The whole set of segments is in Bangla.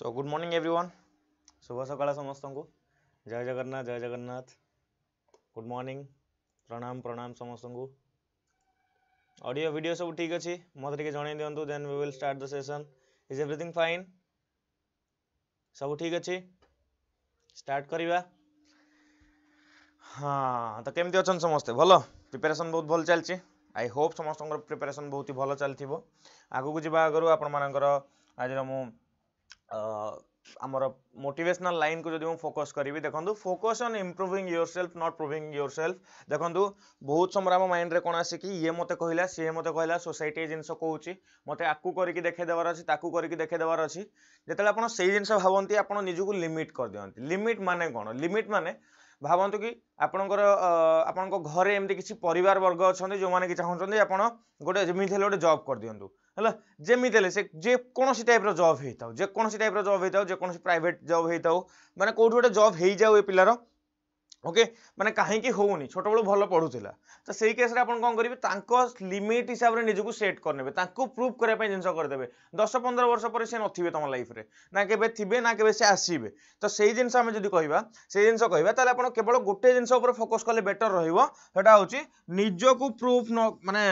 सो गुड मॉर्निंग एवरीवन शुभ सकाळ समस्तଙ୍କୁ ଜୟ ଜଗନ୍ନାଥ ଜୟ ଜଗନ୍ନାଥ ଗୁଡ୍ ମର୍ଣ୍ଣିଂ ପ୍ରଣାମ ପ୍ରଣାମ ସମସ୍ତଙ୍କୁ ଅଡ଼ିଓ ଭିଡ଼ିଓ ସବୁ ଠିକ୍ ଅଛି ମୋତେ ଟିକେ ଜଣାଇ ଦିଅନ୍ତୁ then we will start the session is everything fine ସବୁ ଠିକ୍ ଅଛି ଷ୍ଟାର୍ଟ କରିବା ହଁ ତ କେମିତି ଅଛନ୍ତି ସମସ୍ତେ ଭଲ ପ୍ରିପାରେସନ୍ ବହୁତ ଭଲ ଚାଲିଛି ଆଇ ହୋପ୍ ସମସ୍ତଙ୍କର ପ୍ରିପାରେସନ୍ ବହୁତ ଭଲ ଚାଲିଥିବ ଆଗକୁ ଯିବା ଆଗରୁ ଆପଣମାନଙ୍କର ଆଜିର ମୁଁ ଆମର ମୋଟିଭେସନାଲ ଲାଇନକୁ ଯଦି ମୁଁ ଫୋକସ୍ କରିବି ଦେଖନ୍ତୁ focus on improving yourself not proving yourself ଦେଖନ୍ତୁ ବହୁତ ସମୟରେ ଆମ ମାଇଣ୍ଡରେ କ'ଣ ଆସେ କି ଇଏ ମୋତେ କହିଲା ସିଏ ମୋତେ କହିଲା ସୋସାଇଟି ଏ ଜିନିଷ କହୁଛି ମୋତେ ଆକୁ କରିକି ଦେଖେଇଦେବାର ଅଛି ତାକୁ କରିକି ଦେଖେଇଦେବାର ଅଛି ଯେତେବେଳେ ଆପଣ ସେଇ ଜିନିଷ ଭାବନ୍ତି ଆପଣ ନିଜକୁ ଲିମିଟ୍ କରିଦିଅନ୍ତି ଲିମିଟ୍ ମାନେ କ'ଣ ଲିମିଟ୍ ମାନେ ଭାବନ୍ତୁ କି ଆପଣଙ୍କର ଆପଣଙ୍କ ଘରେ ଏମିତି କିଛି ପରିବାର ବର୍ଗ ଅଛନ୍ତି ଯେଉଁମାନେ କି ଚାହୁଁଛନ୍ତି ଆପଣ ଗୋଟେ ଯେମିତି ହେଲେ ଗୋଟେ ଜବ୍ କରିଦିଅନ୍ତୁ ହେଲା ଯେମିତି ହେଲେ ସେ ଯେକୌଣସି ଟାଇପ୍ର ଜବ୍ ହେଇଥାଉ ଯେକୌଣସି ଟାଇପ୍ର ଜବ୍ ହେଇଥାଉ ଯେକୌଣସି ପ୍ରାଇଭେଟ୍ ଜବ୍ ହେଇଥାଉ ମାନେ କେଉଁଠି ଗୋଟେ ଜବ୍ ହେଇଯାଉ ଏ ପିଲାର ওকে মানে କାହିଁକି ହେଉନି ଛୋଟବେଳୁ ଭଲ ପଢ଼ୁଥିଲା ତ ସେଇ କେସ୍ରେ ଆପଣ କ'ଣ କରିବେ ତାଙ୍କ ଲିମିଟ୍ ହିସାବରେ ନିଜକୁ ସେଟ୍ କରିନେବେ ତାଙ୍କୁ ପ୍ରୁଭ୍ କରିବା ପାଇଁ ଜିନିଷ କରିଦେବେ ଦଶ ପନ୍ଦର ବର୍ଷ ପରେ ସେ ନଥିବେ ତମ ଲାଇଫ୍ରେ ନା କେବେ ଥିବେ ନା କେବେ ସେ ଆସିବେ ତ ସେଇ ଜିନିଷ ଆମେ ଯଦି କହିବା ସେଇ ଜିନିଷ କହିବା ତାହେଲେ ଆପଣ କେବଳ ଗୋଟେ ଜିନିଷ ଉପରେ ଫୋକସ୍ କଲେ ବେଟର୍ ରହିବ ସେଟା ହେଉଛି ନିଜକୁ ପ୍ରୁଫ୍ ନ ମାନେ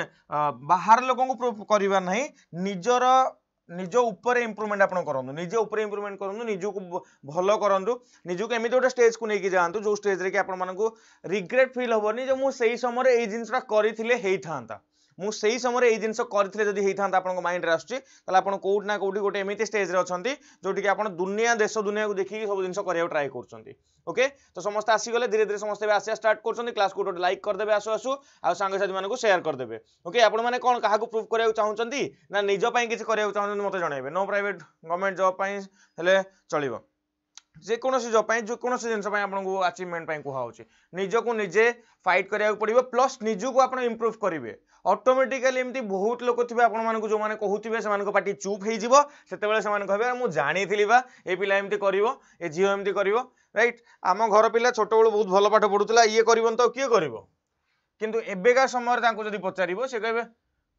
ବାହାର ଲୋକଙ୍କୁ ପ୍ରୁଫ୍ କରିବା ନାହିଁ ନିଜର ନିଜ ଉପରେ ଇମ୍ପ୍ରୁଭମେଣ୍ଟ ଆପଣ କରନ୍ତୁ ନିଜ ଉପରେ ଇମ୍ପ୍ରୁଭମେଣ୍ଟ କରନ୍ତୁ ନିଜକୁ ଭଲ କରନ୍ତୁ ନିଜକୁ ଏମିତି ଗୋଟେ ଷ୍ଟେଜକୁ ନେଇକି ଯାଆନ୍ତୁ ଯେଉଁ ଷ୍ଟେଜରେ କି ଆପଣମାନଙ୍କୁ ରିଗ୍ରେଟ୍ ଫିଲ୍ ହେବନି ଯେ ମୁଁ ସେଇ ସମୟରେ ଏଇ ଜିନିଷଟା କରିଥିଲେ ହେଇଥାନ୍ତା ମୁଁ ସେଇ ସମୟରେ ଏଇ ଜିନିଷ କରିଥିଲେ ଯଦି ହେଇଥାନ୍ତା ଆପଣଙ୍କ ମାଇଣ୍ଡରେ ଆସୁଛି ତାହେଲେ ଆପଣ କୋଉଠି ନା କୋଉଠି ଗୋଟେ ଏମିତି ଷ୍ଟେଜ୍ରେ ଅଛନ୍ତି ଯୋଉଠିକି ଆପଣ ଦୁନିଆ ଦେଶ ଦୁନିଆକୁ ଦେଖିକି ସବୁ ଜିନିଷ କରିବାକୁ ଟ୍ରାଏ କରୁଛନ୍ତି ଓକେ ତ ସମସ୍ତେ ଆସିଗଲେ ଧୀରେ ଧୀରେ ସମସ୍ତେ ଏବେ ଆସିବା ଷ୍ଟାର୍ଟ କରୁଛନ୍ତି କ୍ଲାସ୍କୁ ଗୋଟେ ଲାଇକ୍ କରିଦେବେ ଆସୁ ଆସୁ ଆଉ ସାଙ୍ଗସାଥିମାନଙ୍କୁ ସେୟାର କରିଦେବେ ଓକେ ଆପଣମାନେ କ'ଣ କାହାକୁ ପ୍ରୁଭ୍ କରିବାକୁ ଚାହୁଁଛନ୍ତି ନା ନିଜ ପାଇଁ କିଛି କରିବାକୁ ଚାହୁଁଛନ୍ତି ମୋତେ ଜଣାଇବେ ନୋ ପ୍ରାଇଭେଟ୍ ଗଭର୍ଣ୍ଣମେଣ୍ଟ ଜବ୍ ପାଇଁ ହେଲେ ଚଳିବ ଯେକୌଣସି ଜବ୍ ପାଇଁ ଯେକୌଣସି ଜିନିଷ ପାଇଁ ଆପଣଙ୍କୁ ଆଚିଭମେଣ୍ଟ ପାଇଁ କୁହାହେଉଛି ନିଜକୁ ନିଜେ ଫାଇଟ୍ କରିବାକୁ ପଡ଼ିବ ପ୍ଲସ୍ ନିଜକୁ ଆପଣ ଇମ୍ପ୍ରୁଭ୍ କରିବେ ଅଟୋମେଟିକାଲି ଏମିତି ବହୁତ ଲୋକ ଥିବେ ଆପଣମାନଙ୍କୁ ଯେଉଁମାନେ କହୁଥିବେ ସେମାନଙ୍କ ପାଟି ଚୁପ୍ ହେଇଯିବ ସେତେବେଳେ ସେମାନେ କହିବେ ମୁଁ ଜାଣିଥିଲି ବା ଏ ପିଲା ଏମିତି କରିବ ଏ ଝିଅ ଏମିତି କରିବ ରାଇଟ୍ ଆମ ଘର ପିଲା ଛୋଟବେଳୁ ବହୁତ ଭଲ ପାଠ ପଢ଼ୁଥିଲା ଇଏ କରିବନି ତ କିଏ କରିବ କିନ୍ତୁ ଏବେକା ସମୟରେ ତାଙ୍କୁ ଯଦି ପଚାରିବ ସେ କହିବେ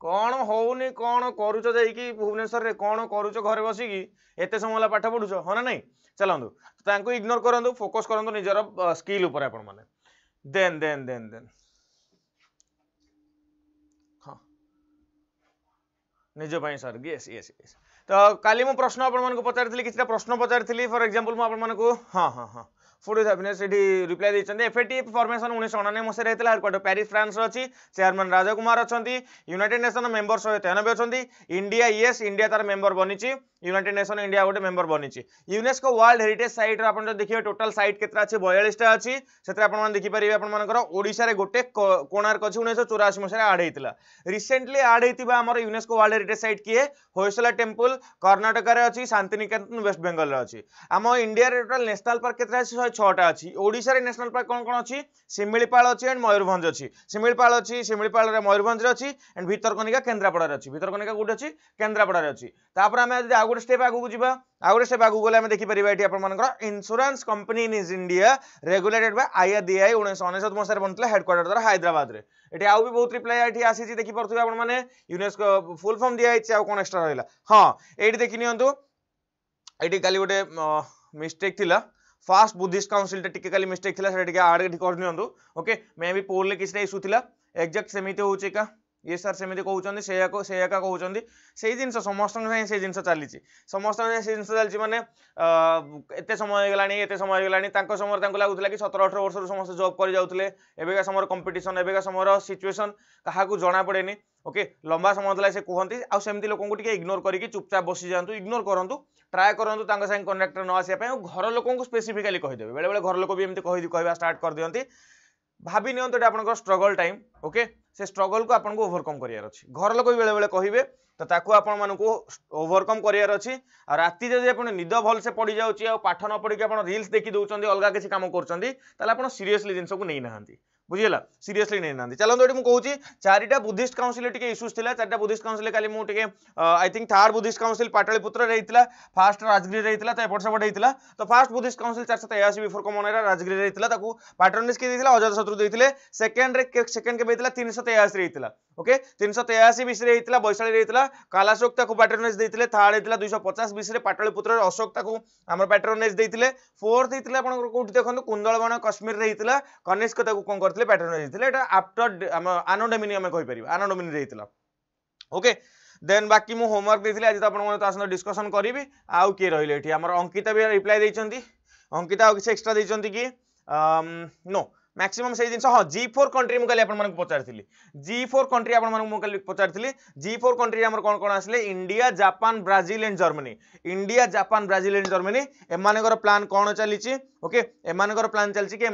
କ'ଣ ହେଉନି କ'ଣ କରୁଛ ଯାଇକି ଭୁବନେଶ୍ୱରରେ କ'ଣ କରୁଛ ଘରେ ବସିକି ଏତେ ସମୟ ହେଲା ପାଠ ପଢ଼ୁଛ ହଁ ନା ନାହିଁ ଚାଲନ୍ତୁ ତାଙ୍କୁ ଇଗ୍ନୋର କରନ୍ତୁ ଫୋକସ୍ କରନ୍ତୁ ନିଜର ସ୍କିଲ୍ ଉପରେ ଆପଣମାନେ ଦେନ୍ ଦେନ୍ ଦେନ୍ ଦେନ୍ काली म प्रश्न अब पचारिचा प्रश्न पचारि फर एक्जाम्पल म ଫୁଡ୍ ୱିଥ୍ ହାପିନେସ୍ ଏଠି ରିପ୍ଲାଏ ଦେଇଛନ୍ତି ଏଫଏଟିଏଫ୍ ଫର୍ମେସନ୍ ଉଣେଇଶହ ଅଣାନବେ ମସିହାରେ ହେଇଥିଲା ହେଡ଼କ୍ୱାର୍ଟର ପ୍ୟାରିସ୍ ଫ୍ରାନ୍ସରେ ଅଛି ଚେୟାରମ୍ୟାନ୍ ରାଜକୁମାର ଅଛନ୍ତି ୟୁନାଇଟେଡ୍ ନେସନ୍ ମେମ୍ବର ଶହେ ତେୟାନବେ ଅଛନ୍ତି ଇଣ୍ଡିଆ ୟେସ୍ ଇଣ୍ଡିଆ ତାର ମେମ୍ବର ବନିଛି ୟୁନାଇଟେଡ୍ ନେସନ୍ ଇଣ୍ଡିଆ ଗୋଟେ ମେମ୍ବର ବନିଛି ୟୁନେସ୍କୋ ୱାର୍ଲଡ ହେରିଟେଜ୍ ସାଇଟ୍ର ଆପଣ ଯଦି ଦେଖିବେ ଟୋଟାଲ୍ ସାଇଟ୍ କେତେଟା ଅଛି ବୟାଳିଶଟା ଅଛି ସେଥିରେ ଆପଣମାନେ ଦେଖିପାରିବେ ଆପଣମାନଙ୍କର ଓଡ଼ିଶାରେ ଗୋଟେ କୋଣାର୍କ ଅଛି ଉଣେଇଶହ ଚଉରାଅଶୀ ମସିହାରେ ଆଡ୍ ହେଇଥିଲା ରିସେଣ୍ଟଲି ଆଡ୍ ହେଇଥିବା ଆମର ୟୁନେସ୍କୋ ୱାର୍ଲଡ ହେରିଟେଜ୍ ସାଇଟ୍ କିଏ ହୋଏସଲା ଟେମ୍ପଲ୍ କର୍ଣ୍ଣାଟକରେ ଅଛି ଶାନ୍ତିନିକେତନ ୱେଷ୍ଟ ବେଙ୍ଗଲରେ ଅଛି ଆମ ଇଣ୍ଡିଆରେ ଟୋଟାଲ୍ ନ୍ୟାସନାଲ୍ ପାର୍କ କେତେଟା ଅଛି ছটা অছি ওড়িশার ন্যাশনাল পার্ক কোণ কোণ অছি শিমিপাল অছি এন্ড ময়ূরভঞ্জ অছি শিমিপাল অছি শিমিপালের ময়ূরভঞ্জে অছি এন্ড ভিতরকনিকা কেন্দ্রাপড়ার অছি ভিতরকনিকা কোটি অছি কেন্দ্রাপড়ার অছি তাপরে আমি যদি আউ গোটে স্টেপ আগুক যা আউ গোটে স্টেপ আগুক গলে আমি দেখিপারিবা এটি আপনার insurance company in is India regulated by IRDI উনিশশো অনেশত মশায় বনিলা হেডকোয়ার্টার দ্বারা হাইদ্রাবাদে এটি আউ বি বহুত রিপ্লাই এটি আসিছি দেখিপারে আপনার ইউনেস্কো ফুল ফর্ম দিয়া হয়েছে আউ কোণ এক্সট্রা রহলা হ্যাঁ এইটি দেখি নিহতু এটি কালি গোটে মিস্টেক লা first Buddhist council typically mistake थी आड़ रिकर्ड नि ओके मे भी पोल किसी इश्यू थी एक्जाक्ट सेमती हूँ ଇଏ ସାର୍ ସେମିତି କହୁଛନ୍ତି ସେଇଆକୁ ସେଇଆକା କହୁଛନ୍ତି ସେଇ ଜିନିଷ ସମସ୍ତଙ୍କ ସାଙ୍ଗେ ସେଇ ଜିନିଷ ଚାଲିଛି ସମସ୍ତଙ୍କ ସାଙ୍ଗେ ସେଇ ଜିନିଷ ଚାଲିଛି ମାନେ ଏତେ ସମୟ ହେଇଗଲାଣି ଏତେ ସମୟ ହେଇଗଲାଣି ତାଙ୍କ ସମୟରେ ତାଙ୍କୁ ଲାଗୁଥିଲା କି ସତର ଅଠର ବର୍ଷରୁ ସମସ୍ତେ ଜବ୍ କରି ଯାଉଥିଲେ ଏବେକା ସମୟର କମ୍ପିଟିସନ୍ ଏବେକା ସମୟର ସିଚୁଏସନ୍ କାହାକୁ ଜଣାପଡ଼େନି ଓକେ ଲମ୍ବା ସମୟ ଥିଲା ସେ କୁହନ୍ତି ଆଉ ସେମିତି ଲୋକଙ୍କୁ ଟିକେ ଇଗ୍ନୋର କରିକି ଚୁପଚାପ ବସିଯାଆନ୍ତୁ ଇଗ୍ନୋର କରନ୍ତୁ ଟ୍ରାଏ କରନ୍ତୁ ତାଙ୍କ ସାଙ୍ଗେ କନେକ୍ଟରେ ନ ଆସିବା ପାଇଁ ଆଉ ଘର ଲୋକଙ୍କୁ ସ୍ପେସିଫିକାଲି କହିଦେବେ ବେଳେବେଳେ ଘର ଲୋକ ବି ଏମିତି କହି କହିବା ଷ୍ଟାର୍ଟ କରିଦିଅନ୍ତି ভাবি নিয়ন্ত এটা আপোনাক স্ট্রাগল টাইম ওকে সেই স্ট্রাগল কো আপোনাক ওভারকাম কৰি যোৰ আছে ঘৰলকবি বেলে বেলে কহিবে ত তাকু আপোন মানক ওভারকাম কৰি যোৰ আছে আৰু ৰাতি যদি আপোন নিদ ভাল সে পঢ়ি যাওচি আৰু পাঠন পঢ়িকে আপোন ৰিলস দেখি দৌচন্তি অলগা কিছি কাম কৰচন্তি তলে আপোন সিরিয়াসলি জিনসক নেই নাহাନ୍ତି बुझीगला सीरीयसली नहीं ना चलो ये मुझे चारिटा बुद्धिस्ट काउनसिल इश्यूज थी चार बुद्धिस्ट काउनसिल खाली मुझे I think third Buddhist council Pataliputra होता फास्ट राजगिरी होता तो एपट सेपट होता तो फास्ट बुद्धिस्ट काउनसिल चार सौ तेयाशी बिफोर कमन है राजगिरी होता पाटर्निस किए अजात शत्रु देते सेकेंड सेकेंड के तीन सौ तेयाशी होता ओके तीन सौ तेयाशी बीस वैशाली कालाशोक पाटर्निस देते थार्ड होता दुई पचास बीस पाटलीपुत्र अशोक आम पाटर्निस देते फोर्थ होता कौटी देखते कुंदलवन कश्मीर होता कनिष्क कौन करते ଦେଇଥିଲେ ପ୍ୟାଟର୍ନ ଦେଇଥିଲେ ଏଇଟା ଆଫ୍ଟର ଆମ ଆନୋଡୋମିନି ଆମେ କହିପାରିବା ଆନୋଡୋମିନି ଦେଇଥିଲା ଓକେ ଦେନ୍ ବାକି ମୁଁ ହୋମୱାର୍କ ଦେଇଥିଲି ଆଜି ତ ଆପଣଙ୍କ ତା ସହିତ ଡିସ୍କସନ୍ କରିବି ଆଉ କିଏ ରହିଲେ ଏଠି ଆମର ଅଙ୍କିତା ବି ରିପ୍ଲାଏ ଦେଇଛନ୍ତି ଅଙ୍କିତା ଆଉ କିଛି ଏକ୍ସଟ୍ରା ଦେଇଛନ୍ତି କି ନୋ मैक्सीम से जिन हाँ जी फोर कंट्री मुझे आप पचारी जी फोर कंट्री आप पचारी जी फोर कंट्री आम कौन कौन आसे India Japan Brazil and Germany India Japan Brazil and Germany एम प्लां कौन चली ओके एम प्लां चलती कि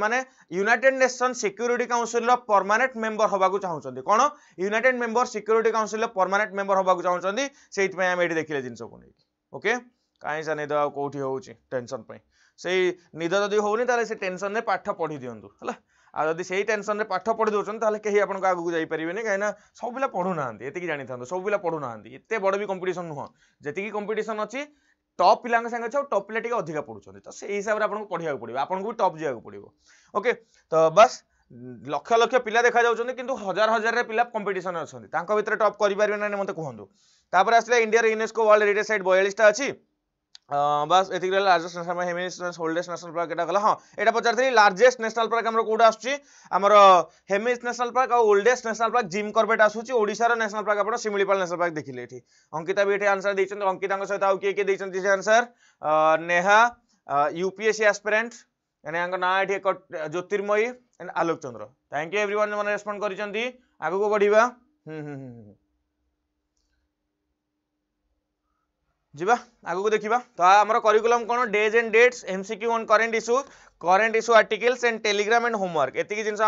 United Nation security council permanent member होगा चाहूँ कौन United member security council permanent member होगा चाहूँ से आम ये देखिले जिनस को लेकिन ओके कहीं सर निदा कौटी हो टेनसन से निद जदि हो टेनसन में पाठ पढ़ी दिंतु है ଆଉ ଯଦି ସେଇ ଟେନସନରେ ପାଠ ପଢ଼ି ଦେଉଛନ୍ତି ତାହେଲେ କେହି ଆପଣଙ୍କ ଆଗକୁ ଯାଇପାରିବେନି କାହିଁକିନା ସବୁ ପିଲା ପଢ଼ୁନାହାନ୍ତି ଏତିକି ଜାଣିଥାନ୍ତୁ ସବୁ ପିଲା ପଢ଼ୁନାହାନ୍ତି ଏତେ ବଡ଼ ବି କମ୍ପିଟିସନ୍ ନୁହଁ ଯେତିକି କମ୍ପିଟିସନ୍ ଅଛି ଟପ୍ ପିଲାଙ୍କ ସାଙ୍ଗେ ଅଛି ଆଉ ଟପ୍ ପିଲା ଟିକେ ଅଧିକା ପଢ଼ୁଛନ୍ତି ତ ସେଇ ହିସାବରେ ଆପଣଙ୍କୁ ପଢ଼ିବାକୁ ପଡ଼ିବ ଆପଣଙ୍କୁ ବି ଟପ୍ ଯିବାକୁ ପଡ଼ିବ ଓକେ ତ ବାସ୍ ଲକ୍ଷ ଲକ୍ଷ ପିଲା ଦେଖାଯାଉଛନ୍ତି କିନ୍ତୁ ହଜାର ହଜାରରେ ପିଲା କମ୍ପିଟିସନ୍ ଅଛନ୍ତି ତାଙ୍କ ଭିତରେ ଟପ୍ କରିପାରିବେ ନା ନାହିଁ ମୋତେ କୁହନ୍ତୁ ତାପରେ ଆସିଲା ଇଣ୍ଡିଆର ୟୁନେସ୍କୋ ୱାର୍ଲଡ ହେରିଟେଜ୍ ସାଇଟ୍ ବୟାଳିଶଟା ଅଛି বাস এটি গেলে largest national park Hemis oldest national park এটা গলা হ্যাঁ এটা পচারি লার্জেস্ট ন্যাশনাল পার্ক আমার কোটা আসুচি আমার হেমিস ন্যাশনাল পার্ক আর oldest national park Jim Corbett আসুচি ওড়িশার ন্যাশনাল পার্ক আপনার শিমিলিপাল ন্যাশনাল পার্ক দেখিলে এটি অঙ্কিতা বি এটি আনসার দিয়েছেন অঙ্কিতা সহ আউ কি কি দিয়েছেন সে আনসার নেহা ইউপিএসসি আসপিরান্ট এনে আঙ্ক না এটি Jyotirmayee and Alok Chandra thank you everyone মানে রেসপন্ড করেছেন আগুক বড়া হুম হুম হুম जीवा आग को देखा तो आम करिकुलम कौन days and dates MCQ on current issue current issue articles and Telegram and homework ये जिस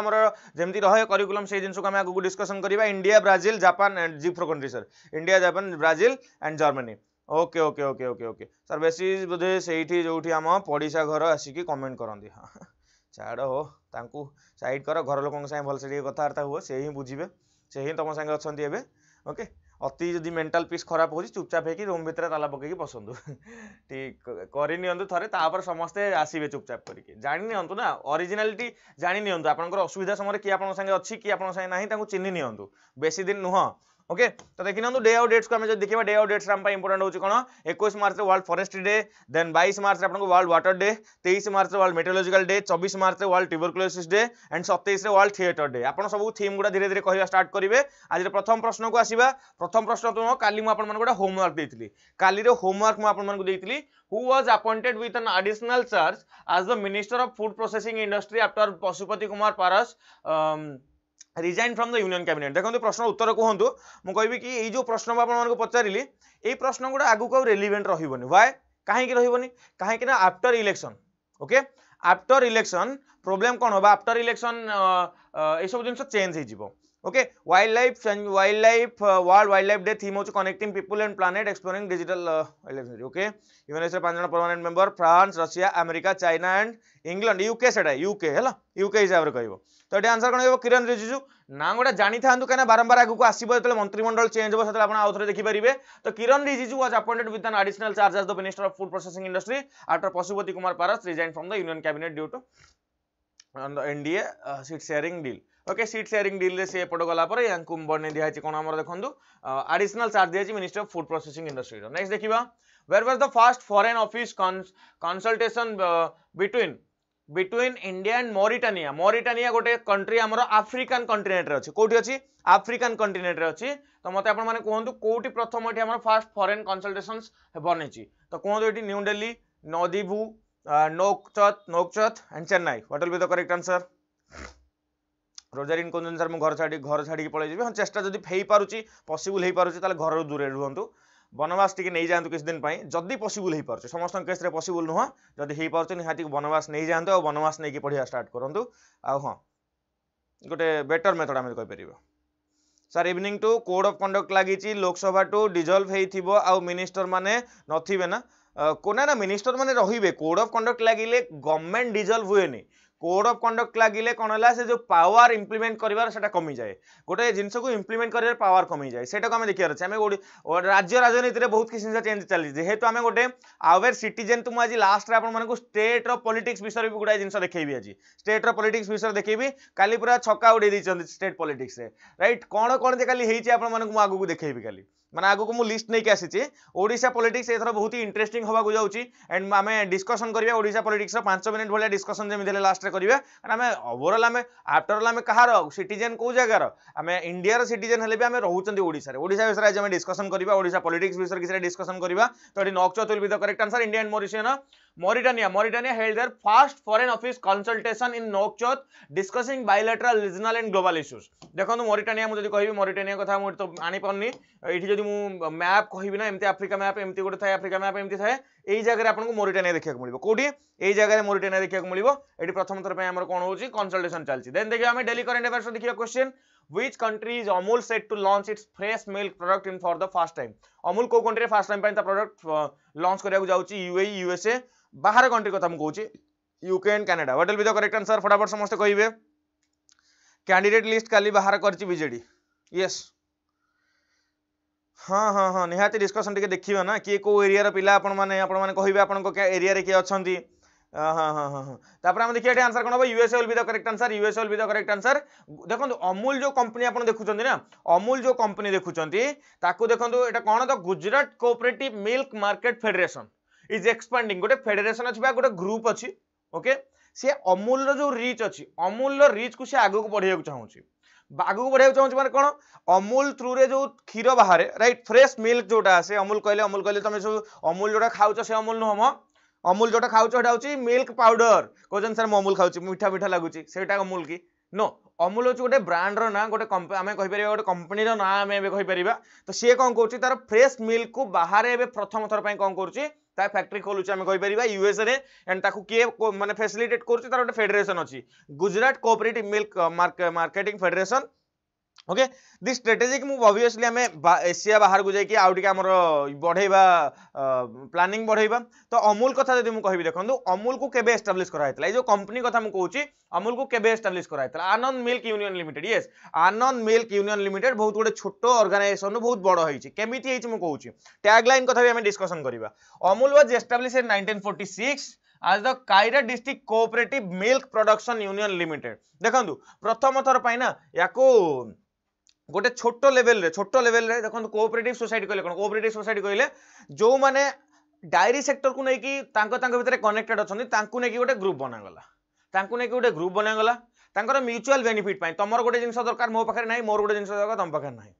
जमी रहा है करिकुलम से जिस आगे डिस्कसन करवा India Brazil Japan and G country sir India Japan Brazil and Germany okay okay okay okay okay sir बेस बोधे से जो पड़सा घर आसिक कमेंट करती हाँ छाड़ हो सैड कर घर लोक भलसे कथबार्ता हुए से ही बुझे से ही तुम सांगे अच्छा ओके ଅତି ଯଦି ମେଣ୍ଟାଲ୍ ପିସ୍ ଖରାପ ହେଉଛି ଚାପ ହେଇକି ରୁମ୍ ଭିତରେ ତାଲା ପକେଇକି ବସନ୍ତୁ କରିନିଅନ୍ତୁ ଥରେ ତାପରେ ସମସ୍ତେ ଆସିବେ ଚୁପଚାପ କରିକି ଜାଣି ନିଅନ୍ତୁ ନା ଅରିଜିନାଲିଟି ନିଅନ୍ତୁ ଆପଣଙ୍କର ଅସୁବିଧା ସମୟରେ କିଏ ଆପଣଙ୍କ ସାଙ୍ଗେ ଅଛି କିଏ ଆପଣଙ୍କ ସାଙ୍ଗେ ନାହିଁ ତାଙ୍କୁ ଚିହ୍ନି ନିଅନ୍ତୁ ବେଶୀ ଦିନ ନୁହଁ ಓಕೆ ಅದಕ್ಕೆ ಇನ್ನೊಂದು ಡೇ ಆಫ್ ಡೇಟ್ಸ್ಕು ಆಮೇಲೆ ଦେଖିବା ಡೇ ಆಫ್ ಡೇಟ್ಸ್ ನಮ್ಮ ପାଇଁ ಇಂಪೋರ್ଟାଣ୍ଟ ହେଉଛି କ'ଣ ଏକୋଇଶ ମାର୍ଚ୍ଚରେ ୱାର୍ଲଡ ଫରେଷ୍ଟ ଡେ ଦେନ୍ ବାଇଶ ମାର୍ଚ୍ଚରେ ଆପଣଙ୍କୁ ୱାର୍ଲଡ ୱାଟର ଡେ ତେଇଶ ମାର୍ଚ୍ଚରେ ୱାର୍ଲଡ ମେଟେରୋଲୋଜିକାଲ ଡେ ଚବିଶ ମାର୍ଚ୍ଚରେ ୱାର୍ଲଡ ଟ୍ୟୁବରକୁଲୋସିସ୍ ଡେ ଆଣ୍ଡ ସତେଇଶରେ ୱାର୍ଲଡ ଥିଏଟର ଡେ ଆପଣ ସବୁ ଥିମ୍ ଗୁଡ଼ା ଧୀରେ ଧୀରେ କହିବା ଷ୍ଟାର୍ଟ କରିବେ ଆଜିର ପ୍ରଥମ ପ୍ରଶ୍ନକୁ ଆସିବା ପ୍ରଥମ ପ୍ରଶ୍ନ ତୁମ କାଲି ମୁଁ ଆପଣମାନଙ୍କୁ ଗୋଟେ ହୋମୱାର୍କ ଦେଇଥିଲି କାଲିର ହୋମୱାର୍କ ମୁଁ ଆପଣମାନଙ୍କୁ ଦେଇଥିଲି who was appointed with an additional charge as the minister of food processing industry after Pasupati Kumar Paras um, resign from the union cabinet ଦେଖନ୍ତୁ ପ୍ରଶ୍ନର ଉତ୍ତର କୁହନ୍ତୁ ମୁଁ କହିବି କି ଏଇ ଯେଉଁ ପ୍ରଶ୍ନ ମୁଁ ଆପଣମାନଙ୍କୁ ପଚାରିଲି ଏଇ ପ୍ରଶ୍ନ ଗୁଡ଼ା ଆଗକୁ ଆଉ ରେଲିଭେଣ୍ଟ ରହିବନି ହ୍ୱାଏ କାହିଁକି ରହିବନି କାହିଁକି ନା after election okay after election problem କ'ଣ ହେବ ଆଫ୍ଟର ଇଲେକ୍ସନ୍ ଏସବୁ ଜିନିଷ ଚେଞ୍ଜ ହେଇଯିବ okay wild life wild life uh, world wildlife day theme hoche connecting people and planet exploring digital uh, wildlife okay unesco panch jana permanent member france russia america china and england uk seta uk hela uk hisabare kahibo to eta answer kon hobo kiran rijiju na goda jani thandu kana barambar aguku asibo jetale mantri mandal change hobo setale apana authore dekhi paribe to kiran rijiju was appointed with an additional charge as the minister of food processing industry after pashupati kumar paras resigned from the union cabinet due to on the nda uh, seat sharing deal okay seat sharing ଡିଲ୍ରେ ସେ ଏପଟ ଗଲା ପରେ ୟାଙ୍କୁ ବନେଇ ଦିଆହେଇଛି କ'ଣ ଆମର ଦେଖନ୍ତୁ चार्ज ଚାର୍ଜ ଦିଆହେଇଛି ମିନିଷ୍ଟର ଅଫ୍ ଫୁଡ୍ ପ୍ରୋସେସିଂ ଇଣ୍ଡଷ୍ଟ୍ରିର ନେକ୍ସଟ ଦେଖିବା where was the first foreign office cons consultation uh, between between india and mauritania mauritania gote country amara african continent re achi koti achi african continent re achi to mate apan mane kohontu koti pratham eti amara first foreign consultations banichi to kohontu eti new delhi nodibu uh, nokchat nokchat and chennai what রোজারিন কুঞ্জন স্যার মু ঘর ছাড়ি ঘর ছাড়িকি পলাই যাবি হ্যাঁ চেষ্টা যদি হয়েপারুছি পসিবল হয়েপারুছি তাহলে ঘরর দূরে রুহতু বনবাস টিকে নিয়ে যাতে কিছুদিন পাই যদি পসিবল হয়েপারছে সমস্ত কেস্রে পসিবল নুহ যদি হয়েপারছে নিহতি বনবাস নিয়ে যাতে আর বনবাস নিয়ে পড়া স্টার্ট করতু আহ গোটে বেটর মেথড আমি কইপার sir evening to code of conduct ଲାଗିଛି ଲୋକସଭା ଟୁ ଡିଜଲ୍ଭ ହେଇଥିବ ଆଉ ମିନିଷ୍ଟରମାନେ ନଥିବେ ନା କୋନା ନା ମିନିଷ୍ଟରମାନେ ରହିବେ କୋଡ୍ ଅଫ୍ କଣ୍ଡକ୍ଟ ଲାଗିଲେ ଗଭର୍ଣ୍ଣମେଣ୍ଟ ଡିଜଲ୍ଭ ହୁଏନି કોડ ઓફ કન્ડક્ટ લાગી લે કોનલા સે જો પાવર ઇમ્પ્લીમેન્ટ કરીબાર સેટા કમી જાય ગોટે જીનસકુ ઇમ્પ્લીમેન્ટ કરીર પાવર કમી જાય સેટાકુ અમે દેખિયારછે અમે ગોટી રાજ્ય રાજનીતિરે બહુત કિસ નિસંસાર ચેન્જ ચાલીજે હેતુ અમે ગોટે અવર સિટીઝન તુ મ આજ લાસ્ટ રે આપણ મનકુ સ્ટેટ ર પોલિટિક્સ વિશેર બી ગોડાઈ જીનસ દેખાઈ બી આજ સ્ટેટ ર પોલિટિક્સ વિશેર દેખાઈ બી કાલિપુરા છક્કા ઉડાઈ દેઈ દઈછંત સ્ટેટ પોલિટિક્સ રે રાઈટ કોણ કોણ જે કાલિ હેઈ છે આપણ મનકુ મ આગુકુ દેખાઈ બી કાલિ ମାନେ ଆଗକୁ ମୁଁ ଲିଷ୍ଟ ନେଇକି ଆସିଛି ଓଡ଼ିଶା ପଲିଟିକ୍ସ ଏଥର ବହୁତ ହି ଇଣ୍ଟରେଷ୍ଟିଂ ହେବାକୁ ଯାଉଛି ଆଣ୍ଡ ଆମେ ଡିସ୍କସନ୍ କରିବା ଓଡ଼ିଶା ପଲିଟିକ୍ସର ପାଞ୍ଚ ମିନିଟ୍ ଭଳିଆ ଡିସ୍କସନ୍ ଯେମିତି ହେଲେ ଲାଷ୍ଟରେ କରିବା ଆଣ୍ଡ ଆମେ ଓଭରଅଲ୍ ଆମେ ଆଫ୍ଟରଅଲ୍ ଆମେ କାହାର ସିଟିଜେନ୍ କେଉଁ ଜାଗାର ଆମେ ଇଣ୍ଡିଆର ସିଟିଜେନ୍ ହେଲେ ବି ଆମେ ରହୁଛନ୍ତି ଓଡ଼ିଶାରେ ଓଡ଼ିଶା ବିଷୟରେ ଆଜି ଆମେ ଡିସ୍କସନ୍ କରିବା ଓଡ଼ିଶା ପଲିଟିକ୍ସ ବିଷୟରେ କିଛି ଡିସ୍କସନ୍ କରିବା ତ ଏଠି ନକ୍ଚତୁଲ be the correct answer Indian Mauritian Mauritania. Mauritania held their first foreign office consultation in Nouakchott discussing bilateral regional and global issues. দেখন্তু মরিটানিয়া মু যদি কহিবি মরিটানিয়া কথা মু তো আনি পারনি এটি যদি মু ম্যাপ কহিবি না এমতি আফ্রিকা ম্যাপ এমতি গোটে থাকে আফ্রিকা ম্যাপ এমতি থাকে এই জায়গায় আপনাকে মরিটানিয়া দেখিବାକୁ মিলিব কোটি এই জায়গায় মরিটানিয়া দেখিବାକୁ মিলিব এটি প্রথম থর পাই আমার কোন হচ্ছে কনসালটেশন চলছে দেন দেখিবা আমি ডেলি কারেন্ট অ্যাফেয়ার্স দেখিবা question which country is Amul set to launch its fresh milk product in for the first time Amul को कंट्री फर्स्ट टाइम पई प्रोडक्ट लॉन्च करिया को जाउची UAE USA बाहर कंट्री कथा हम कहउची Ukraine Canada what will be the correct answer फटाफट समस्त कहिबे कैंडिडेट लिस्ट काली बाहर करची बीजेडी यस हाँ हाँ हाँ निहाती डिस्कसन टे देखा ना किए को एरिया पिला आपण मैंने आपण कहे आपण एरिया किए अच्छा তাপরে আমি দেখি এটি আনসার কোণ হব USA will be the correct answer USA will be the correct answer দেখুন অমূল যে কোম্পানি আপনার দেখুম না অমূল যে কোম্পানি দেখুম তাকে দেখুন এটা কোণ the Gujarat cooperative milk market federation is expanding গোটে ফেডেরেসন অছি বা গোটে গ্রুপ অছি ওকে সি অমূলর যে রিচ অছি অমূলর রিচ কু সে আগুক বড়াইବାକୁ চাহুছি ଆଗକୁ ବଢ଼ିବାକୁ ଚାହୁଁଛି ମାନେ କ'ଣ ଅମୁଲ ଥ୍ରୁରେ ଯେଉଁ କ୍ଷୀର ବାହାରେ ରାଇଟ୍ ଫ୍ରେଶ୍ ମିଲ୍କ ଯେଉଁଟା ଆସେ ଅମୁଲ କହିଲେ ଅମୁଲ କହିଲେ ତମେ ସବୁ ଅମୁଲ ଯେଉଁଟା ଖାଉଛ ସେ ଅମୁଲ ନୁହଁ ଅମୁଲ ଯୋଉଟା ଖାଉଛ ସେଟା ହଉଛି ମିଲ୍କ ପାଉଡର କହୁଛନ୍ତି ସାର୍ ମୁଁ ଅମୁଲ ଖାଉଛି ମିଠା ମିଠା ଲାଗୁଛି ସେଇଟା ଅମୁଲ କି ନୋ ଅମୁଲ ହେଉଛି ଗୋଟେ ବ୍ରାଣ୍ଡର ନାଁ ଗୋଟେ ଆମେ କହିପାରିବା ଗୋଟେ କମ୍ପାନୀର ନାଁ ଆମେ ଏବେ କହିପାରିବା ତ ସିଏ କ'ଣ କରୁଛି ତାର ଫ୍ରେଶ୍ ମିଲ୍କକୁ ବାହାରେ ଏବେ ପ୍ରଥମ ଥର ପାଇଁ କ'ଣ କରୁଛି ତା ଫ୍ୟାକ୍ଟ୍ରି ଖୋଲୁଛି ଆମେ କହିପାରିବା ୟୁଏସ୍ରେ ଆଣ୍ଡ ତାକୁ କିଏ ମାନେ ଫ୍ୟାସିଲିଟେଟ୍ କରୁଛି ତାର ଗୋଟେ ଫେଡେରେସନ୍ ଅଛି Gujarat cooperative milk marketing federation okay the strategic ମୁଁ ଅଭିୟସ୍ଲି ଆମେ ଏସିଆ ବାହାରକୁ ଯାଇକି ଆଉ ଟିକେ ଆମର ବଢ଼େଇବା ପ୍ଲାନିଂ ବଢ଼େଇବା ତ ଅମୁଲ କଥା ଯଦି ମୁଁ କହିବି ଦେଖନ୍ତୁ ଅମୁଲକୁ କେବେ ଏଷ୍ଟାବ୍ଲିଶ୍ କରାହେଇଥିଲା ଏଇ ଯେଉଁ କମ୍ପାନୀ କଥା ମୁଁ କହୁଛି ଅମୁଲକୁ କେବେ ଏଷ୍ଟାବ୍ଲିଶ୍ କରାହେଇଥିଲା Anand milk union limited yes Anand milk union limited ବହୁତ ଗୋଟେ ଛୋଟ ଅର୍ଗାନାଇଜେସନ୍ରୁ ବହୁତ ବଡ଼ ହେଇଛି କେମିତି ହେଇଛି ମୁଁ କହୁଛି ଟ୍ୟାଗ୍ ଲାଇନ୍ କଥା ବି ଆମେ ଡିସ୍କସନ୍ କରିବା Amul was establish in nineteen forty six আজ the Kaira district cooperative milk production union limited দেখুন প্রথম থর পাই না ইয়াকু ଗୋଟେ ଛୋଟ ଲେଭେଲରେ ଛୋଟ ଲେଭେଲରେ ଦେଖନ୍ତୁ କୋଅପରେଟିଭ୍ ସୋସାଇଟି କହିଲେ କ'ଣ କୋଅପରେଟିଭ୍ ସୋସାଇଟି କହିଲେ ଯେଉଁମାନେ ଡାଏରୀ ସେକ୍ଟରକୁ ନେଇକି ତାଙ୍କ ତାଙ୍କ ଭିତରେ କନେକ୍ଟେଡ୍ ଅଛନ୍ତି ତାଙ୍କୁ ନେଇକି ଗୋଟେ ଗ୍ରୁପ୍ ବନାଗଲା ତାଙ୍କୁ ନେଇକି ଗୋଟେ ଗ୍ରୁପ୍ ବନାଗଲା ତାଙ୍କର ମ୍ୟୁଚୁଆଲ୍ ବେନିଫିଟ୍ ପାଇଁ ତମର ଗୋଟେ ଜିନିଷ ଦରକାର ମୋ ପାଖରେ ନାହିଁ ମୋର ଗୋଟେ ଜିନିଷ ଦରକାର ତମ ପାଖରେ ନାହିଁ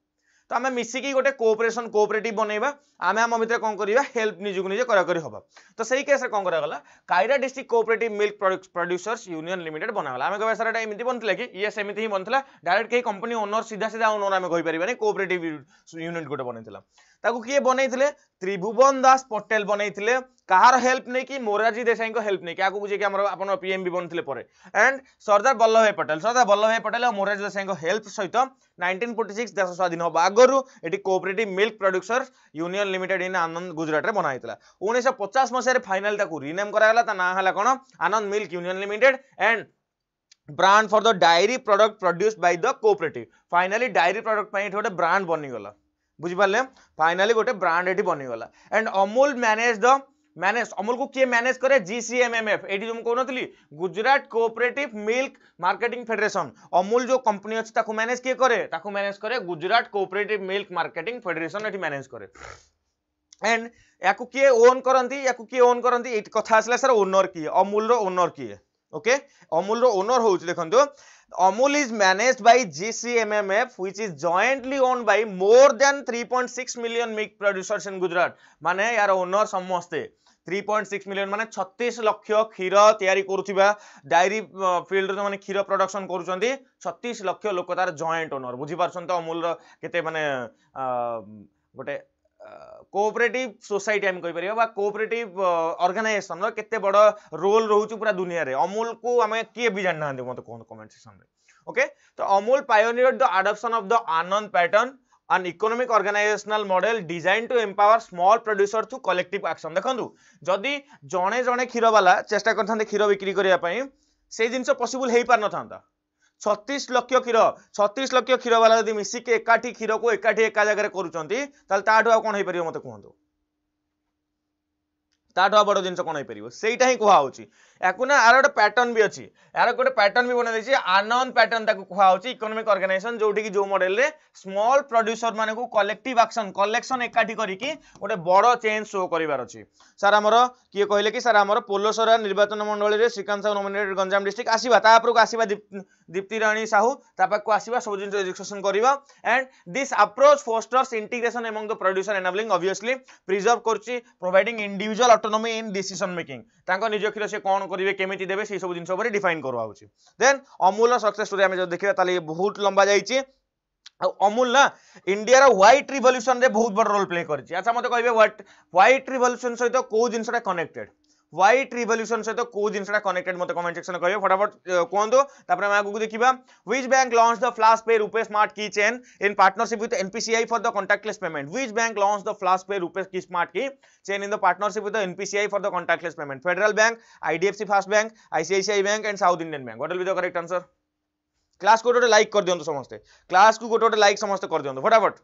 তো আমি মিশিকি গোটে কোঅপরেসন কোঅপরেটিভ বনাইবা আমি আম ভিতরে কম করা হেল্প নিজকে নিজে করাকরি হবা তো সেই কেসে কম করাগলা Kaira district cooperative milk producers union limited বনাগলা আমি কবে স্যার এটা এমনি বনলে কি ইয়ে সেমিতি হি বনলা ডাইরেক্ট কেই কোম্পানি ওনর সিধা সিধা ওনর আমি কইপারিবানি কোঅপরেটিভ ইউনিট গোটে বনাইলা ତାକୁ କିଏ ବନେଇଥିଲେ ତ୍ରିଭୁବନ ଦାସ ପଟେଲ ବନେଇଥିଲେ କାହାର ହେଲ୍ପ ନେଇକି ମୋରାରଜୀ ଦେଶାଇଙ୍କ ହେଲ୍ପ ନେଇକି ଆଗକୁ ଯିଏକି ଆମର ଆପଣ ପିଏମ୍ ବି ବନିଥିଲେ ପରେ ଆଣ୍ଡ ସର୍ଦ୍ଦାର ବଲ୍ଲଭ ଭାଇ ପଟେଲ ସର୍ଦ୍ଦାର ବଲ୍ଲଭ ଭାଇ ପଟେଲ ଓ ମୋରାରଜୀ ଦେଶାଇଙ୍କ ହେଲ୍ପ ସହିତ ନାଇଣ୍ଟିନ୍ ଫୋର୍ଟି ସିକ୍ସ ଦେଶ ସ୍ୱାଧୀନ ହେବା ଆଗରୁ ଏଠି cooperative milk producer union limited in Anand ଗୁଜରାଟରେ ବନା ହେଇଥିଲା ଉଣେଇଶହ ପଚାଶ ମସିହାରେ ଫାଇନାଲ ତାକୁ ରିନେମ୍ କରାଗଲା ତା ନାଁ ହେଲା କ'ଣ Anand milk union limited and brand for the dairy product produce by the cooperative finally dairy product ପାଇଁ ଏଠି ଗୋଟେ ବ୍ରାଣ୍ଡ ବନିଗଲା बुझिपारे फाइनाली गोटे ब्रांड ये बनगला and Amul manage the manage Amul को किए मैनेज करे जीसीएमएमएफ ये जो कहनी Gujarat cooperative milk marketing federation Amul जो कंपनी अच्छी मैनेज किए करे मैनेज करे Gujarat cooperative milk marketing federation ये मैनेज करे एंड या किए ओन करती या किए ओन करती कथा आसला सर ओनर किए अमूल ओनर किए ओके अमूल ओनर हूँ देखो Amul is managed by GCMMF which is jointly owned by more than 3.6 million milk producers in Gujarat. মানে ইয়ার ওনর সমস্তে 3.6 মিলিয়ন মানে 36 লক্ষ ক্ষীর তৈরি করুথিবা ডাইরি ফিল্ড রে মানে ক্ষীর প্রোডাকশন করুচন্তি 36 লক্ষ লোক তার জয়েন্ট ওনর বুঝি পারছন্ত অমূল কেতে মানে গোটে কোঅপরেটিভ সোসাইটি আমি কইপারিবা বা কোঅপরেটিভ অর্গানাইজেসন কেতে বড় রোল রহুচি পুরা দুনিয়ারে অমুল কু আমি কিয়ে বি জানি না মতো কোন কমেন্ট সেকশন রে ওকে তো Amul pioneer the adaptation of the Anand pattern an economic organizational model designed to empower small producer through collective action দেখন্তু যদি জনে জনে ক্ষীরবালা চেষ্টা করতে ক্ষীর বিক্রি করা সেই জিনিস পসিবল হয়ে পার নথান্তা ছত্রিশ লক্ষ ক্ষীর ছত্রিশ লক্ষ ক্ষীরবালা যদি মিশিকি একাঠি ক্ষীরকু একাঠি একা জায়গায় করছেন তাহলে তাঠু আর কোণ হয়ে পার মতো কুহতু তাঠু বড় জিনিস কোণ হয়ে পার সেইটা হি কুহা হচ্ছে ୟାକୁ ନା ଆର ଗୋଟେ ପ୍ୟାଟର୍ନ ବି ଅଛି ଏହାର ଗୋଟେ ପ୍ୟାଟର୍ନ ବି ବନେଇ ଦେଇଛି ଆନନ୍ ପ୍ୟାଟର୍ନ ତାକୁ କୁହାହେଉଛି ଇକୋନୋମିକ୍ ଅର୍ଗାନାଇଜେସନ ଯୋଉଠିକି ଯୋଉ ମଡେଲରେ ସ୍ମଲ୍ ପ୍ରଡ୍ୟୁସର ମାନଙ୍କୁ କଲେକ୍ଟିଭ ଆକ୍ସନ କଲେକ୍ସନ ଏକାଠି କରିକି ଗୋଟେ ବଡ଼ ଚେଞ୍ଜ ସୋ କରିବାର ଅଛି ସାର୍ ଆମର କିଏ କହିଲେ କି ସାର୍ ଆମର ପୋଲସରା ନିର୍ବାଚନ ମଣ୍ଡଳୀରେ ଶ୍ରୀକାନ୍ତ ସାହୁ ନୋମିନେଟେଡ୍ ଗଞ୍ଜାମ ଡିଷ୍ଟ୍ରିକ୍ଟ ଆସିବା ତା ଉପରକୁ ଆସିବା ଦୀପ୍ତି ରାଣୀ ସାହୁ ତା ପାଖକୁ ଆସିବା ସବୁ ଜିନିଷ ରେଜିଷ୍ଟ୍ରେସନ କରିବ and this approach fosters integration among the producer enabling obviously preserve କରୁଛି providing individual autonomy in decision making ତାଙ୍କ ନିଜ କ୍ଷୀର ସେ କ'ଣ করবে কেমিটি দেবে সেই সব জিনিস উপরে ডিফাইন করা হচ্ছে দেন অমূল সকসেস স্টোরি আমি যদি দেখিবা তাহলে বহুত লম্বা যাইছে ଆଉ ଅମୁଲ ନା ଇଣ୍ଡିଆର ହ୍ୱାଇଟ୍ ରିଭଲ୍ୟୁସନ୍ରେ ବହୁତ ବଡ଼ ରୋଲ୍ ପ୍ଲେ କରିଛି ଆଚ୍ଛା ମୋତେ କହିବେ ହ୍ୱାଟ୍ ହ୍ୱାଇଟ୍ ରିଭଲ୍ୟୁସନ୍ ସହିତ କେଉଁ ଜିନିଷଟା କନେକ୍ଟେଡ୍ व्हाइट रिवल्यूशन सहित कौ जिनटा कनेक्टेड मत कमेंट सेक्शन कह फटाफट कहुतु तापर आगे देखा which bank launch the flash pay RuPay smart key chain in partnership with NPCI for the contactless payment which bank launch the flash pay RuPay की smart key chain in the partnership with NPCI for the contactless payment Federal Bank IDFC First Bank ICICI Bank and South Indian Bank what will be the correct answer class को गोटे लाइक कर दिखाते समस्ते क्लास को गोटे गोटे लाइक समस्त कर दिखाते फटाफट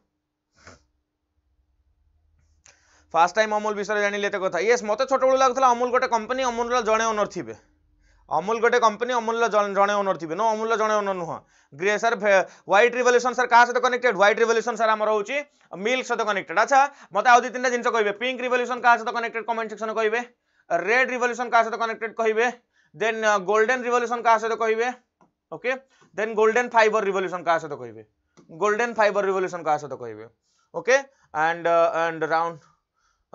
ফার্স্ট টাইম অমুল বিষয়ে জাঁলে এত কথা ইয়েস মতো ছোটবেলা লাগুলা অমুল গোটে কম্পানি অমুলর জনে ওনর থিবে অমুল গোটে কম্পানি অমুলর জনে ওনর থিবে নো অমুলর জনে ওনর নুহ grey sir white revolution sir কাহ সহ কনেক্টেড হোয়াইট রিভলিউশন স্যার আমার হচ্ছে মিল্ক সহ কনেক্টেড আচ্ছা মতো আউ দুই তিনটা জিনিস কইবে পিঙ্ক রিভলিউশন কাহ সহ কনেক্টেড কমেন্ট সেকশন কইবে রেড রিভলিউশন কাহ সহ কনেক্টেড কইবে দেন গোল্ডেন রিভলিউশন কাহ সহ কইবে okay then golden fibre revolution কাহ সহ কইবে গোল্ডেন ফাইবর রিভলিউশন কাহ সহ কইবে okay and and round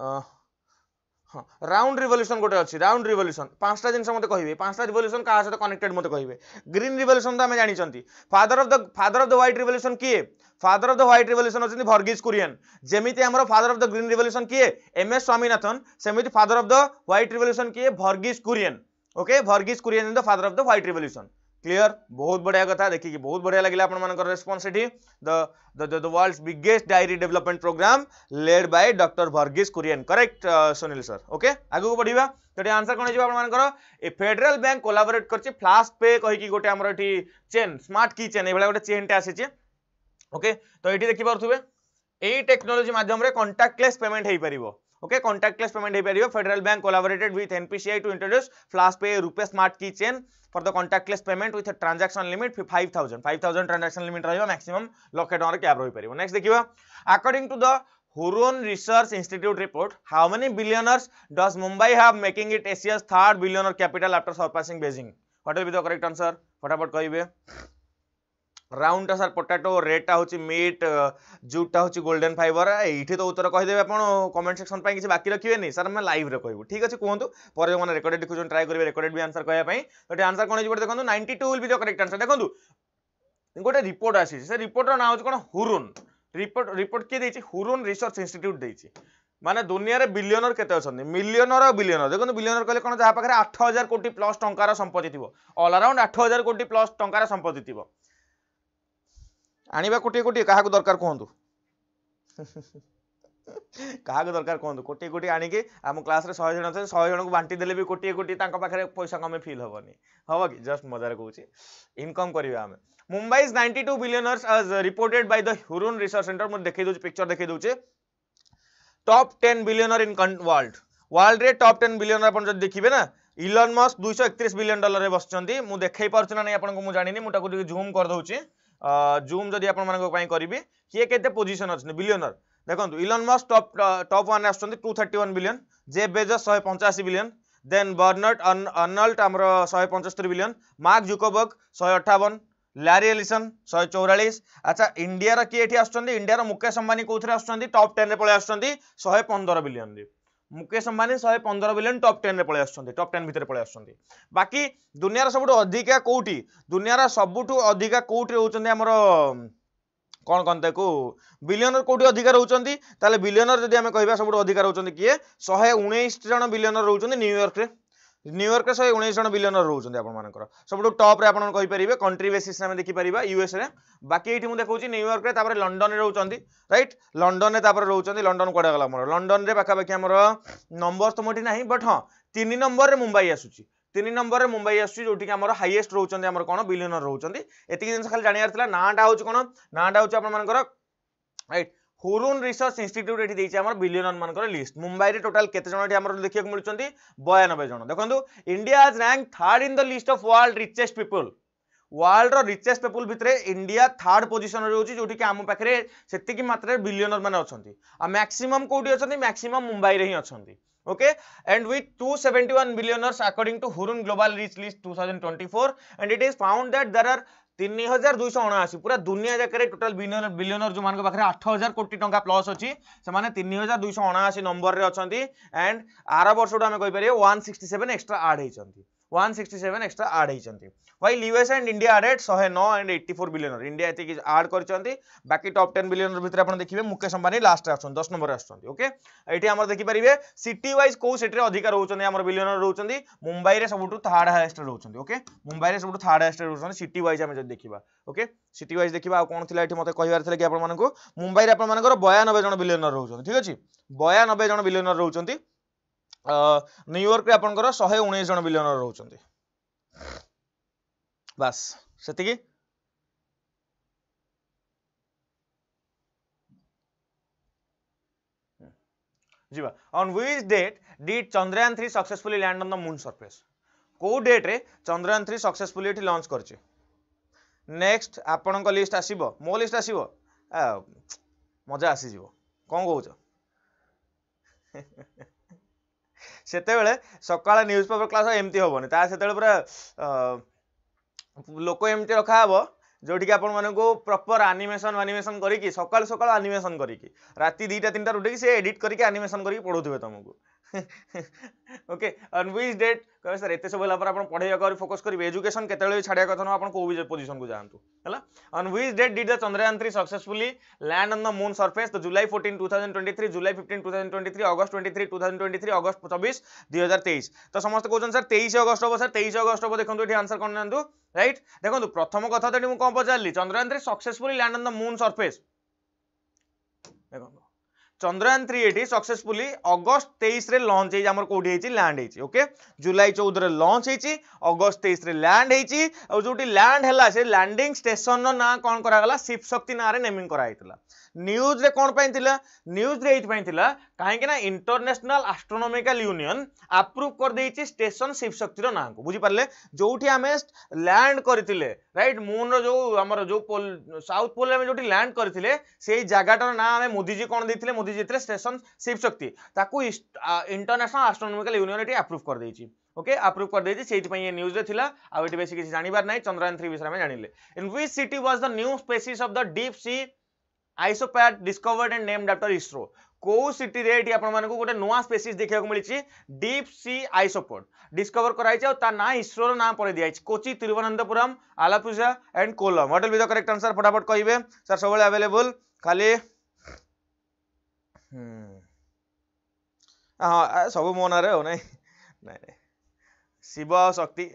round revolution ଗୋଟେ ଅଛି ରାଉଣ୍ଡ ରିଭଲ୍ୟୁସନ୍ ପାଞ୍ଚଟା ଜିନିଷ ମୋତେ କହିବେ ପାଞ୍ଚଟା ରିଭଲ୍ୟୁସନ୍ କାହା ସହିତ କନେକ୍ଟେଡ୍ ମୋତେ କହିବେ ଗ୍ରୀନ୍ ରିଭଲ୍ୟୁସନ୍ ତ ଆମେ ଜାଣିଛନ୍ତି father of the father of the white revolution କିଏ father of the white revolution ଅଛନ୍ତି ଭର୍ଗିସ୍ କୁରିଏନ୍ ଯେମିତି ଆମର father of the green revolution କିଏ ଏମ୍ ଏସ୍ ସ୍ୱାମୀନାଥନ୍ ସେମିତି father of the white revolution କିଏ Verghese Kurien okay Verghese Kurien in the father of the white revolution clear बहुत बढ़िया कथा देखिए बहुत बढ़िया लगे आपण response the world biggest dairy development programme led by doctor भर्गीस Kurien correct Sunil sir okay आगे को बढ़िया तो आंसर कौन हो ए फेडराल बैंक कोलाबोरेट कर फ्लास्ट पे कही गोटे आम चेन स्मार्ट की चेन ये गोटे चेन टे आसी ओके तो ये देखिपे यही टेक्नोलोजी मध्यम कंटाक्टलेस पेमेंट हो पार ओके कॉन्टैक्टलेस पेमेंट हो पारे bank collaborated with NPCI to introduce pay RuPay smart key chain for the contactless payment with transaction limit five thousand five thousand transaction limit रही है मैक्सीम लक्ष टकर क्या रही पार नेक्स्ट देखिए according to the Hurun research institute report how many billionaires does Mumbai have making it Asia's third billionaire capital after surpassing Beijing what will be the correct answer फटाफट कहे রাউন্ডটা স্যার পটাটো রেডটা হচ্ছে মিট জুটটা হচ্ছে গোল্ডেন ফাইবর এইটি তো উত্তর কহিদেবে আপনার কমেন্ট সেকশন পাই কিছু বাকি রাখবেনি স্যার আমি লাইভ্রে কহবু ঠিক আছে কুহতু পরে যে রেকর্ডেড দেখুছেন ট্রাই করবে রেকর্ডেড বি আনসার কহা তো এটি আনসার কোণ হয়েছে গোটে দেখুন ninety two will be the correct answer দেখুন গোটে রিপোর্ট আসিছে সে রিপোর্টর না হচ্ছে কোণ হুরুন রিপোর্ট রিপোর্ট কি দিয়েছি হুরুন রিসর্চ ইনস্টিট্যুট দিয়েছি মানে দুনিয়ার বিলিয়নর কেতে অনেক মিলিয়নর আর বিলিয়নর দেখুন বিলিয়নর কলে কোণ যা পাখে আট হাজার কোটি প্লস টঙ্কার সম্পত্তি থাকবে অল আরাউন্ড আট হাজার কোটি প্লস টঙ্কার সম্পত্তি থাকবে ଆଣିବା କୋଟିଏ କୋଟିଏ କାହାକୁ ଦରକାର କୁହନ୍ତୁ କାହାକୁ ଦରକାର କୁହନ୍ତୁ କୋଟିଏ କୋଟି ଆଣିକି ଆମ କ୍ଲାସ୍ରେ ଶହେ ଜଣ ଅଛନ୍ତି ଶହେ ଜଣଙ୍କୁ ବାଣ୍ଟି ଦେଲେ ବି କୋଟିଏ କୋଟି ତାଙ୍କ ପାଖରେ ପଇସା କମେ ଫିଲ୍ ହେବନି ହବ କି ଜଷ୍ଟ ମଜାରେ କହୁଛି ଇନକମ୍ କରିବା ଆମେ Mumbai's ninety two billionaires as reported by the Hurun research centre ମୁଁ ଦେଖେଇ ଦେଉଛି ପିକ୍ଚର ଦେଖେଇ ଦେଉଛି top ten billionaire in world ୱାର୍ଲଡରେ ଟପ୍ ଟେନ୍ ବିଲିୟନର ଆପଣ ଯଦି ଦେଖିବେ ନା ଇଲନ୍ ମସ୍ ଦୁଇଶହ ଏକତିରିଶ ବିଲିୟନ ଡଲରରେ ବସିଛନ୍ତି ମୁଁ ଦେଖେଇ ପାରୁଛି ନା ନାହିଁ ଆପଣଙ୍କୁ ମୁଁ ଜାଣିନି ମୁଁ ତାକୁ ଟିକେ ଜୁମ୍ କରିଦେଉଛି ଜୁମ୍ ଯଦି ଆପଣମାନଙ୍କ ପାଇଁ କରିବି କିଏ କେତେ ପୋଜିସନ୍ ଅଛନ୍ତି ବିଲିୟନର ଦେଖନ୍ତୁ Elon Musk top top one ଆସୁଛନ୍ତି two thirty one billion Jeff Bezos ଶହେ ପଞ୍ଚାଅଶୀ ବିଲିୟନ୍ ଦେନ୍ ବର୍ନଟ୍ ଅର୍ନଲ୍ଟ ଆମର ଶହେ ପଞ୍ଚସ୍ତରୀ ବିଲିୟନ୍ ମାର୍କ ଜୁକୋବର୍ଗ ଶହେ ଅଠାବନ ଲାରି ଏଲିସନ୍ ଶହେ ଚଉରାଳିଶ ଆଚ୍ଛା ଇଣ୍ଡିଆର କିଏ ଏଠି ଆସୁଛନ୍ତି ଇଣ୍ଡିଆର ମୁକେଶ ଅମ୍ବାନୀ କେଉଁଥିରେ ଆସୁଛନ୍ତି ଟପ୍ ଟେନ୍ରେ ପଳେଇ ଆସୁଛନ୍ତି ଶହେ ପନ୍ଦର ବିଲିୟନ୍ରେ ମୁକେଶ ଅମ୍ବାନୀ ଶହେ ପନ୍ଦର ବିଲିୟନ ଟପ୍ ଟେନ୍ରେ ପଳେଇ ଆସୁଛନ୍ତି ଟପ୍ ଟେନ୍ ଭିତରେ ପଳେଇ ଆସୁଛନ୍ତି ବାକି ଦୁନିଆର ସବୁଠୁ ଅଧିକା କୋଉଠି ଦୁନିଆର ସବୁଠୁ ଅଧିକା କୋଉଠି ରହୁଛନ୍ତି ଆମର କ'ଣ କ'ଣ ତାକୁ ବିଲିୟନର କୋଉଠି ଅଧିକା ରହୁଛନ୍ତି ତାହେଲେ ବିଲିୟନର ଯଦି ଆମେ କହିବା ସବୁଠୁ ଅଧିକା ରହୁଛନ୍ତି କିଏ ଶହେ ଉଣେଇଶ ଜଣ ବିଲିୟନର ରହୁଛନ୍ତି ନ୍ୟୁୟର୍କରେ ନ୍ୟୁୟର୍କରେ ଶହେ ଉଣେଇଶ ଜଣ ବିଲିୟନର ରହୁଛନ୍ତି ଆପଣମାନଙ୍କର ସବୁଠୁ ଟପ୍ରେ ଆପଣ କହିପାରିବେ କଣ୍ଟ୍ରି ବେସିସ୍ରେ ଆମେ ଦେଖିପାରିବା ୟୁଏସ୍ରେ ବାକି ଏଇଠି ମୁଁ ଦେଖାଉଛି ନ୍ୟୁୟର୍କରେ ତାପରେ ଲଣ୍ଡନରେ ରହୁଛନ୍ତି ରାଇଟ୍ ଲଣ୍ଡନରେ ତାପରେ ରହୁଛନ୍ତି ଲଣ୍ଡନ କୁଆଡ଼େ ଗଲା ଆମର ଲଣ୍ଡନରେ ପାଖାପାଖି ଆମର ନମ୍ବର ତ ମୋଠି ନାହିଁ ବଟ୍ ହଁ ତିନି ନମ୍ବରରେ ମୁମ୍ବାଇ ଆସୁଛି ତିନି ନମ୍ବରରେ ମୁମ୍ବାଇ ଆସୁଛି ଯେଉଁଠିକି ଆମର ହାଇଏଷ୍ଟ ରହୁଛନ୍ତି ଆମର କ'ଣ ବିଲିୟନର ରହୁଛନ୍ତି ଏତିକି ଜିନିଷ ଖାଲି ଜାଣିବାର ଥିଲା ନାଁଟା ହେଉଛି କ'ଣ ନାଁଟା ହେଉଛି ଆପଣମାନଙ୍କର ରାଇଟ୍ ହୁରୁନ୍ ରିସର୍ଚ୍ଚ ଇନଷ୍ଟିଚ୍ୟୁଟ୍ ଏଠି ଦେଇଛି ଆମର ବିଲିୟନର୍ ମାନଙ୍କର ଲିଷ୍ଟ ମୁମ୍ବାଇରେ ଟୋଟାଲ୍ କେତେ ଜଣ ଏଠି ଆମର ଦେଖିବାକୁ ମିଳୁଛନ୍ତି ବୟାନବେ ଜଣ ଦେଖନ୍ତୁ India is rank third in the list of world richest people ওয়ার্ল্ডর রিচেস্ট পিপুল ভিতরে ইন্ডিয়া থার্ড পজিশন রয়েছে যেটিকি আম পাখে সেতিকি মাত্রায় বিলিয়নর মানে অনেক আর ম্যাক্সিমম কোটি অনেক ম্যাক্সিমম মুম্বাইরে হি অনেক okay and with two seventy one billionaires according to Hurun global rich list two thousand twenty four and it is found that there are তিন হাজার দুইশ অনাশি পুরা দুনিয়া যাকার টোটাল বিলিয়নর যে পাখে আঠ হাজার কোটি টঙ্কা প্লস অছি সে তিন হাজার দুইশ অনাশি নম্বরের অনেক এন্ড আর বর্ষটা আমি কইপার one sixty seven extra add হয়েছেন 167 extra add ହେଇଛନ୍ତି while us and india added 109 and 84 billion india ଏତିକି add କରିଛନ୍ତି ବାକି top 10 billion ର ଭିତରେ ଆପଣ ଦେଖିବେ ମୁକେଶ ଅମ୍ବାନୀ ଲାଷ୍ଟରେ ଆସୁଛନ୍ତି 10 ନମ୍ବରରେ ଆସୁଛନ୍ତି ଓକେ ଏଠି ଆମର ଦେଖିପାରିବେ ସିଟି ୱାଇଜ୍ କୋଉ ସିଟିରେ ଅଧିକା ରହୁଛନ୍ତି ଆମର ବିଲିୟନର ରହୁଛନ୍ତି ମୁମ୍ବାଇରେ ସବୁଠୁ ଥାର୍ଡ ହାଏଷ୍ଟ ରହୁଛନ୍ତି ଓକେ ମୁମ୍ବାଇରେ ସବୁଠୁ ଥାର୍ଡ ହାଏଷ୍ଟ ରହୁଛନ୍ତି ସିଟି ୱାଇଜ୍ ଆମେ ଯଦି ଦେଖିବା ଓକେ ସିଟି ୱାଇଜ୍ ଦେଖିବା ଆଉ କ'ଣ ଥିଲା ଏଠି ମୋତେ କହିବାର ଥିଲା କି ଆପଣମାନଙ୍କୁ ମୁମ୍ବାଇରେ ଆପଣମାନଙ୍କର ବୟାନବେ ଜଣ ବିଲିୟନର ରହୁଛନ୍ତି ଠିକ୍ ଅଛି ବୟାନବେ ଜଣ ବିଲିୟନର ରହୁଛନ୍ତି ନ୍ୟୁୟର୍କରେ ଆପଣଙ୍କର ଶହେ ଉଣେଇଶ ଜଣ ବିଲିୟନର ରହୁଛନ୍ତି ବାସ୍ ସେତିକି ଯିବା on which date did Chandrayaan three successfully land on the moon surface କେଉଁ ଡେଟ୍ରେ ଚନ୍ଦ୍ରୟାନ ଥ୍ରୀ ସକ୍ସେସଫୁଲି ଏଠି ଲଞ୍ଚ କରିଛି ନେକ୍ସଟ ଆପଣଙ୍କ ଲିଷ୍ଟ ଆସିବ ମୋ ଲିଷ୍ଟ ଆସିବ ମଜା ଆସିଯିବ କ'ଣ କହୁଛ ସେତେବେଳେ ସକାଳ ନ୍ୟୁଜ୍ ପେପର୍ କ୍ଲାସ୍ ଏମିତି ହେବନି ତା ସେତେବେଳେ ପୁରା ଲୋକ ଏମିତି ରଖାହେବ ଯେଉଁଠିକି ଆପଣମାନଙ୍କୁ ପ୍ରପର୍ ଆନିମେସନ୍ ଆନିମେସନ୍ କରିକି ସକାଳୁ ସକାଳୁ ଆନିମେସନ୍ କରିକି ରାତି ଦୁଇଟା ତିନିଟାରୁ ଉଠିକି ସେ ଏଡ଼ିଟ୍ କରିକି ଆନିମେସନ୍ କରିକି ପଢ଼ଉଥିବେ ତୁମକୁ ओके ऑन विच डेट कह सर एत सब पर आप पढ़ाई फोकस करेंगे एजुकेशन केतले छाड़ा कथ ना आप भी पोजिशन को जातु है on which date did the Chandrayaan three successfully land on the moon surface तो July fourteen two thousand twenty three July fifteen two thousand twenty three August twenty three two thousand twenty three अगस्त चबिश दुई हजार तेईस तो समस्त कहते सर तेईस अगस्त हम सर तेईस अगस्त हम देखो ये आंसर कर ना रईट देखो प्रथम कथा तो मुझे कौन पचारि Chandrayaan three successfully land on the moon surface देखो চন্দ্রয়ান থ্রি এটি সকসেসফুলি অগস্ট তেইশে লঞ্চ হয়েছে আমার কোটি হয়েছে ল্যান্ড হয়েছে ওকে জুলাই চৌদরে লঞ্চ হয়েছে অগস্ট তেইশে ল্যান্ড হয়েছে আউটি ল্যান্ড হল সে ল্যান্ডিং স্টেসন না কম করা শিবশক্তি না নেমিং করা হয়েছিল ନ୍ୟୁଜ୍ରେ କ'ଣ ପାଇଁ ଥିଲା ନ୍ୟୁଜ୍ରେ ଏଇଥିପାଇଁ ଥିଲା କାହିଁକିନା ଇଣ୍ଟରନ୍ୟାସନାଲ୍ ଆଷ୍ଟ୍ରୋନମିକାଲ ୟୁନିଅନ୍ ଆପ୍ରୁଭ୍ କରିଦେଇଛି ଷ୍ଟେସନ୍ ଶିବଶକ୍ତିର ନାଁକୁ ବୁଝିପାରିଲେ ଯେଉଁଠି ଆମେ ଲ୍ୟାଣ୍ଡ କରିଥିଲେ ରାଇଟ୍ ମୁନ୍ର ଯେଉଁ ଆମର ଯେଉଁ ପୋଲ ସାଉଥ୍ ପୋଲ୍ରେ ଆମେ ଯେଉଁଠି ଲ୍ୟାଣ୍ଡ କରିଥିଲେ ସେଇ ଜାଗାଟାର ନାଁ ଆମେ ମୋଦିଜୀ କ'ଣ ଦେଇଥିଲେ ମୋଦିଜୀ ଦେଇଥିଲେ ଷ୍ଟେସନ୍ ଶିବଶକ୍ତି ତାକୁ ଇଣ୍ଟରନ୍ୟାସନାଲ୍ ଆଷ୍ଟ୍ରୋନମିକାଲ ୟୁନିଅନ୍ ଏଠି ଆପ୍ରୁଭ୍ କରିଦେଇଛି ଓକେ ଆପ୍ରୁଭ୍ କରିଦେଇଛି ସେଇଥିପାଇଁ से ନ୍ୟୁଜ୍ରେ ଥିଲା ଆଉ ଏଠି ବେଶୀ କିଛି ଜାଣିବାର ନାହିଁ ଚନ୍ଦ୍ରାୟନ ଥ୍ରୀ ବିଷୟରେ ଆମେ ଜାଣିଲେ in which city was the new species of the deep sea isopod discovered and named after ISRO କେଉଁ ସିଟିରେ ଏଠି ଆପଣମାନଙ୍କୁ ଗୋଟେ ନୂଆ ସ୍ପେସିସ୍ ଦେଖିବାକୁ ମିଳିଛି ଡିପ୍ ସି ଆଇସୋପୋଡ୍ ଡିସ୍କଭର କରାଯାଇଛି ଆଉ ତା ନାଁ ଇସ୍ରୋର ନାଁ ପରେ ଦିଆଯାଇଛି Kochi Thiruvananthapuram Alappuzha and Kollam what be the correct answer ଫଟାଫଟ କହିବେ ସାର୍ ସବୁବେଳେ ଆଭେଲେବୁଲ୍ ଖାଲି ହଁ ସବୁ ମୋ ନାଁରେ ଆଉ ନାଇଁ ନାଇଁ Shiv Shakti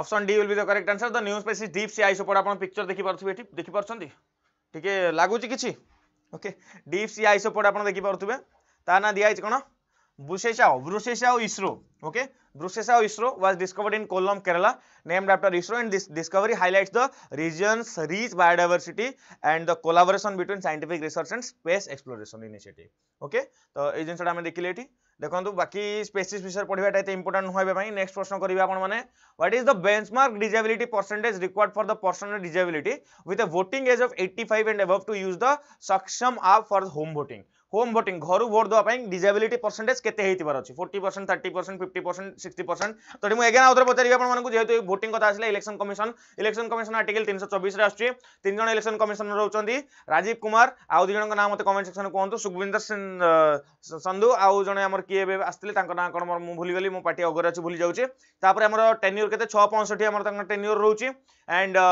option D will be the correct answer the news page is deep sea ice উপরে আপনার পিকচর দেখিপারুবে এটি দেখিপারছেন টিকে লাগুচি কিছু ওকে ডিপ সি আইস উপরে আপনার দেখিপারুবে তা না দিয়া হয়েছে কোণ Brucesa, Brucesa ISRO. Okay, Brucesa ISRO was discovered in Kollam, Kerala, named after ISRO, and this discovery highlights the region's rich biodiversity and the collaboration between scientific research and space exploration initiative. Okay, so agents are dealing দেখুন বাকি স্পেসিস বিষয়ে পড়া এত ইম্পর্টাট নুহ এবার নেক্সট প্রশ্ন করবে আপনার what is the benchmark disability percentage required for the person disability with a voting age of eighty five and above to use the Saksham app for home voting home voting घर भोट देवाई डिजाबिलिट परसेंटेज के अच्छे forty percent thirty percent fifty percent sixty percent तो मुझे एगेन आउे पचारि आपको जेहतु भोटिंग कथ आसा election commission election commission article तीन सौ चौबीस आसुच्छे तीन जन इलेक्शन कमिशनर रोचे राजीव कुमार आउ दुई जन ना मत कमेंट सेक्शन कहतु सुखविंदर संधु आउ जन आम किए आसते ना कौन मुझे भूलीगली मो पार्टी अगर अच्छे भूली जाऊे आम टेन्यूर के छः पंसठी आम टेन्यूर रोचे एंड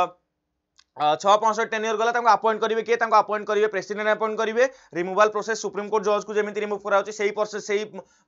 छः पौसठ इयर गला आपयंट करेंगे किए अपॉइंट करेंगे प्रेसीडेंट आपयंट करेंगे रिमुवाल प्रोसेस सुप्रीमकोर्ट जज को जमी रिमुव कर प्रोसेस से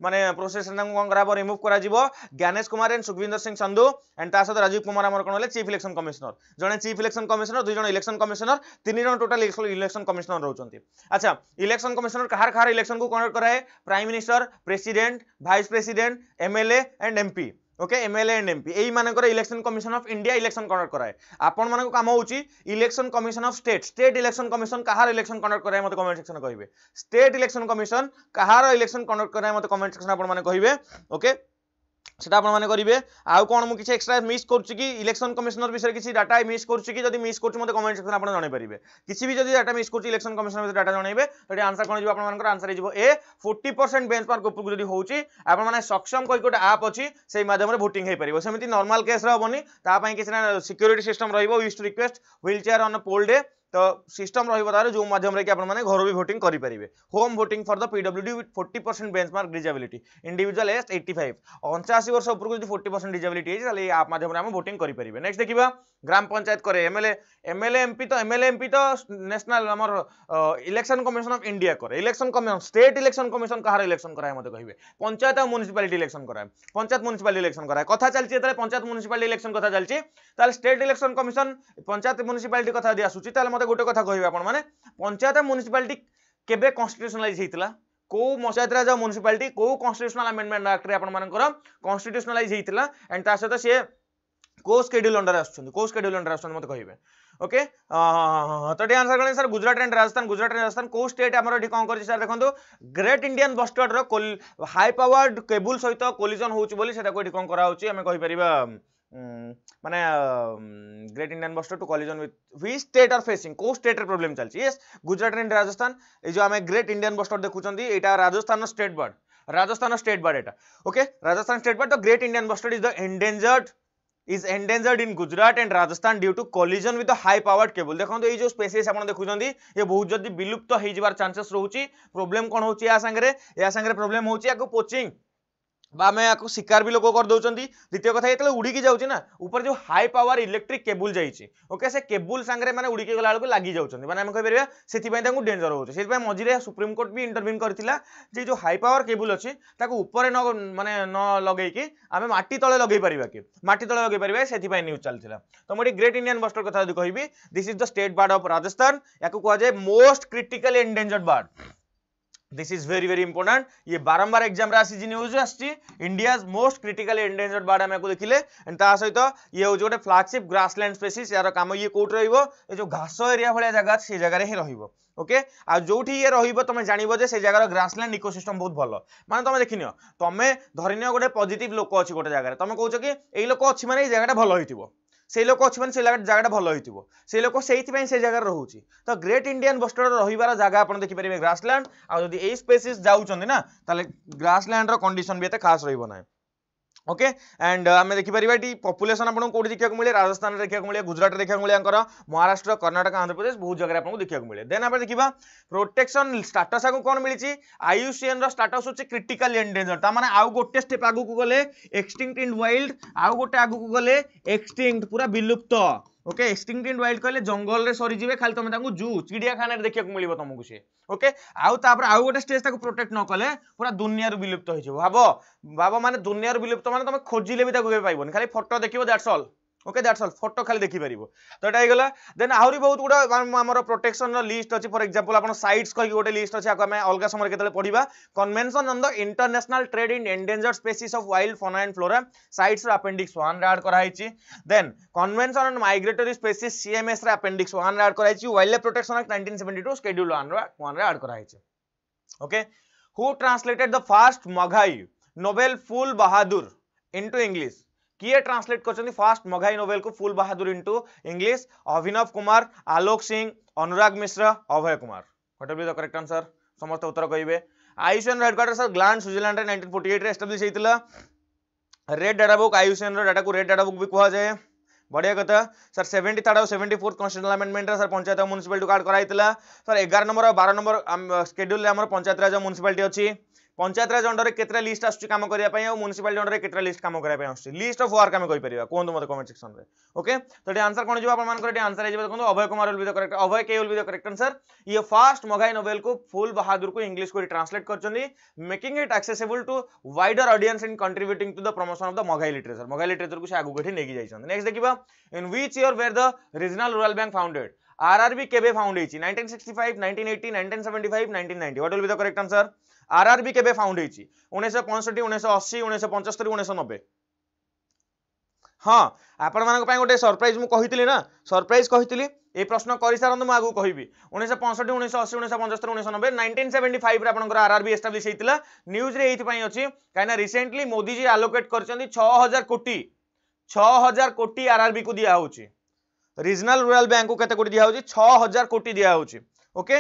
मानने प्रोसेस कौन कर रिमुव कर ज्ञानेश कुमार एंड सुखविंदर सिंह संधु एंड सहित राजीव कुमार आम कौन है चीफ इलेक्शन कमिशनर जड़े चीफ इलेक्शन कमिशनर दुई जन इलेक्शन कमिशनर तीन जन टोटाल इलेक्शन कमिशनर रोचे अच्छा इलेक्शन कमिशनर कहार कहार इलेक्शन को कंडक्ट कराए prime minister president vice president MLA and MP okay MLA and MP এই মানকর election commission of India election conduct করায় আপন মানক কাম হচ্ছে election commission of state state election commission কাহার ইলেকশন কন্ডক্ট করায় মতো কমেন্ট সেকশন কহবে স্টেট ইলেকশন কমিশন কাহার ইলেকশন কন্ডক্ট করায় মতো কমেন্ট সেকশন আপন মানে কহবে ওকে সেটা আপনার করবে আউ কোণ মু কিছু এক্সট্রা মিস করছি কি ইলেকশন কমিশনার বিষয়ে কিছু ডাটা মিস করছি কি যদি মিস করছি মতো কমেন্ট সেকশন আপনার জনাইপারে কিছু বি যদি ডাটা মিস করছি ইলেকশন কমিশনার বিষয়ে ডাটা জনাইবে সেটি আনসার কোণ যাব আপনার আনসার হয়ে এ ফোর্টি পরসেন্ট বেঞ্চমার্ক উপরক যদি হচ্ছে আপনার সক্ষম কই গোটে আপ অছি সেই মাধ্যমে ভোটিং হয়ে পারিব সেমি নর্মাল কেস্রে হবনি তাপাই কিছু না সিক্যুরিটি সিস্টম রহব use to request wheelchair on poll day ତ ସିଷ୍ଟମ୍ ରହିବ ତାର ଯେଉଁ ମାଧ୍ୟମରେ କି ଆପଣମାନେ ଘରୁ ବି ଭୋଟିଂ କରିପାରିବେ home voting for the P W D forty percent benchmark disability individual age eighty five ଅଞ୍ଚାଅଶୀ ବର୍ଷ ଉପରକୁ ଯଦି ଫୋର୍ଟି ପରସେଣ୍ଟ ଡିଜାବିଲିଟି ହେଇଛି ତାହେଲେ ଏଇ ଆପ୍ ମାଧ୍ୟମରେ ଆମେ ଭୋଟିଂ କରିପାରିବେ ନେକ୍ସଟ ଦେଖିବା ଗ୍ରାମ ପଞ୍ଚାୟତ କରେ ଏମ୍ଏଲ୍ଏ ଏମ୍ଏଲ୍ଏ ଏମ୍ପି ତ ଏମ୍ଏଲ୍ଏ ଏମ୍ପି ତ ନ୍ୟାସନାଲ୍ ଆମର ଇଲେକ୍ସନ୍ କମିଶନ ଅଫ୍ ଇଣ୍ଡିଆ କରେ election commission state election commission କାହାର ଇଲେକ୍ସନ୍ କରାଏ ମୋତେ କହିବେ ପଞ୍ଚାୟତ ଆଉ ମ୍ୟୁନିସିପାଲିଟି ଇଲେକ୍ସନ୍ କରାଏ ପଞ୍ଚାୟତ ମ୍ୟୁନିସିପାଲିଟି ଇଲେକ୍ସନ୍ କରାଏ କଥା ଚାଲିଛି ଯେତେବେଳେ ପଞ୍ଚାୟତ ମ୍ୟୁନିସିପାଲିଟି ଇଲେକ୍ସନ୍ କଥା ଚାଲିଛି ତାହେଲେ state election commission panchayat municipality କଥା ଯଦି ଆସୁଛି ତାହେଲେ মতো গোটে কথা কহবে আপনার মানে পঞ্চায়েত মুনিসিপালিটি কেবে কনস্টিট্যুশনালাইজ হয়েছিল কেউ পঞ্চায়েতরাজ আর মুনিসিপালিটি কেউ কনস্টিট্যুশনাল আমেন্ডমেন্ট আক্টরে আপনার কনস্টিট্যুশনালাইজ হয়েছিল এন্ড তার সহ সি কেউ স্কেড্যুল অন্ডার আসছেন কেউ স্কেড্যুল অন্ডার আসছেন মতো কহবে ওকে তো এটি আনসার কলে sir Gujarat and Rajasthan Gujarat and Rajasthan কেউ স্টেট আমার এটি কম করছে স্যার দেখুন গ্রেট ইন্ডিয়ান বস্টার্ডর হাই পাওয়ার্ড কেবুল সহিত কোলিজন হচ্ছে বলে সেটা এটি কম করা হচ্ছে আমি কহিপার মানে great Indian bustard to collision with which state are facing কেউ স্টেট্রে ପ୍ରୋବ୍ଲେମ୍ ଚାଲିଛି ইয়েস গুজরাট এন্ড রাজস্থান এই যে আমি গ্রেট ইন্ডিয়ান বস্টার ଦେଖୁଛନ୍ତି এটা রাজস্থানের স্টেট বার্ড রাজস্থানের স্টেট বার্ড এটা ওকে রাজস্থান স্টেট বার্ড তো great Indian bustard is the endangered is endangered in Gujarat and Rajasthan due to collision with high power cable দেখুন এই যে স্পেসিস আপনার দেখুম ইয়ে বহু যদি বিলুপ্ত হয়ে যাবার চান্সেস রয়েছে প্রোবলেম কোণ হচ্ছে এ সাংরে এ সাংরে প্রোবলেম হচ্ছে ইয়াকে পোচিং বা ଆମେ ୟାକୁ ଶିକାର ବି ଲୋକ କରିଦେଉଛନ୍ତି ଦ୍ୱିତୀୟ କଥା ଯେତେବେଳେ ଉଡ଼ିକି ଯାଉଛି ନା ଉପରେ ଯେଉଁ ହାଇ ପାୱାର ଇଲେକ୍ଟ୍ରିକ୍ କେବୁଲ୍ ଯାଇଛି ଓକେ ସେ କେବୁଲ୍ ସାଙ୍ଗରେ ମାନେ ଉଡ଼ିକି ଗଲା ବେଳକୁ ଲାଗି ଯାଉଛନ୍ତି ମାନେ ଆମେ କହିପାରିବା ସେଥିପାଇଁ ତାଙ୍କୁ ଡେଞ୍ଜର ହେଉଛି ସେଥିପାଇଁ ମଝିରେ ସୁପ୍ରିମକୋର୍ଟ ବି ଇଣ୍ଟରଭିନ୍ କରିଥିଲା ଯେ ଯେଉଁ ହାଇ ପାୱାର କେବୁଲ୍ ଅଛି ତାକୁ ଉପରେ ନ ମାନେ ନ ଲଗେଇକି ଆମେ ମାଟି ତଳେ ଲଗେଇ ପାରିବା କି ମାଟି ତଳେ ଲଗେଇ ପାରିବା ସେଥିପାଇଁ ନ୍ୟୁଜ୍ ଚାଲିଥିଲା ତ ମୁଁ ଏଠି ଗ୍ରେଟ୍ ଇଣ୍ଡିଆନ୍ ବଷ୍ଟର କଥା ଯଦି କହିବି this is the state bird of Rajasthan ୟାକୁ କୁହାଯାଏ most critically endangered bird this is very very important ये बारंबार एग्जाम रे आसी न्यूज आसी India's most critically endangered bird आमे को देखिले एंड ता सहित ये हो गोटे फ्लैगशिप ग्रासलैंड स्पेसीज यार काम ये कोट रहइबो ए जो घास एरिया भलिया जगह से जगह रे ही रहइबो ओके आ जोठी ये रहइबो तमे जानिबो जे से जगह ग्रासलैंड इकोसिस्टम बहुत भलो माने तमे देखिनियो तमे धरिनियो गोटे पॉजिटिव लोक अछि गोटे जगह रे तमे कहउछ कि एई लोक अछि माने ए जगह भलो होइतिबो সেই লোক অছি মানে সেই জায়গাটা ভাল হয়েছিল সেই লোক সেইপাই সেই জায়গায় রহুচি তো গ্রেট ইন্ডিয়ান বস্টর রহবার জায়গা আপনার দেখিপারে গ্রাসল্যান্ড আদি এই স্পেসিস যাচ্ছেন না তাহলে গ্রাসল্যান্ডর কন্ডিশন বি এত খাস রহব না ओके एंड आम देखिपर ये पपुलेसन आपको कौटी देखा मिले राजस्थान देखा मिले गुजरात देखा मिले महाराष्ट्र कर्नाटक आंध्र प्रदेश बहुत जगह आपको देखा मिले देन आप देखा प्रोटेक्शन स्टाटस आगे कौन मिली आयुसीएन स्टाटस हूँ क्रिटिकाल एंडेजर ताने आउ गोटे स्टेप आगे गले एक्सटिंक्ट इन वाइल्ड आउ गोटे आगे गले एक्सटिंक्ट पूरा विलुप्त ওকে ଏକ୍ସଟିଙ୍କ୍ଟ ୱାଇଲ୍ଡ କହିଲେ ଜଙ୍ଗଲରେ ସରିଯିବେ ଖାଲି ତମେ ତାଙ୍କୁ ଜୁ ଚିଡ଼ିଆଖାନାରେ ଦେଖିବାକୁ ମିଳିବ ତମକୁ ସିଏ ଓକେ ଆଉ ତାପରେ ଆଉ ଗୋଟେ ଷ୍ଟେଜ୍ ତାକୁ ପ୍ରୋଟେକ୍ଟ ନ କଲେ ପୁରା ଦୁନିଆରୁ ବିଲୁପ୍ତ ହେଇଯିବ ଭାବ ଭାବ ମାନେ ଦୁନିଆରୁ ବିଲୁପ୍ତ ମାନେ ତମେ ଖୋଜିଲେ ବି ତାକୁ କେବେ ପାଇବନି ଖାଲି ଫଟୋ ଦେଖିବ that's all okay that's all photo খালি দেখিপার তো এটা হয়ে দেন আহরি বহুত গুড়া আমার প্রোটেকশন লিষ্ট অছি ফর এক্সাম্পল আপনার সাইটস কী গোটে লিষ্ট অছি আমি অলগা সময় কেতে পড়া convention on the international trade in endangered species of wild fauna and flora CITES appendix one add করা হয়েছে then convention on migratory species CMS appendix one add করা হয়েছে wildlife protection act nineteen seventy two schedule one one add করা হয়েছে okay who translated the first Magahi Nobel full Bahadur into English किए ट्रांसलेट कर फास्ट मघाई नोवेल को Phool Bahadur into English Abhinav Kumar Alok Singh Anurag Mishra Abhay Kumar what the correct answer समस्त उत्तर कहे IUCN headquarter sir Gland Switzerland रे 1948 रे एस्टैब्लिश हेतिला red data book IUCN data red data book भी कहुए बढ़िया कथा सर सेवेन्टी थर्ड और seventy fourth constitutional amendment sir panchayat municipal कार्ड कराई सर एगार नंबर और बार नंबर स्केड्यूल पंचायत राज म्यूनिसिपाल अच्छी पंचायतराज अंडर में लिस्ट आसम करने और अंडर में लिस्ट कम करने लिस्ट अफ वर्क आम कर मतलब कमेंट सेक्शन में ओके तो ये आंसर कौन जो आपको आंसर है देखो अभय कुमार उल्विद करेक्ट अभय के उल्विद करेक्ट आंसर ये फास्ट मघाई नोवेल को फुल बहादुर को इंग्लीश को ट्रांसलेट कर making it accessible to wider audience and contribute to the promotion of the Magahi literature Magahi literature को आगे नहीं जाइए नेक्स्ट देखिए in which year were the regional rural bank founded RRB केबे found 1965, 1980, 1975, 1990. What will be the correct answer RRB କେବେ ଫାଉଣ୍ଡ ହେଇଛି ଉଣେଇଶହ ପଞ୍ଚଷଠି ଉଣେଇଶହ ଅଶୀ ଉଣେଇଶହ ପଞ୍ଚସ୍ତରୀ ଉଣେଇଶହ ନବେ ହଁ ଆପଣମାନଙ୍କ ପାଇଁ ଗୋଟେ ସରପ୍ରାଇଜ୍ ମୁଁ କହିଥିଲି ନା ସରପ୍ରାଇଜ୍ କହିଥିଲି এই প্রশ্ন করে সারতু মু আগুক কবি উনিশশো পঁয়ষঠি উনিশশো অশী উনিশশো পঞ্চস্তর উনিশশো নবে নাইনটিন সেভেন্টি ফাইভ্রে আপনার আরআরবি এস্টাব্লিশ হয়েছিল নিউজরে এইপাই অছি কিনা রিসেন্টলি মোদিজি আলোকেট করছেন ছ হাজার কোটি ছ হাজার কোটি আরআরবি কু দিয়া হচ্ছে রিজনাল রুরাল ব্যাঙ্ক কু কত কোটি দিয়া হচ্ছে ছ হাজার কোটি দিয়া হচ্ছে ওকে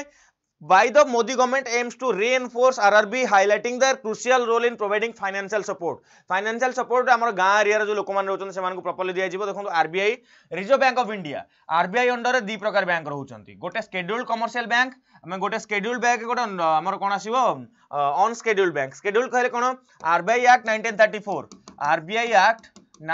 by the Modi government aims to reinforce RRB highlighting their crucial role in providing financial support. Financial support আমার গাঁ এরিয়ার যে লোকমানে রয়েছেন সেমানকু প্রপরলি দিয়া যিব দেখুন RBI reserve bank of India RBI অন্ডারে দুই প্রকার ব্যাংক রহুচন্তি গোটে স্কেডিউল কমর্শিয়াল ব্যাংক আমি গোটে স্কেডিউল ব্যাংক গোটে আমার কোন আসিব অন স্কেডিউল ব্যাংক স্কেডিউল কহিলে কোন RBI Act 1934 RBI Act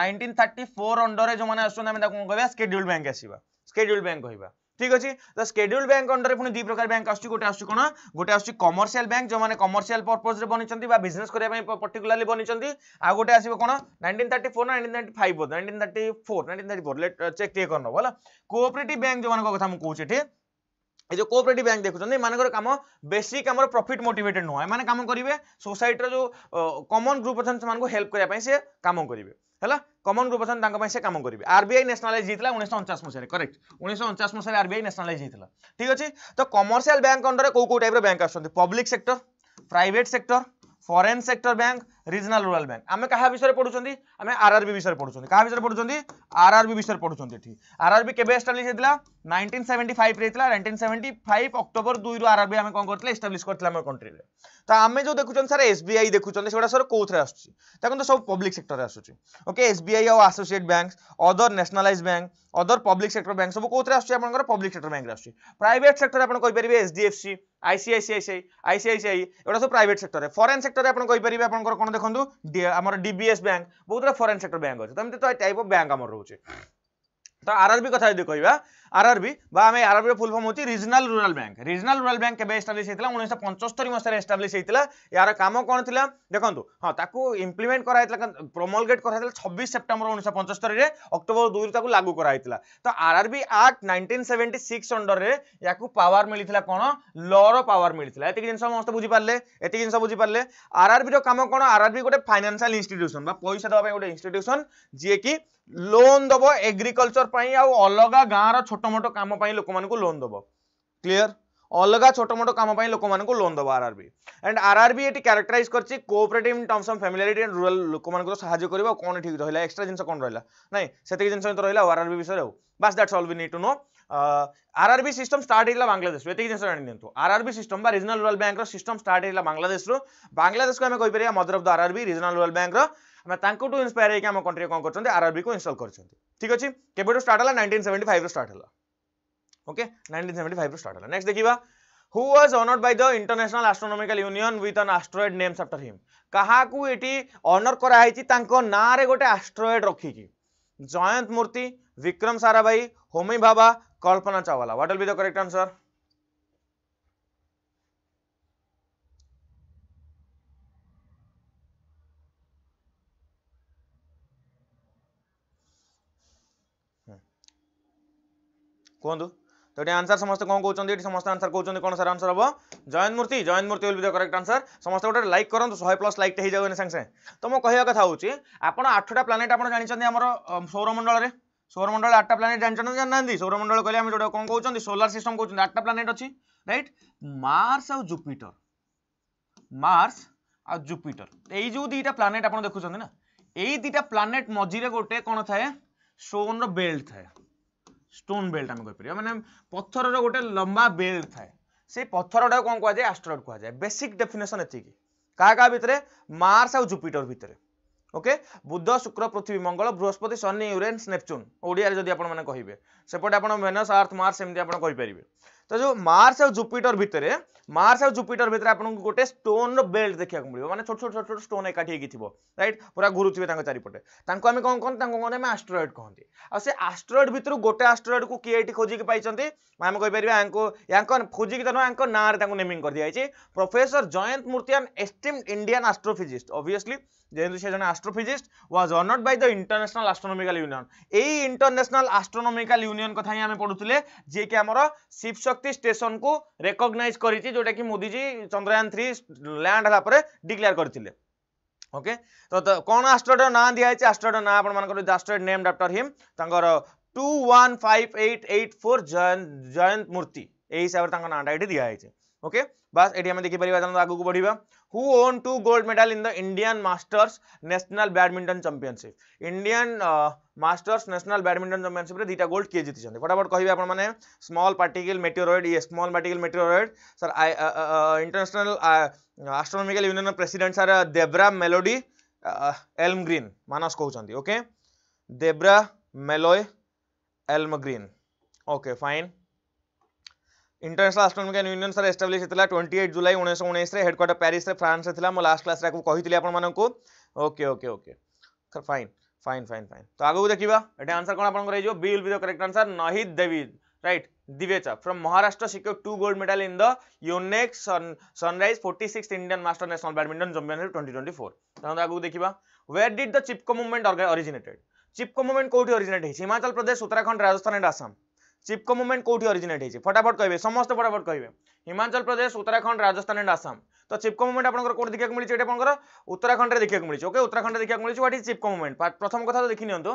1934 অন্ডারে যে মানে আসছেন আমি তাকে কোন কইবা স্কেডিউল ব্যাংক আসিবা স্কেডিউল ব্যাংক কইবা ঠিক আছে তো স্কেড্যুল ব্যাঙ্ক অন্ডরে পুনি দুই প্রকার ব্যাঙ্ক আসছে গোটে আসছে কোণ গোটে আসছে কমর্সিয়াল ব্যাঙ্ক যে কমর্সিয়াল পর্পজরে বনিছন্তি বা বিজনেস করিয়া পাই পার্টিকুলারলি বনিছন্তি আর গোটে আসবে কোণ 1934 না 1935 1934 1934 চেক টিকে করনব হলা কোঅপারেটিভ ব্যাঙ্ক যে কথা মু কହୁছি এটি ଏ ଯେଉଁ କୋପରେଟିଭ ବ୍ୟାଙ୍କ ଦେଖୁଛନ୍ତି ଏମାନଙ୍କର କାମ ବେସିକ୍ ଆମର ପ୍ରଫିଟ୍ ମୋଟିଭେଟେଡ୍ ନୁହଁ ଏମାନେ କାମ କରିବେ ସୋସାଇଟିର ଯେଉଁ କମନ୍ ଗ୍ରୁପ୍ ଅଛନ୍ତି ସେମାନଙ୍କୁ ହେଲ୍ପ କରିବା ପାଇଁ ସେ କାମ କରିବେ ହେଲା କମନ୍ ଗ୍ରୁପ୍ ଅଛନ୍ତି ତାଙ୍କ ପାଇଁ ସେ କାମ କରିବେ ଆର୍ବିଆଇ ନ୍ୟାସନାଲାଇଜ୍ ହେଇଥିଲା ଉଣେଇଶହ ଅଣଚାଶ ମସିହାରେ କରେକ୍ଟ ଉଣେଇଶହ ଅଣଚାଶ ମସିହାରେ ଆର୍ବିଆଇ ନ୍ୟାସନାଲାଇଜ୍ ହେଇଥିଲା ଠିକ୍ ଅଛି ତ କମର୍ସିଆଲ୍ ବ୍ୟାଙ୍କ ଅଣ୍ଡରରେ କେଉଁ କେଉଁ ଟାଇପ୍ର ବ୍ୟାଙ୍କ ଆସୁଛନ୍ତି public sector private sector foreign sector bank regional rural bank আমি কাহা বিষয়ে পড়ুছি আমি আরআরবি বিষয়ে পড়ুছি কাহা বিষয়ে পড়ুছি আরআরবি বিষয়ে পড়ুছি এটি আরআরবি কেবে এস্টাব্লিশ হয়েছিল নাইনটিন সেভেন্টি ফাইভ হয়েছিল নাইনটিন সেভেন্টি ফাইভ অক্টোবর দুই আরআরবি আমি কম করলে এস্টাব্লিশ করলে আমার কন্ট্রিরে তো আমি যে দেখুছেন স্যার এসবিআই দেখুছেন সেগুলা স্যার কোথায় আসুচি দেখুন সব পব্লিক সেক্টরে আসুচি ওকে এসবিআই আও associate bank other nationalize bank other public sector bank সব কোথায় আসছে আপনার পব্লিক সেক্টর ব্যাঙ্করে আসছে প্রাইভেট সেক্টরে আপনার কইপারে এসডিএফসি আইসিআইসিআই আইসিআইসিআই এগুলা সব প্রাইভেট সেক্টরে ফরেন সেক্টরে আপনার কইপারে আপনার কোন দেখুন আমার ডিবিএস ব্যাঙ্ক বহুতটা ফরেন সেক্টর ব্যাঙ্ক আছে তো এমনি তো টাইপ অফ ব্যাঙ্ক আমার রয়েছে ତ ଆର୍ଆର୍ବି କଥା ଯଦି କହିବା ଆର୍ଆର୍ବି ବା ଆମେ ଆର୍ଆର୍ବିର ଫୁଲ୍ ଫର୍ମ ହେଉଛି regional rural bank regional rural bank କେବେ ଏଷ୍ଟାବ୍ଲିଶ୍ ହେଇଥିଲା ଉଣେଇଶହ ପଞ୍ଚସ୍ତରୀ ମସିହାରେ ଏଷ୍ଟାବ୍ଲିଶ୍ ହେଇଥିଲା ଏହାର କାମ କ'ଣ ଥିଲା ଦେଖନ୍ତୁ ହଁ ତାକୁ ଇମ୍ପ୍ଲିମେଣ୍ଟ କରାହେଇଥିଲା ପ୍ରମଲଗେଟ୍ କରାହେଇଥିଲା ଛବିଶ ସେପ୍ଟେମ୍ବର ଉଣେଇଶହ ପଞ୍ଚସ୍ତରୀରେ ଅକ୍ଟୋବର ଦୁଇରୁ ତାକୁ ଲାଗୁ କରାହେଇଥିଲା ତ RRB act nineteen seventy six ଅଣ୍ଡରରେ ୟାକୁ ପାୱାର ମିଳିଥିଲା କ'ଣ ଲ'ର ପାୱାର ମିଳିଥିଲା ଏତିକି ଜିନିଷ ସମସ୍ତେ ବୁଝିପାରିଲେ ଏତିକି ଜିନିଷ ବୁଝିପାରିଲେ ଆର୍ଆର୍ବିର କାମ କ'ଣ ଆର୍ଆର୍ବି ଗୋଟେ ଫାଇନାନ୍ସିଆଲ ଇନଷ୍ଟିଟ୍ୟୁସନ୍ ବା ପଇସା ଦେବା ପାଇଁ ଗୋଟେ ଇନଷ୍ଟିଟ୍ୟୁସନ୍ ଯିଏକି লোন দেব এগ্রিকলচর পাই আউ অলগা গাঁর ছোট মোট কাম পাই লোকমানকু লোন দেব ক্লিয়ার অলগা ছোট মোট কাম পাই লোকমানকু লোন দেব আরআরবি এন্ড আরআরবি এটি ক্যারেক্টারাইজ করছি cooperative in terms of familiarity and rural লোকমানকু সাহায্য করিব কোন ঠিক রহিলা এক্সট্রা জিনিস কোন রহিলা নাই সেতিকি জিনিস তো রহিলা আরআরবি বিষয়ে আউ বাস that's all we need to know RRB system start হয়েছিল বাংলাদেশ এটিকি জিনিস জানি দিও আরআরবি সিস্টম বা রিজনাল রুরাল ব্যাঙ্কর সিস্টম স্টার্ট হয়েছিল বাংলাদেশর বাংলাদেশকে আমি কইপারিবা mother of the RRB regional rural ব্যাঙ্কর ମାନେ ତାଙ୍କଠୁ ଇନ୍ସପାୟାର ହେଇକି ଆମ କଣ୍ଟ୍ରିରେ କ'ଣ କରିଛନ୍ତି ଆର୍ଆର୍ବିକୁ ଇନଷ୍ଟଲ୍ କରିଛନ୍ତି ଠିକ୍ ଅଛି କେବେଠୁ ଷ୍ଟାର୍ଟ ହେଲା ନାଇଣ୍ଟିନ୍ ସେଭେଣ୍ଟି ଫାଇଭ୍ରୁ ଷ୍ଟାର୍ଟ ହେଲା ଓକେ ନାଇଣ୍ଟିନ୍ ସେଭେଣ୍ଟି ଫାଇଭ୍ରୁ ଷ୍ଟାର୍ଟ ହେଲା ନେକ୍ସଟ ଦେଖିବା who was honoured by the International Astronomical Union with an asteroid names after him কাহাকু এটি অনর করা হয়েছি তাঙ্ক নাঁরে গোটে আস্ট্রয়েড রখিকি জয়ন্ত মূর্তি Vikram Sarabhai Homi Bhabha Kalpana Chawla what will be the correct answer କୁହନ୍ତୁ তো এটি আনসার সমস্ত কম কৌন এটি সমস্ত আনসার কৌন কোণ স্যার আনসার হব Jayant Murthy Jayant Murthy will be the correct answer সমস্ত গোটে লাইক করতো শহে প্লস লাইকটে হয়ে যাও সাংে সাংে তো মো কহিবা কথা হচ্ছে আপনার আঠটা প্লানেট আপনার জাঁচান আমার সৌরমণ্ডলের সৌরমণ্ডল আটটা প্লানেট জাঁচান জানা সৌরমণ্ডল কলে আমি যেটা কম কৌন সোলার সিস্টম কৌন আটটা প্লানেট অছি রাইট মার্স আউ জুপিটর মার্স আর জুপিটর এই যে দুইটা প্লানেট আপনার দেখুছেন না এই দুইটা প্লানেট মঝিরে গোটে কোণ থাকে সোন বেল্ট থাকে স্টোন বেল্ট আমি কইপার মানে পথরর গোটে লম্বা বেল্ট থাকে সেই পথরটা কম কুয়া যায় আস্ট্রয়েড কুয়া যায় বেসিক ডেফিনেসন এতিকি কাহা কাহা ভিতরে মার্স আউ জুপিটর ভিতরে ওকে বুধ শুক্র পৃথিবী মঙ্গল বৃহস্পতি শনি ইউরেন্স নেপচুন ওড়িয়ার যদি আপনার কহবে সেপটে আপনার মেনস আর্থ মার্স এমনি আপনার কইপারে তো যে মার্স আউ জুপিটর ভিতরে মার্স আর জুপিটর ভিতরে আপনাকে গোটে স্টোনর বেল্ট দেখিବାକୁ ମିଳିବ ମାନେ ଛୋଟ ଛୋଟ ଛୋଟ ଛୋଟ ଷ୍ଟୋନ୍ ଏକାଠି ହେଇକି ଥିବ ରାଇଟ୍ ପୁରା ଘୁରୁଥିବେ ତାଙ୍କ ଚାରିପଟେ ତାଙ୍କୁ ଆମେ କ'ଣ କହନ୍ତି ତାଙ୍କୁ କ'ଣ ଆମେ ଆଷ୍ଟ୍ରଏଡ୍ କହନ୍ତି ଆଉ ସେ ଆଷ୍ଟ୍ରଏଡ୍ ଭିତରୁ ଗୋଟେ ଆଷ୍ଟ୍ରଏଡ୍କୁ କିଏ ଏଠି ଖୋଜିକି ପାଇଛନ୍ତି ଆମେ କହିପାରିବା ୟାଙ୍କୁ ୟାଙ୍କ ଖୋଜିକି ତ ନୁହଁ ୟାଙ୍କ ନାଁରେ ତାଙ୍କୁ ନେମିଂ କରିଦିଆଯାଇଛି professor Jayant Murthy an esteemed Indian astrophysicist obviously ଯେହେତୁ ସେ ଜଣେ astrophysicist was honoured by the International Astronomical Union ଏଇ ଇଣ୍ଟରନ୍ୟାସନାଲ୍ ଆଷ୍ଟ୍ରୋନୋମିକାଲ ୟୁନିୟନ କଥା ହିଁ ଆମେ ପଢ଼ୁଥିଲେ ଯିଏକି ଆମର ଶିବଶକ୍ତି ଷ୍ଟେସନକୁ ରେକଗ୍ନାଇଜ୍ କରିଛି ওটা কি মোদিজি চন্দ্রযান 3 ল্যান্ড হলা পরে ডিক্লেয়ার করচিলে ওকে তো কোন অ্যাস্ট্রয়েড নাম দিয়া আছে অ্যাস্ট্রয়েড নাম আপন মানক ডাস্টার্ড নেমড আফটার হিম তাঙ্গর 215884 জয়েন্ট জয়েন্ট মূর্তি এই হিসাব তাঙ্গর নাম আইটি দিয়া আছে ओके बस ये आम देखिपर आगे बढ़िया who won two gold medal in the Indian masters national badminton championship Indian masters national badminton चंपिशिप्रे दुटा गोल्ड किए जीति फटाफट कहे आपने स्मल पार्टिकल मेटेरयड ये small particle meteoroid sir International Astronomical Union president sir Debra Meloy Elmegreen मानस कहते okay Debra Meloy Elmegreen okay fine International Astronomical Union sir establish હેલા 28 જુલાઈ 1919 રે उन्नीस પેરિસ રે ફ્રાન્સ फ्रांस से મો लास्ट क्लास રે कही કહીતલી આપણ okay okay okay okay fine fine fine fine तो आगे देखा ये आंसर कौन आपको रही be will be the correct answer Naheed देवीद right Divecha from Maharashtra secure two gold medal in the Yonex Sunrise forty six Indian master national badminton championship twenty twenty four तो आगे देखा where did the Chipko movement originated Chipko movement कौटी originate Himachal Pradesh Uttarakhand Rajasthan and Assam Chipko movement কোটি অরিজিনেট হয়েছে ফটাফট কে সমস্ত ফটাফট কে হিমাচল প্রদেশ উত্তরাখণ্ড রাজস্থান এন্ড আসাম তো চিপকো মুভমেন্ট আপনার কোটি দেখা মিছে এটা আপনার উত্তরাখণ্ডে দেখা মিছে ওকে উত্তরাখণ্ডে দেখা মিছে হোয়াট ইজ চিপকো মুভমেন্ট প্রথম কথা তো দেখি নিয়ন্তু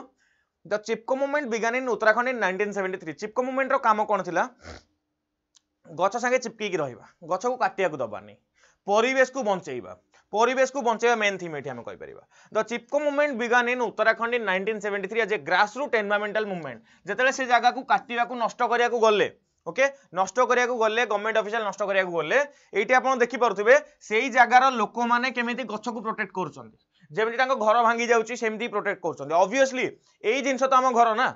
the Chipko movement began in Uttarakhand in nineteen seventy three Chipko मुवमेंटर कम कौन थी गच सागे चिपकई रहा गच को काटिया दबानी परेश को बचेवा পরিবেশকু বঞ্চাইবা মেন থিম এটি আমি কইপারিবা the Chipko movement began in Uttarakhand in nineteen seventy three as a grassroot environmental movement যেতবে সে জায়গাকে কাটিবাকু নষ্ট করা গলে ওকে নষ্ট করা গলে গভর্নমেন্ট অফিসিয়াল নষ্ট করা গলে এইটি আপনার দেখিপারে সেই জায়গার লোক মানে কেমিতি গছকু প্রোটেক্ট করছেন যেমি তাঙ্ক ঘর ভাঙ্গি যাচ্ছে সেমতি প্রোটেক্ট করছেন অবভিয়সলি এই জিনিস তো আমার ঘর না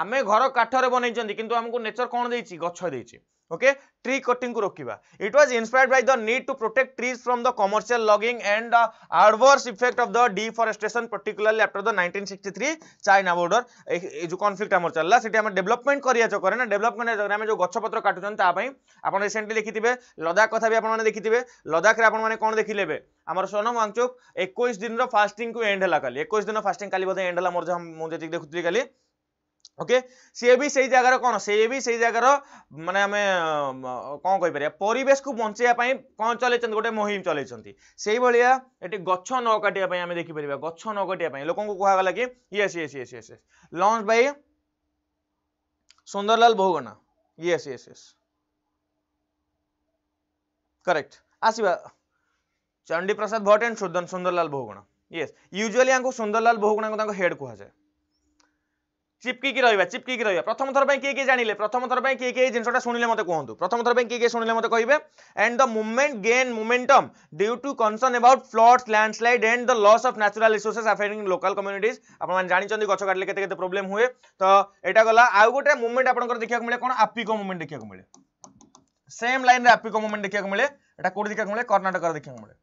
আমি ঘর কাঠরে বনাইছেন কিন্তু আমাকে নেচর কোণ দিয়েছি গছ দিয়েছি ओके ट्री कटिंग को rokiba it was inspired by the need to protect trees from the commercial logging and the adverse effect of the deforestation particularly after the 1963 China border ए जो कॉन्फ्लिक्ट हमर चलला सेटी हम डेवलपमेंट करिया करे ना डेवलपमेंट चक्कर हम जो गच्छ पत्र काटुछन ता पई आपन रिसेंटली देखिथिबे लद्दाख कथा भी आपन माने देखिथिबे लद्दाख रे आपन माने कोन देखिलेबे আমার সোনম ওয়াংচুক একুশ দিন ফাস্টিং কু এন্ড হল কালি একুশ দিন ফাস্টিং কালি বোধ এন্ড হল মোর মু যেতে देखुतली काली ओके सी भी से जगार कौन सी भी से जगार मैंने आम कौन कही पारे परेश बचे कौन चल गोटे मुहिम चलते गच्छ न काटापी देखिपर गच्छ न काटापी लोक कहगला कि ये ये ये ये ये लंच भाई सुंदरलाल बहुगणा ये ये ये करेक्ट आसवा चंडी प्रसाद भट्ट एंड सुंदरलाल बहुगुणा ये यूजुआली सुंदरलाल बहुगुणा हेड कहुए চিপকিকি রহবা চিপকিকি রহবা প্রথম থর পাই কিয়ে কিয়ে জানিলে প্রথম থর পাই কিয়ে কিয়ে এই জিনিসটা শুনিলে মতে কুহতু প্রথম থর পাই কিয়ে কিয়ে শুনিলে মতে কইবে and the movement gain momentum due to concern about floods landslide and the loss of natural resources affecting local communities আপনার জাঁচান গছ কাটলে কেতে কেতে প্রোবলেম হুয়ে তো এটা গলা আউ গোটে মুভমেন্ট আপনার দেখা মিলে কোণ আপিকো মুভমেন্ট দেখা মিলে সেম লাইন রে আপিকো মুভমেন্ট দেখা মিলে এটা কোটি দেখা মিলে কর্ণাটকর দেখা মিলে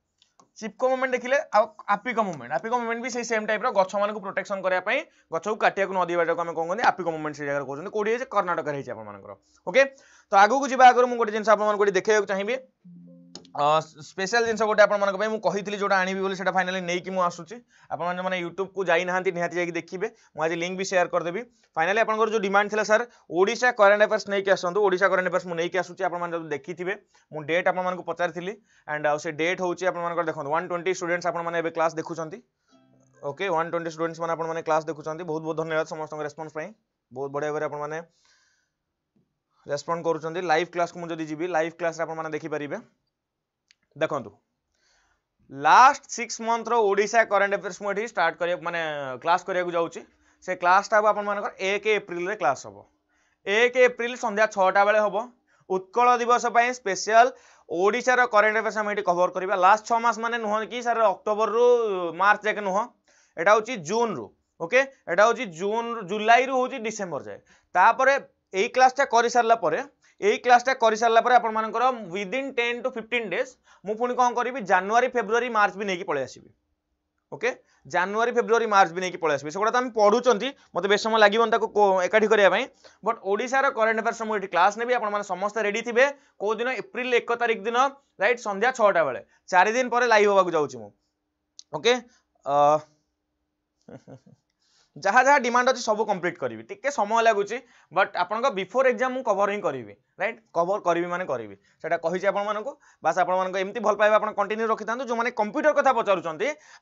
চিপকো মুভমেন্ট দেখিলে আৰু আপিকো মুভমেন্ট আপিকো মুভমেন্ট বি সেই সেম টাইপৰ গছ মানুহ প্ৰোটেকশন কৰিব পাই গছক কাটিবাক নদিবা যাক আমি কওঁ কওঁ আপিকো মুভমেন্ট সেই জাগাৰে কওঁ কোটি হৈছে কৰ্ণাটকৰে হৈছে আপোনাৰ ওকে তো আগକୁ ଯିବା ଆଗରୁ ମୁଁ ଗୋଟେ ଜିନିଷ ଆପଣମାନଙ୍କୁ ଗୋଟେ ଦେଖେଇବାକୁ ଚାହିଁବି स्पेशल जिनस गोटे आप मुझे जोटा आनी से फाइनाली नहीं आसूँ आपने यूट्यूब को जाना निहाती जाकि देखिए मुझे लिंक भी सेयार करदे फाइनाली आप जो डिमांड थी सर ओडा करेन्ट अफेयर्स नहीं आसतु ओडा करेन्ट अफेयर्स मुझे आसूँ देखी थे मुझे डेट आप पचारि एंड से डेट हूँ आप देखो वन ट्वेंटी स्टूडेंट्स आप क्लास देखुं ओके वन ट्वेंटी स्टूडेंट्स मैंने क्लास देखुं बहुत बहुत धन्यवाद समस्त रेस्पन्स बहुत बढ़िया भाव में आप रेस्पन्स कर लाइव क्लास को मुझे जी लाइव क्लास आप देखिपारे ଦେଖନ୍ତୁ ଲାଷ୍ଟ ସିକ୍ସ ମନ୍ଥର ଓଡ଼ିଶା କରେଣ୍ଟ ଆଫେୟାର୍ସ ମୁଁ ଏଠି ଷ୍ଟାର୍ଟ କରିବା ମାନେ କ୍ଲାସ୍ କରିବାକୁ ଯାଉଛି ସେ କ୍ଲାସ୍ଟାକୁ ଆପଣମାନଙ୍କର ଏକ ଏପ୍ରିଲରେ କ୍ଲାସ୍ ହେବ ଏକ ଏପ୍ରିଲ ସନ୍ଧ୍ୟା ଛଅଟା ବେଳେ ହେବ ଉତ୍କଳ ଦିବସ ପାଇଁ ସ୍ପେଶିଆଲ ଓଡ଼ିଶାର କରେଣ୍ଟ ଆଫେୟାର୍ସ ଆମେ ଏଠି କଭର କରିବା ଲାଷ୍ଟ ଛଅ ମାସ ମାନେ ନୁହଁ କି ସାର୍ ଅକ୍ଟୋବରରୁ ମାର୍ଚ୍ଚ ଯାକେ ନୁହଁ ଏଇଟା ହେଉଛି ଜୁନ୍ରୁ ଓକେ ଏଇଟା ହେଉଛି ଜୁନ୍ ଜୁଲାଇରୁ ହେଉଛି ଡିସେମ୍ବର ଯାଏ ତାପରେ এই ক্লাসটা করে সারা পরে এই ক্লাসটা করে সারা পরে আপনার within ten to fifteen days মু পুঁ কম করবি জানুয়ারি ফেব্রুয়ারি মার্চ বি নিয়ে পড়ে আসবি ওকে জানুয়ারি ফেব্রুয়ারি মার্চ বি নেই পড়ে আসবে সেগুলো তো আমি পড়ুচ্ছি মতো বেশ সময় লাগবে তাকে একাঠি করা বট ওড়শার করেন্ট আফেয়ার্স মু এটি ক্লাস নেবি আপনার সমস্ত রেডি থাকবে কেউদিন এপ্রিল এক তারিখ দিন রাইট সন্ধ্যা ছটা বেড়ে চারিদিন পরে লাইভ হওয়া যাচ্ছি মু ওকে যা যা ডিমান্ড অছি সব কমপ্লিট করবি টিকে সময় লাগুছি বট আপনার বিফোর এক্সাম মু কভর হি করবি রাইট কভর করবি মানে করবি সেটা কহিছি আপনার বাস আপনার এমতি ভাল পাইবা আপনার কন্টিনিউ রাখি থাকে যে কম্পুটর কথা পচারুচ্ছেন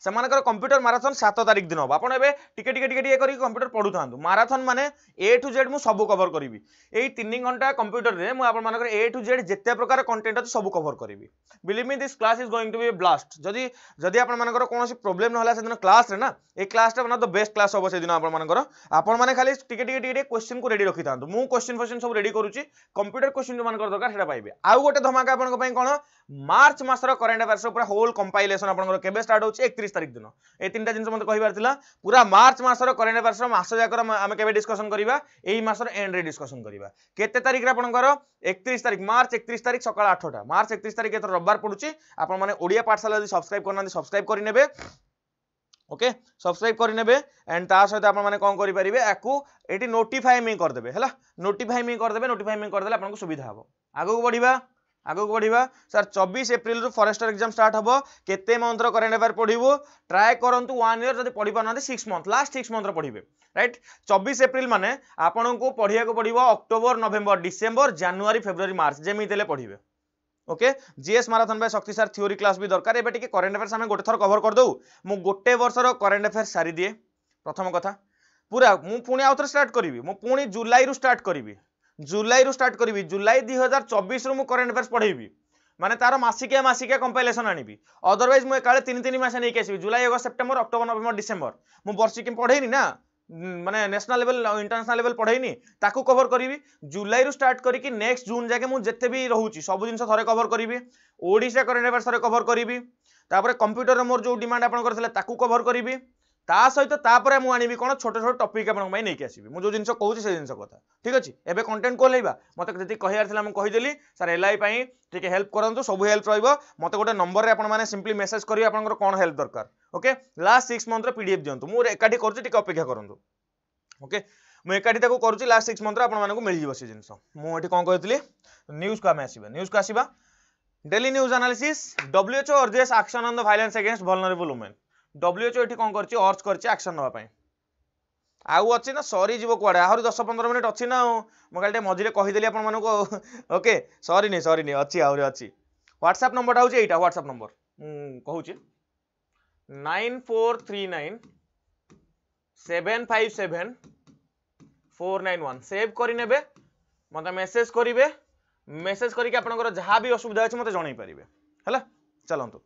সে কম্পুটর মারাথন সাত তারিখ দিন হব আপনার এবার টিকে টিকে টিকে টিকে করি কম্পুটর পড়ু থাকে মারাথন মানে এ টু জেড মু সবু কভর করবি এই তিন ঘন্টা কম্পুটরের মু আপনার এ টু জেড যেতে প্রকার কন্টেন্ট অছে সবু কভর করবি believe me this class is going to be blast যদি যদি আপনার কোণী প্রোবলেম নহলা সেদিন ক্লাসে না এই ক্লাসটা আপনার বেস্ট ক্লাস হব সেদিন আপনার আপনার খালি টিকে টিকে টিকে কোশ্চিন কু রেডি রাখি থাকে মু কোশ্চিন ফোশ্চিন সব রেডি করুছি কম্পুটর ରିଲେଟେଡ୍ କୋଶ୍ଚିନ୍ ଯୋଉମାନଙ୍କର ଦରକାର ସେଟା ପାଇବେ ଆଉ ଗୋଟେ ଧମାକା ଆପଣଙ୍କ ପାଇଁ କ'ଣ ମାର୍ଚ୍ଚ ମାସର କରେଣ୍ଟ ଆଫେୟାର୍ସ ଉପରେ ହୋଲ୍ କମ୍ପାଇଲେସନ୍ ଆପଣଙ୍କର କେବେ ଷ୍ଟାର୍ଟ ହେଉଛି ଏକତିରିଶ ତାରିଖ ଦିନ ଏ ତିନିଟା ଜିନିଷ ମୋତେ କହିବାର ଥିଲା ପୁରା ମାର୍ଚ୍ଚ ମାସର କରେଣ୍ଟ ଆଫେୟାର୍ସର ମାସ ଯାକର ଆମେ କେବେ ଡିସ୍କସନ୍ କରିବା ଏଇ ମାସର ଏଣ୍ଡରେ ଡିସ୍କସନ୍ କରିବା କେତେ ତାରିଖରେ ଆପଣଙ୍କର ଏକତିରିଶ ତାରିଖ ମାର୍ଚ୍ଚ ଏକତିରିଶ ତାରିଖ ସକାଳ ଆଠଟା ମାର୍ଚ୍ଚ ଏକତିରିଶ ତାରିଖ ଏଥର ରବିବାର ପଡ଼ୁଛି ଆପଣମାନେ ଓଡ଼ିଆ ପାଠଶାଳା ଯଦି ସବସ୍କ୍ରାଇବ୍ କରିନାହାନ୍ତି ସବସ୍କ୍ରାଇବ୍ କରିନେବେ ওকে সবসক্রাইব করে নেবে এন্ড তা সহ আপনার মানে কম করে পারে একু এটি নোটিফাই মি করেদেবে হল নোটিফাই মি করেদেবে নোটিফাই মি করেদেলে আপনার সুবিধা হব আগুক বড়া আগুক বড়া স্যার চবিশ এপ্রিল ফরেস্টর এক্সাম স্টার্ট হব কেতে মন্থর করেন্ট এফেয়ার পড়বু ট্রাই করতু ওয়ান ইয়র যদি পড়ি পার না সিক্স মন্থ লাস্ট সিক্স মন্থর পড়বে রাইট চবিশ এপ্রিল মানে আপনার পড়া পড়ব October November December January February March যেমি পড়বে ओके जीएस माराथन बाय शक्ति सार थ्योरी क्लास भी दरकार एबे टिके करंट अफेयर्स हमें गोटे थोर कवर कर दउ मु गोटे वर्षर करंट अफेयर्स सारी दिए प्रथम कथा पूरा मु पुनी आउथर स्टार्ट करी मु पुनी जुलाई रु स्टार्ट करी जुलाई रु स्टार्ट करी जुलाई 2024 रु मु करंट अफेयर्स पढेबी মানে তার মাসিকিয়া মাসিকিয়া कंपाइलेशन आनिबी अदरवाइज मु একালে 3 3 मास नै केसिबी जुलाई अगस्त সেপ্টেম্বর अक्टूबर नवंबर ডিসেম্বর मु বর্ষিক পড়াইনি ना মানে ন্যাশনাল লেভেল ইন্টারন্যাশনাল লেভেল পড়াইনি তাকে কভর করবি জুলাই রু স্টার্ট করি নেক্সট জুন যাকে মু যেতে বি রহুছি সবু জিনিস থরে কভর করবি ওড়িশা করেন্ট আফেয়ার্স থরে কভর করবি তাপরে কম্পুটর মোর যে ডিমান্ড আপনার তাকে কভর করবি তা সহিত তাপরে মু আনিবি কোন ছোট ছোট টপিক আপনার পাই নেকি আসিবি মু যে জিনিস কହୁছি সেই জিনিস কথা ঠিক আছে এবে কন্টেন্ট কো লেবা মতে যেতি কহিয়ার থিলা মু কহিদেলি স্যার এলআই পাই টিকে হেল্প করন্তু সবু হেল্প রইব মতে গোটে নম্বরে আপন মানে সিম্পলি মেসেজ করি আপনার কোন হেল্প দরকার ওকে লাস্ট 6 মন্থর পিডিএফ দিয়ন্তু মু একাঠি করছি টিকে অপেক্ষা করন্তু ওকে ମୁଁ ଏକାଠି ତାକୁ କରୁଛି ଲାଷ୍ଟ ସିକ୍ସ ମନ୍ଥରେ ଆପଣମାନଙ୍କୁ ମିଳିଯିବ ସେ ଜିନିଷ ମୁଁ ଏଠି କ'ଣ କହିଥିଲି ନ୍ୟୁଜ୍କୁ ଆମେ ଆସିବା ନ୍ୟୁଜ୍କୁ ଆସିବା daily news analysis WHO urges action on the violence against vulnerable women WHO ଏଠି କ'ଣ କରିଛି ଅର୍ଚ୍ଚ କରିଛି ଆକ୍ସନ୍ ନେବା ପାଇଁ ଆଉ ଅଛି ନା ସରିଯିବ କୁଆଡ଼େ ଆହୁରି ଦଶ ପନ୍ଦର ମିନିଟ୍ ଅଛି ନା ଆଉ ମୁଁ କାଲି ଟିକେ ମଝିରେ କହିଦେଲି ଆପଣମାନଙ୍କୁ ଓକେ ସରିନି ସରିନି ଅଛି ଆହୁରି ଅଛି ହ୍ୱାଟ୍ସଆପ୍ ନମ୍ବରଟା ହେଉଛି ଏଇଟା ହ୍ୱାଟ୍ସଆପ୍ ନମ୍ବର ମୁଁ କହୁଛି nine four three nine seven five seven four nine one save করে নেবে মতো মেসেজ করবে মেসেজ করি আপনার যা বি অসুবিধা আছে মতো জনাই পারে হল চলতু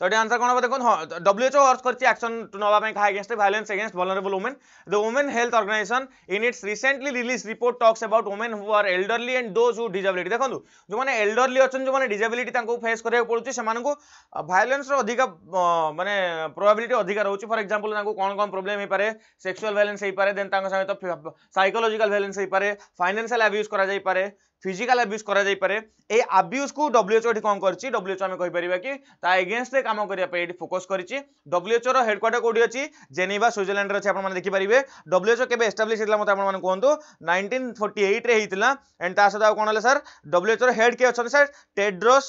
तो ये आंसर कौन हम देखो हाँ डब्ल्यूएच अर्थ कर एक्शन नापी कहा against violence against vulnerable women the women health organization in its recently release report talks about women who are elderly and those who disability देखो जो मैंने एल्डरली अच्छा जो मैंने डिजेबिलिटी फेस कर पड़ू से भाइलेन्स अधिक मैंने प्रोबिलिट अधिक रोच फर एक्जाम्पल कौन कौन प्रोब्लम हो पाए सेक्सुआल भैलेन्स हो पाए देन सहित सैकोलोजिकल भैलेन्स हो पाए फाइनेसियाल आब्यूज कर ফিজিক্যাল আব্যুজ করা যাইপারে এই আব্যুজকু ডব্লুএচও এটি কম করছি ডব্লুএচও আমি কইপারিবা কি তা এগেনস্টে কাম করিয়া পাই এটি ফোকস করিছি ডব্লুএচওর হেডকোয়ার্টার কোটি অছি জেনেভা সুইজারল্যান্ডের আছে আপনারা দেখিপারিবে ডব্লুএচও কেবে এস্টাবলিশ হয়েছিল মতো আপনার কুহতু নাইনটিন ফোর্টি এইট্রে হয়েছিল এন্ড তা সহ কোণ হলে স্যার ডব্লুএচওর হেড কে অনেক স্যার টেড্রোস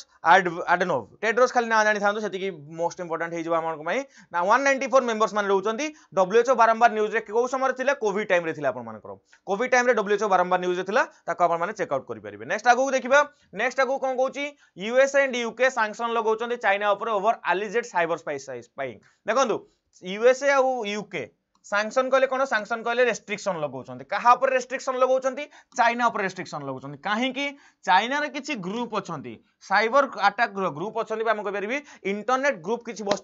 আডেনোভ টেড্রোস খালি না জানি থাকে সেটি মোস্ট ইম্পর্টাট হয়ে যাব আমার না ওয়ান নাইন্টি ফোর মেম্বর্স মানে রয়েছেন ডব্লুএচও বারম্বার নিউজে কেউ সময় লা কোভিড টাইমে লা আপনার কোভিড টাইমে ডব্লুএচও বারম্বার নিউজে লা তাকে আপনার চেকআউট করিপারে पारे नेक्स्ट आगे देखा नेक्स्ट आगे कौन कौन यूएस एंड यूके सांसन लगोच्च चाइना उपर ओवर आलिजेड सैबर स्पाइंग देखो यूएसए आके सांसन कहे कौन सांसन कहे रेस्ट्रिक्शन लगोच्च क्या रेस्ट्रिक्शन लगोच्च चाइना उपर रेस्ट्रिक्शन लगोच्च कहीं चाइनार किसी ग्रुप अच्छा सैबर आटाक ग्रुप अच्छा आम कहीपर इंटरनेट ग्रुप किसी बस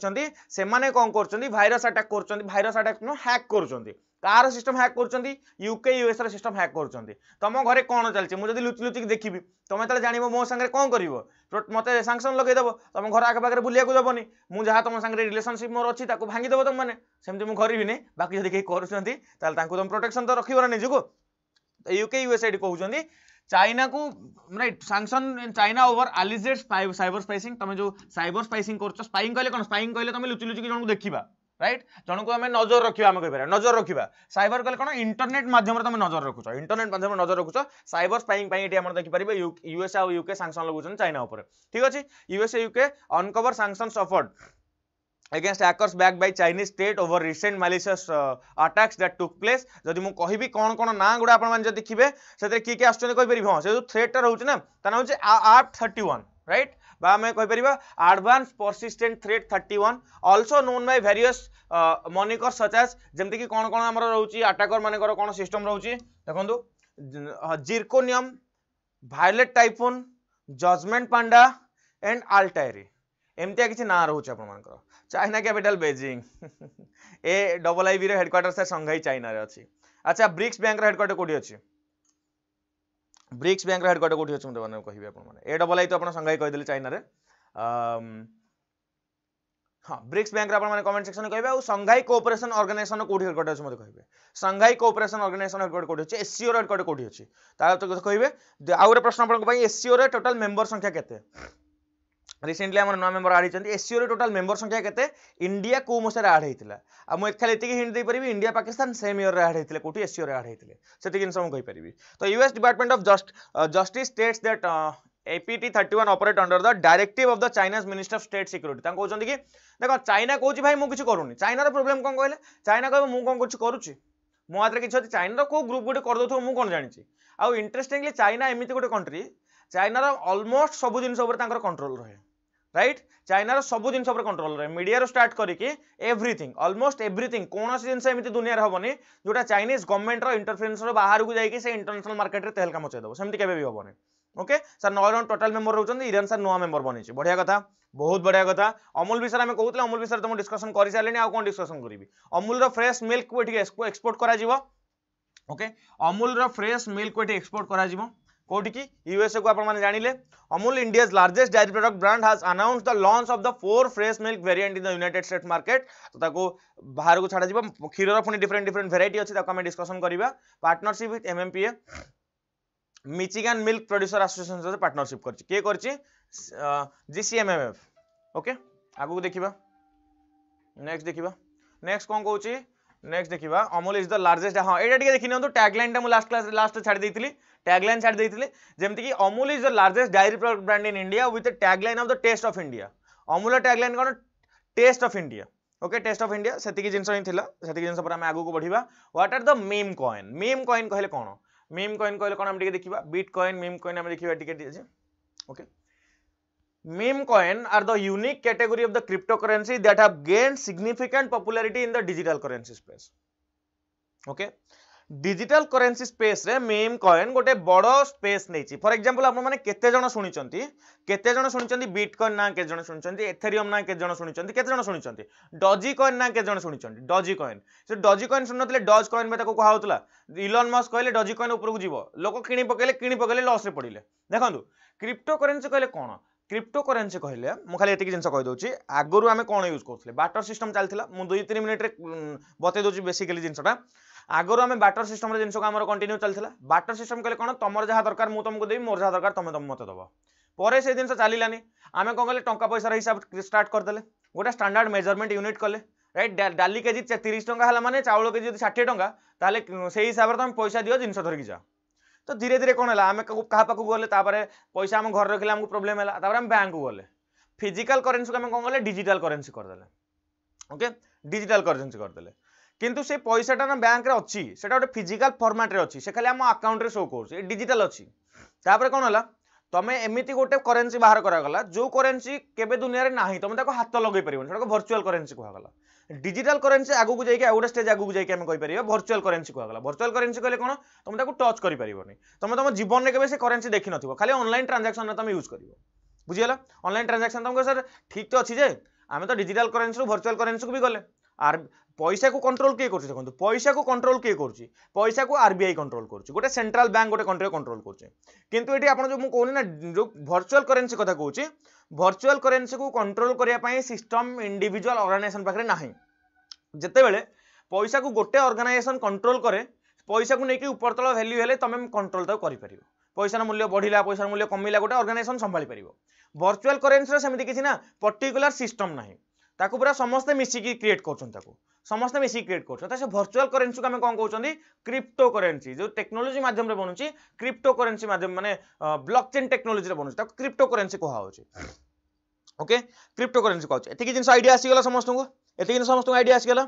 कौन कर भाइर आटाक् कर भाइर आटाक् हैक् कर কার সিস্টম হ্যাক করছেন ইউকে ইউএস র সিস্টম হ্যাক করছেন তোম ঘরে কোণ চালছে মু যদি লুচি লুচিকি দেখিবি তুমি তাহলে জাঁব মো সাংরে কম করব মতো সাংসন লগাই দেব তোম ঘর আখপাখে বুলিয়া দেবনি মু যা তোম সাংরে রিলেসনশিপ মোর অছি তাকে ভাঙ্গি দেব তোম মানে সেমতি মু করিবি নে বাকি যদি কেউ করছেন তাহলে তাকে তুমি প্রোটেকশন তো রখিব না নিজকে ইউকে ইউএস এটি কৌছেন चाइना को मैंने sanction China over alleged cyber spying तुम जो साइबर स्पाइसिंग कर स्पाइंग कहले कौन स्पाइंग कहले तुम लुचि लुचिकी जन को देखा রাইট জনক আমি নজর রাখবা আমি কইপার নজর রাখবা সাইবর কলে কোন ইন্টারনেট মাধ্যমে তুমি নজর রাখুছ ইন্টারনেট মাধ্যমে নজর রাখুছ সাইবর স্পাইং পাই এটি আমরা দেখিপার ইউএসএ আউ ইউকে সাংশন লগুছেন চাইনা উপরে ঠিক আছে ইউএসএ ইউকে অনকভর সাংশন সফর্ড against hackers backed by Chinese state over recent malicious uh, attacks that took place. যদি ମୁଁ କହିବି କ'ଣ କ'ଣ ନାଁ ଗୁଡ଼ା ଆପଣମାନେ ଯଦି ଦେଖିବେ ସେଥିରେ କିଏ କିଏ ଆସୁଛନ୍ତି କହିପାରିବି ହଁ ସେ ଯେଉଁ ଥ୍ରେଟ୍ଟା ରହୁଛି ନା ତା ନାଁ ହେଉଛି ଆର୍ଟ ଥାର୍ଟି ୱାନ୍ ରାଇଟ୍ বা আমি কইপারা advanced persistent threat thirty one also known by various monikers such as যেমিকি কোণ কোণ আমার রয়েছে আটাকর মানকর কোণ সিস্টম রয়েছে দেখুন zirconium violet typhoon judgement panda and আলটাইরি এমতিয়া কিছু না রয়েছে আপনার চাইনা ক্যাপিটাল বেজিং এ ডবল আইবি হেডকোয়ার্টার স্যার সংঘাই চাইনার অছি আচ্ছা ব্রিক্স ব্যাঙ্কর হেডকোয়ার্টার কোটি অছে ବ୍ରିକ୍ସ ବ୍ୟାଙ୍କର ହେଡ଼କ୍ୱାର୍ଟର କେଉଁଠି ଅଛି ମୁଁ ମାନେ କହିବି ଆପଣମାନେ ଏ ଡବଲ୍ ଆଇ ତ ଆପଣ ସଂଘାଇ କହିଦେଲେ ଚାଇନାରେ ହଁ ବ୍ରିକ୍ସ ବ୍ୟାଙ୍କର ଆପଣମାନେ କମେଣ୍ଟ ସେକ୍ସନରେ କହିବେ ଆଉ ସଂଘାଇ କୋଅପରେସନ ଅର୍ଗାନାଇଜେସନ କେଉଁଠି ହେଡ଼କ୍ୱାର୍ଟର ଅଛି ମୋତେ କହିବେ ସଂଘାଇ କୋଅପରେସନ ଅର୍ଗାନାଇଜେସନ ହେଡ଼କ୍ୱାର୍ଟର କେଉଁଠି ଅଛି ଏସ୍ସିଓର ହେଡ଼କ୍ୱାର୍ଟର କେଉଁଠି ଅଛି ତାର ତ କହିବେ ଆଉ ଗୋଟେ ପ୍ରଶ୍ନ ଆପଣଙ୍କ ପାଇଁ ଏସ୍ସିଓର ଟୋଟାଲ ମେମ୍ବର ସଂଖ୍ୟା କେତେ রিসেন্টলি আমার নয় মেম্বর আড হয়েছেন এসসিওর টোটাল মেম্বর সংখ্যা কেতে ইন্ডিয়া কেউ মশায় আড হয়েছিল আর মু খালি এটিকি হিন্ট দিয়েপারি ইন্ডিয়া পাকিস্তান সেম ইয়র্রে আড হয়েছিল কোটি এসসিওরে আড হয়েছিল সেটি জিনিস মু কইপারি তো US department of just justice states that APT 31 operate under the directive of the China's Minister of State Security. তাঙ্ক কହୁଛନ୍ତି কি দেখো চাইনা কହୁଛି ভাই মু কিছু করুনি চাইনার প্রবলেম কোন কইলে চাইনা কইবে মু কোন কিছু করুছি মো হাতরে কিছু আছে চাইনার কো গ্রুপ গুটে কর দউথো মু কোন জানিছি আউ ইন্টারেস্টিংলি চাইনা এমিতি গুটে কন্ট্রি চাইনার অলমোস্ট সবু জিনিস উপরে তাঙ্কর কন্ট্রোল রহে রাইট চাইনার সবু জিনিস উপরে কন্ট্রোল রয়ে মিডিয়ার স্টার্ট করিকি এভ্রিথিং অলমোস্ট এভ্রিথিং কোণী জিনিস এমনি দুনিয়ার হবনি যেটা চাইনিজ গভর্নমেন্টর ইন্টরফেরেন্সর বাহারক যাই সে ইন্টরন্যাশনাল মার্কেটে তেলকা মচাই দেব সেমি কেবে বি হবনি ওকে স্যার নয় জন টোটাল মেম্বর রয়েছেন ইরান স্যার নয় মেম্বর বনিছে বড়িয়া কথা ବହୁତ ବଢ଼ିଆ କଥା ଅମୁଲ ବିଷୟରେ ଆମେ କହୁଥିଲେ ଅମୁଲ ବିଷୟରେ ତ ମୁଁ ଡିସ୍କସନ୍ କରିସାରିଲିଣି ଆଉ କ'ଣ ଡିସ୍କସନ୍ କରିବି ଅମୁଲର ଫ୍ରେଶ୍ ମିଲ୍କକୁ ଏଠିକି ଏକ୍ସପୋର୍ଟ କରାଯିବ ଓକେ ଅମୁଲର ଫ୍ରେଶ୍ ମିଲ୍କକୁ ଏଠି ଏକ୍ସପୋର୍ଟ କରାଯିବ कौट की यूएसए को आप जानते Amul India largest dairy product brand has announce the launch of the four fresh milk variant in the United State market तो ताको बाहर को छाड़ क्षीर पुणी डिफरेन्ट डिफरेन्ट भेर अच्छी आम डिस्कसन करवा partnership with M MPA Michigan milk producer association सहित पार्टनरशिप करे कर जिसीएमएमएफ ओके आगे देखा नेक्स्ट देखा नेक्स्ट कौन कौन নেক্সট দেখিবা অমুল ইজ দ লার্জেস্ট হ্যাঁ এটা টিকে দেখি নিয়ন্তু ট্যাগলাইনটা মু লাস্ট ক্লাস লাস্ট ছাড়ি দেইতিলি ট্যাগলাইন ছাড়ি দেইতিলি যেমতি কি Amul is the largest dairy product brand in India with a tagline of the taste of India Amul tagline কোন taste of India okay taste of India সেতিকি জিনিস ହିଁ ଥିଲା সেতিকি জিনিস পরে আমি আগুকু বঢ়িবা what are the meme coin meme coin কহিলে কোন মিম কয়েন কহিলে কোন আমি টিকে দেখিবা বিট কয়েন মিম কয়েন আমি দেখিবা টিকে দিয়েছে okay meme coin are the unique category of the cryptocurrency that have gained significant popularity in the digital currency space okay digital currency space re meme coin gote bodo space nechi for example apna mane kete jana sunichanti kete jana sunichanti bitcoin na kete jana sunichanti ethereum na kete jana sunichanti kete jana sunichanti doji coin na kete jana sunichanti doji coin se doji coin sunnathile doge coin me taku kaha hotla elon musk kahile doji coin upar ku jibo loko kini pakaile kini pakaile loss re padile dekhantu cryptocurrency kahile kona crypto currency কহিলে মু খালি এটিকি জিনিস কহিদেছি আগর আমি কোণ ইউজ করলে বাটর সিস্টম চাল মু দুই তিন মিনিট্রে বতাই দেছি বেসিকালি জিনিসটা আগর আমি বাটর সিস্টমের জিনিসকে আমার কন্টিনিউ চাল বাটর সিস্টম কহিলে কোণ তোমার যা দরকার মু তোমাকে দেবি মোর যা দরকার তুমি তুমি মতো দেব পরে সেই জিনিস চালানি আমি কম কলে টঙ্কা পয়সার হিসাব স্টার্ট করেদেলে গোটা স্টান্ডার্ড মেজরমেন্ট ইউনিট কলে রাইট ডালি কেজি তিরিশ টঙ্কা হল মানে চাউল কেজি যদি ষাঠিয়ে টঙ্কা তাহলে সেই হিসাবে তুমি পয়সা দিও জিনিস ধরিকি যাও ତ ଧୀରେ ଧୀରେ କ'ଣ ହେଲା ଆମେ କାହା ପାଖକୁ ଗଲେ ତାପରେ ପଇସା ଆମ ଘରେ ରଖିଲେ ଆମକୁ ପ୍ରୋବ୍ଲେମ୍ ହେଲା ତାପରେ ଆମେ ବ୍ୟାଙ୍କକୁ ଗଲେ ଫିଜିକାଲ କରେନ୍ସିକୁ ଆମେ କ'ଣ କଲେ ଡିଜିଟାଲ କରେନ୍ସି କରିଦେଲେ ଓକେ ଡିଜିଟାଲ କରେନ୍ସି କରିଦେଲେ କିନ୍ତୁ ସେ ପଇସାଟା ନା ବ୍ୟାଙ୍କରେ ଅଛି ସେଇଟା ଗୋଟେ ଫିଜିକାଲ ଫର୍ମାଟରେ ଅଛି ସେ ଖାଲି ଆମ ଆକାଉଣ୍ଟରେ ସୋ କରୁଛି ଏ ଡିଜିଟାଲ ଅଛି ତାପରେ କ'ଣ ହେଲା ତମେ ଏମିତି ଗୋଟେ କରେନ୍ସି ବାହାର କରାଗଲା ଯେଉଁ କରେନ୍ସି କେବେ ଦୁନିଆରେ ନାହିଁ ତମେ ତାକୁ ହାତ ଲଗେଇ ପାରିବନି ସେଟାକୁ ଭର୍ଚୁଆଲ କରେନ୍ସି କୁହାଗଲା ডিজিটাল করেন্সি আগুক যাই আউ গোটে স্টেজ আগুক যাই আমি কইপার ভর্চুয়াল করেন্সি কুহলা ভর্চুয়াল করেন্সি কলে কোণ তুমি তাকে টচ করে পারবনি তুমি তোমার জীবনে কেবে সে করেন্সি দেখি নথিব খালি অনলাইন ট্রানজাকশন তুমি ইউজ করব বুঝিগাল অনলাইন ট্রানজাকশন তোমাকে স্যার ঠিক তো অছি যে আমি তো ডিজিটাল করেন্সি ভর্চুয়াল করেন্সি বি গলে আর পয়সাকে কন্ট্রোল কে করছে দেখুন পয়সাকে কন্ট্রোল কে করছে পয়সাকে আরবিআই কন্ট্রোল করছে গোটে সেন্ট্রাল ব্যাঙ্ক গোটে কন্ট্রি কন্ট্রোল করছে কিন্তু এটি আপনার যে কৌনি না যে ভর্চুয়াল করেন্সি কথা কৌছি ଭର୍ଚୁଆଲ କରେନ୍ସିକୁ କଣ୍ଟ୍ରୋଲ କରିବା ପାଇଁ ସିଷ୍ଟମ୍ ଇଣ୍ଡିଭିଜୁଆଲ ଅର୍ଗାନାଇଜେସନ୍ ପାଖରେ ନାହିଁ ଯେତେବେଳେ ପଇସାକୁ ଗୋଟେ ଅର୍ଗାନାଇଜେସନ୍ କଣ୍ଟ୍ରୋଲ କରେ ପଇସାକୁ ନେଇକି ଉପରତଳ ଭ୍ୟାଲ୍ୟୁ ହେଲେ ତୁମେ କଣ୍ଟ୍ରୋଲ ତାକୁ କରିପାରିବ ପଇସାର ମୂଲ୍ୟ ବଢ଼ିଲା ପଇସାର ମୂଲ୍ୟ କମିଲା ଗୋଟେ ଅର୍ଗାନାଇଜେସନ୍ ସମ୍ଭାଳି ପାରିବ ଭର୍ଚୁଆଲ କରେନ୍ସିର ସେମିତି କିଛି ନା ପର୍ଟିକୁଲାର ସିଷ୍ଟମ୍ ନାହିଁ ତାକୁ ପୁରା ସମସ୍ତେ ମିଶିକି କ୍ରିଏଟ୍ କରୁଛନ୍ତି ତାକୁ ସମସ୍ତେ ମିଶିକି କ୍ରିଏଟ୍ କରୁଛୁ ତ ସେ ଭର୍ଚୁଆଲ କରେନ୍ସିକୁ ଆମେ କ'ଣ କହୁଛନ୍ତି କ୍ରିପ୍ଟୋ କରେନ୍ସି ଯେଉଁ ଟେକ୍ନୋଲୋଜି ମାଧ୍ୟମରେ ବନୁଛି କ୍ରିପ୍ଟୋ କରେନ୍ସି ମାଧ୍ୟମ ମାନେ ବ୍ଲକ୍ ଚେନ୍ ଟେକ୍ନୋଲୋଜିରେ ବନୁଛି ତାକୁ କ୍ରିପ୍ଟୋ କରେନ୍ସି କୁହାହେଉଛି ଓକେ କ୍ରିପ୍ଟୋ କରେନ୍ସି କହୁଛି ଏତିକି ଜିନିଷ ଆଇଡ଼ିଆ ଆସିଗଲା ସମସ୍ତଙ୍କୁ ଏତିକି ଜିନିଷ ସମସ୍ତଙ୍କୁ ଆଇଡ଼ିଆ ଆସିଗଲା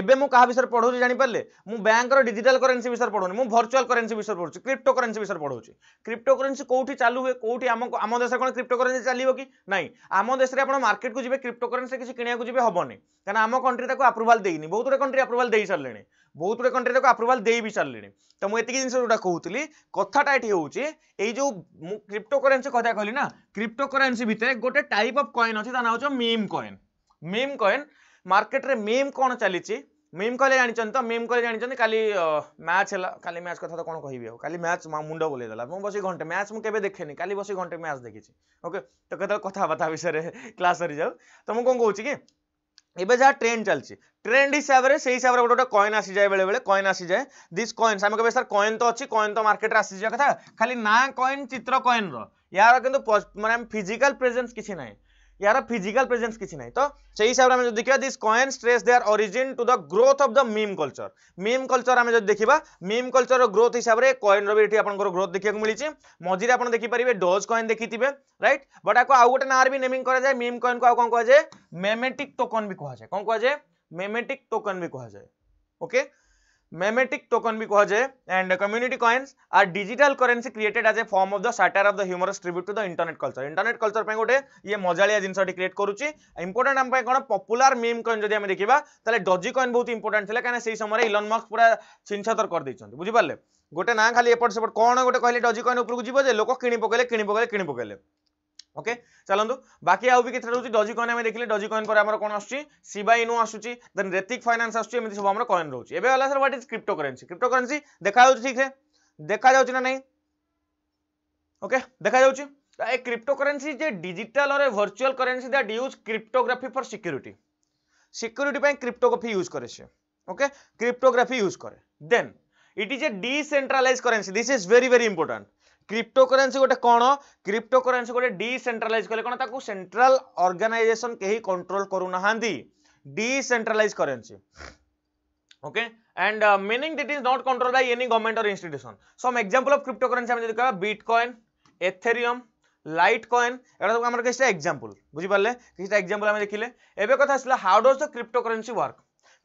ଏବେ ମୁଁ କାହା ବିଷୟରେ ପଢ଼ଉଛି ଜାଣିପାରିଲେ ମୁଁ ବ୍ୟାଙ୍କର ଡିଜିଟାଲ କରେନ୍ସି ବିଷୟରେ ପଢ଼ୁନି ମୁଁ ଭର୍ଚୁଆଲ କରେନ୍ସି ବିଷୟରେ ପଢ଼ୁଛି କ୍ରିପ୍ଟୋ କରେନ୍ସି ବିଷୟରେ ପଢ଼ୁଛି କ୍ରିପ୍ଟୋ କରେନ୍ସି କୋଉଠି ଚାଲୁ ହୁଏ କୋଉଠି ଆମ ଆମ ଦେଶରେ କ'ଣ କ୍ରିପ୍ଟୋ କରେନ୍ସି ଚାଲିବ କି ନାହିଁ ଆମ ଦେଶରେ ଆପଣ ମାର୍କେଟକୁ ଯିବେ କ୍ରିପ୍ଟୋ କରେନ୍ସି କିଛି କିଣିବାକୁ ଯିବେ ହେବନି କାରଣ ଆମ କଣ୍ଟ୍ରି ତାକୁ ଆପ୍ରୁଭାଲ ଦେଇନି ବହୁତ ଗୁଡ଼ିଏ କଣ୍ଟ୍ରି ଆପ୍ରୁଭାଲ ଦେଇ ସାରିଲେଣି ବହୁତ ଗୁଡ଼ିଏ କଣ୍ଟ୍ରି ତାକୁ ଆପ୍ରୁଭାଲ୍ ଦେଇ ବି ସାରିଲେଣି ତ ମୁଁ ଏତିକି ଜିନିଷ ଯେଉଁଟା କହୁଥିଲି କଥାଟା ଏଠି ହେଉଛି ଏଇ ଯେଉଁ ମୁଁ କ୍ରିପ୍ଟୋ କରେନ୍ସି କଥା କହିଲି ନା କ୍ରିପ୍ଟୋ କରେନ୍ସି ଭିତରେ ଗୋଟେ ଟାଇପ୍ ଅଫ୍ କଏନ୍ ଅଛି ତା ନାଁ ହେଉଛି ମିମ୍ କଏନ୍ ମିମ୍ କଏନ୍ ମାର୍କେଟରେ ମିମ୍ କ'ଣ ଚାଲିଛି ମିମ୍ କହିଲେ ଜାଣିଛନ୍ତି ତ ମିମ୍ କହିଲେ ଜାଣିଛନ୍ତି କାଲି ମ୍ୟାଚ୍ ହେଲା କାଲି ମ୍ୟାଚ୍ କଥା ତ କ'ଣ କହିବି ଆଉ କାଲି ମ୍ୟାଚ୍ ମୁଣ୍ଡ ବୁଲେଇ ମୁଁ ବସି ଘଣ୍ଟେ ମ୍ୟାଚ୍ ମୁଁ କେବେ ଦେଖେନି କାଲି ବସି ଘଣ୍ଟେ ମ୍ୟାଚ୍ ଦେଖିଛି ଓକେ ତ କେତେବେଳେ କଥାବାର୍ତ୍ତା ବିଷୟରେ କ୍ଲାସ୍ ସରିଯାଉ ତ ମୁଁ କ'ଣ କହୁଛି କି এবে যা ট্রেন্ড চলছে ট্রেন্ড হিসাবে সেই হিসাবে গোটে গোটে কয়েন আসিযায়ে বেড়ে বেড়ে কয়েন আসিযায়ে দিস কয়েন্স আমি কে স্যার কয়েন তো অছি কয়েন তো মার্কেটে আসিযা কথা খালি না কয়েন চিত্র কয়েনর ইয়ার কিন্তু মানে ফিজিক্যাল প্রেজেন্স কিছু নাই यार फिजिकल प्रेजेंस किसी नहीं तो सही हिसाब से देखा this coin traces their origin to the growth of the meme culture meme culture आम जब देखा मीम कल्चर ग्रोथ हिसाब से कएन रही आपर ग्रोथ देखा मिली मझीरे आप देखिपारे डोज कएन देखि रईट बट आपको आउ गोटे ना भी नेमिंग कराए मीम कएन को कौन कहुए मेमेटिक टोकन भी कहुए कौन कहुए मेमेटिक टोकन भी कहुए okay okay? memetic token bhi kahajaye and community coins are digital currency created as a form of the satire of the humorous tribute to the internet culture internet culture pai gote ye मजालिया जिनसटी क्रिएट करुच्ची इंपोर्टाट आम कौन पपुलार मीम कॉइन जब आम देखा तेल डजी कॉइन बहुत इंपोर्टाट थी कहीं से समय इलन मक्स पूरा छिनछतर कर देखते बुझिपारे गोटे ना खाली एपट सेपट कौन गोटे कहले डजी कॉइन उपरक जी लोक कि पकड़े कि पकड़े कि पकड़े ওকে ଚାଲନ୍ତୁ ବାକି ଆଉ ବି କେତେଟା ରହୁଛି ଡଜି କଏନ୍ ଆମେ ଦେଖିଲେ ଡଜି କଏନ୍ ପରେ ଆମର କ'ଣ ଆସୁଛି ସିବାଇ ଇନୋ ଆସୁଛି ଦେନ୍ ରେତିକ୍ ଫାଇନାନ୍ସ ଆସୁଛି ଏମିତି ସବୁ ଆମର କଏନ୍ ରହୁଛି ଏବେ ହେଲା sir what is crypto currency crypto currency ଦେଖାଯାଉଛି ଠିକ୍ରେ ଦେଖାଯାଉଛି ନା ନାହିଁ ଓକେ ଦେଖାଯାଉଛି ଏ କ୍ରିପ୍ଟୋ କରେନ୍ସି ଯେ digital or virtual currency that use cryptography for security security ପାଇଁ କ୍ରିପ୍ଟୋଗ୍ରାଫି ୟୁଜ୍ କରେ ସିଏ ଓକେ କ୍ରିପ୍ଟୋଗ୍ରାଫି ୟୁଜ୍ କରେ then it is a decentralize currency this is very very important crypto currency গোটে কোণ ক্রিপ্টো করেন্সি গোটে ডিসেন্ট্রালাইজ কলে কোণ তাকে সেন্ট্রাল অর্গানাইজেসন কেহি কন্ট্রোল করু না decentralize currency okay and uh, meaning that is not controlled by any government or institution some example of cryptocurrency আমি যদি কবা bitcoin ethereum litecoin এটা সব আমার কিছটা एग्जांपल বুঝি পারলে কিছুটা एग्जांपल আমি দেখিলে এবে কথা আসলে how does the cryptocurrency work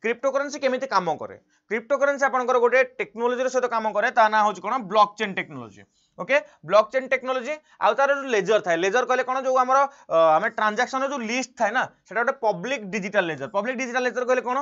cryptocurrency কেমিতে কাম করে ক্রিপ্টোকারেন্সি আপনার গোটে টেকনোলোজির সহ কাম করে তা না হচ্ছে কোণ blockchain technology okay block chain technology ଆଉ ତାର ଯେଉଁ ଲେଜର୍ ଥାଏ ଲେଜର୍ କହିଲେ କ'ଣ ଯେଉଁ ଆମର ଆମେ ଟ୍ରାଞ୍ଜାକ୍ସନ୍ର ଯେଉଁ ଲିଷ୍ଟ ଥାଏ ନା ସେଟା ଗୋଟେ public digital ledger public digital ledger କହିଲେ କ'ଣ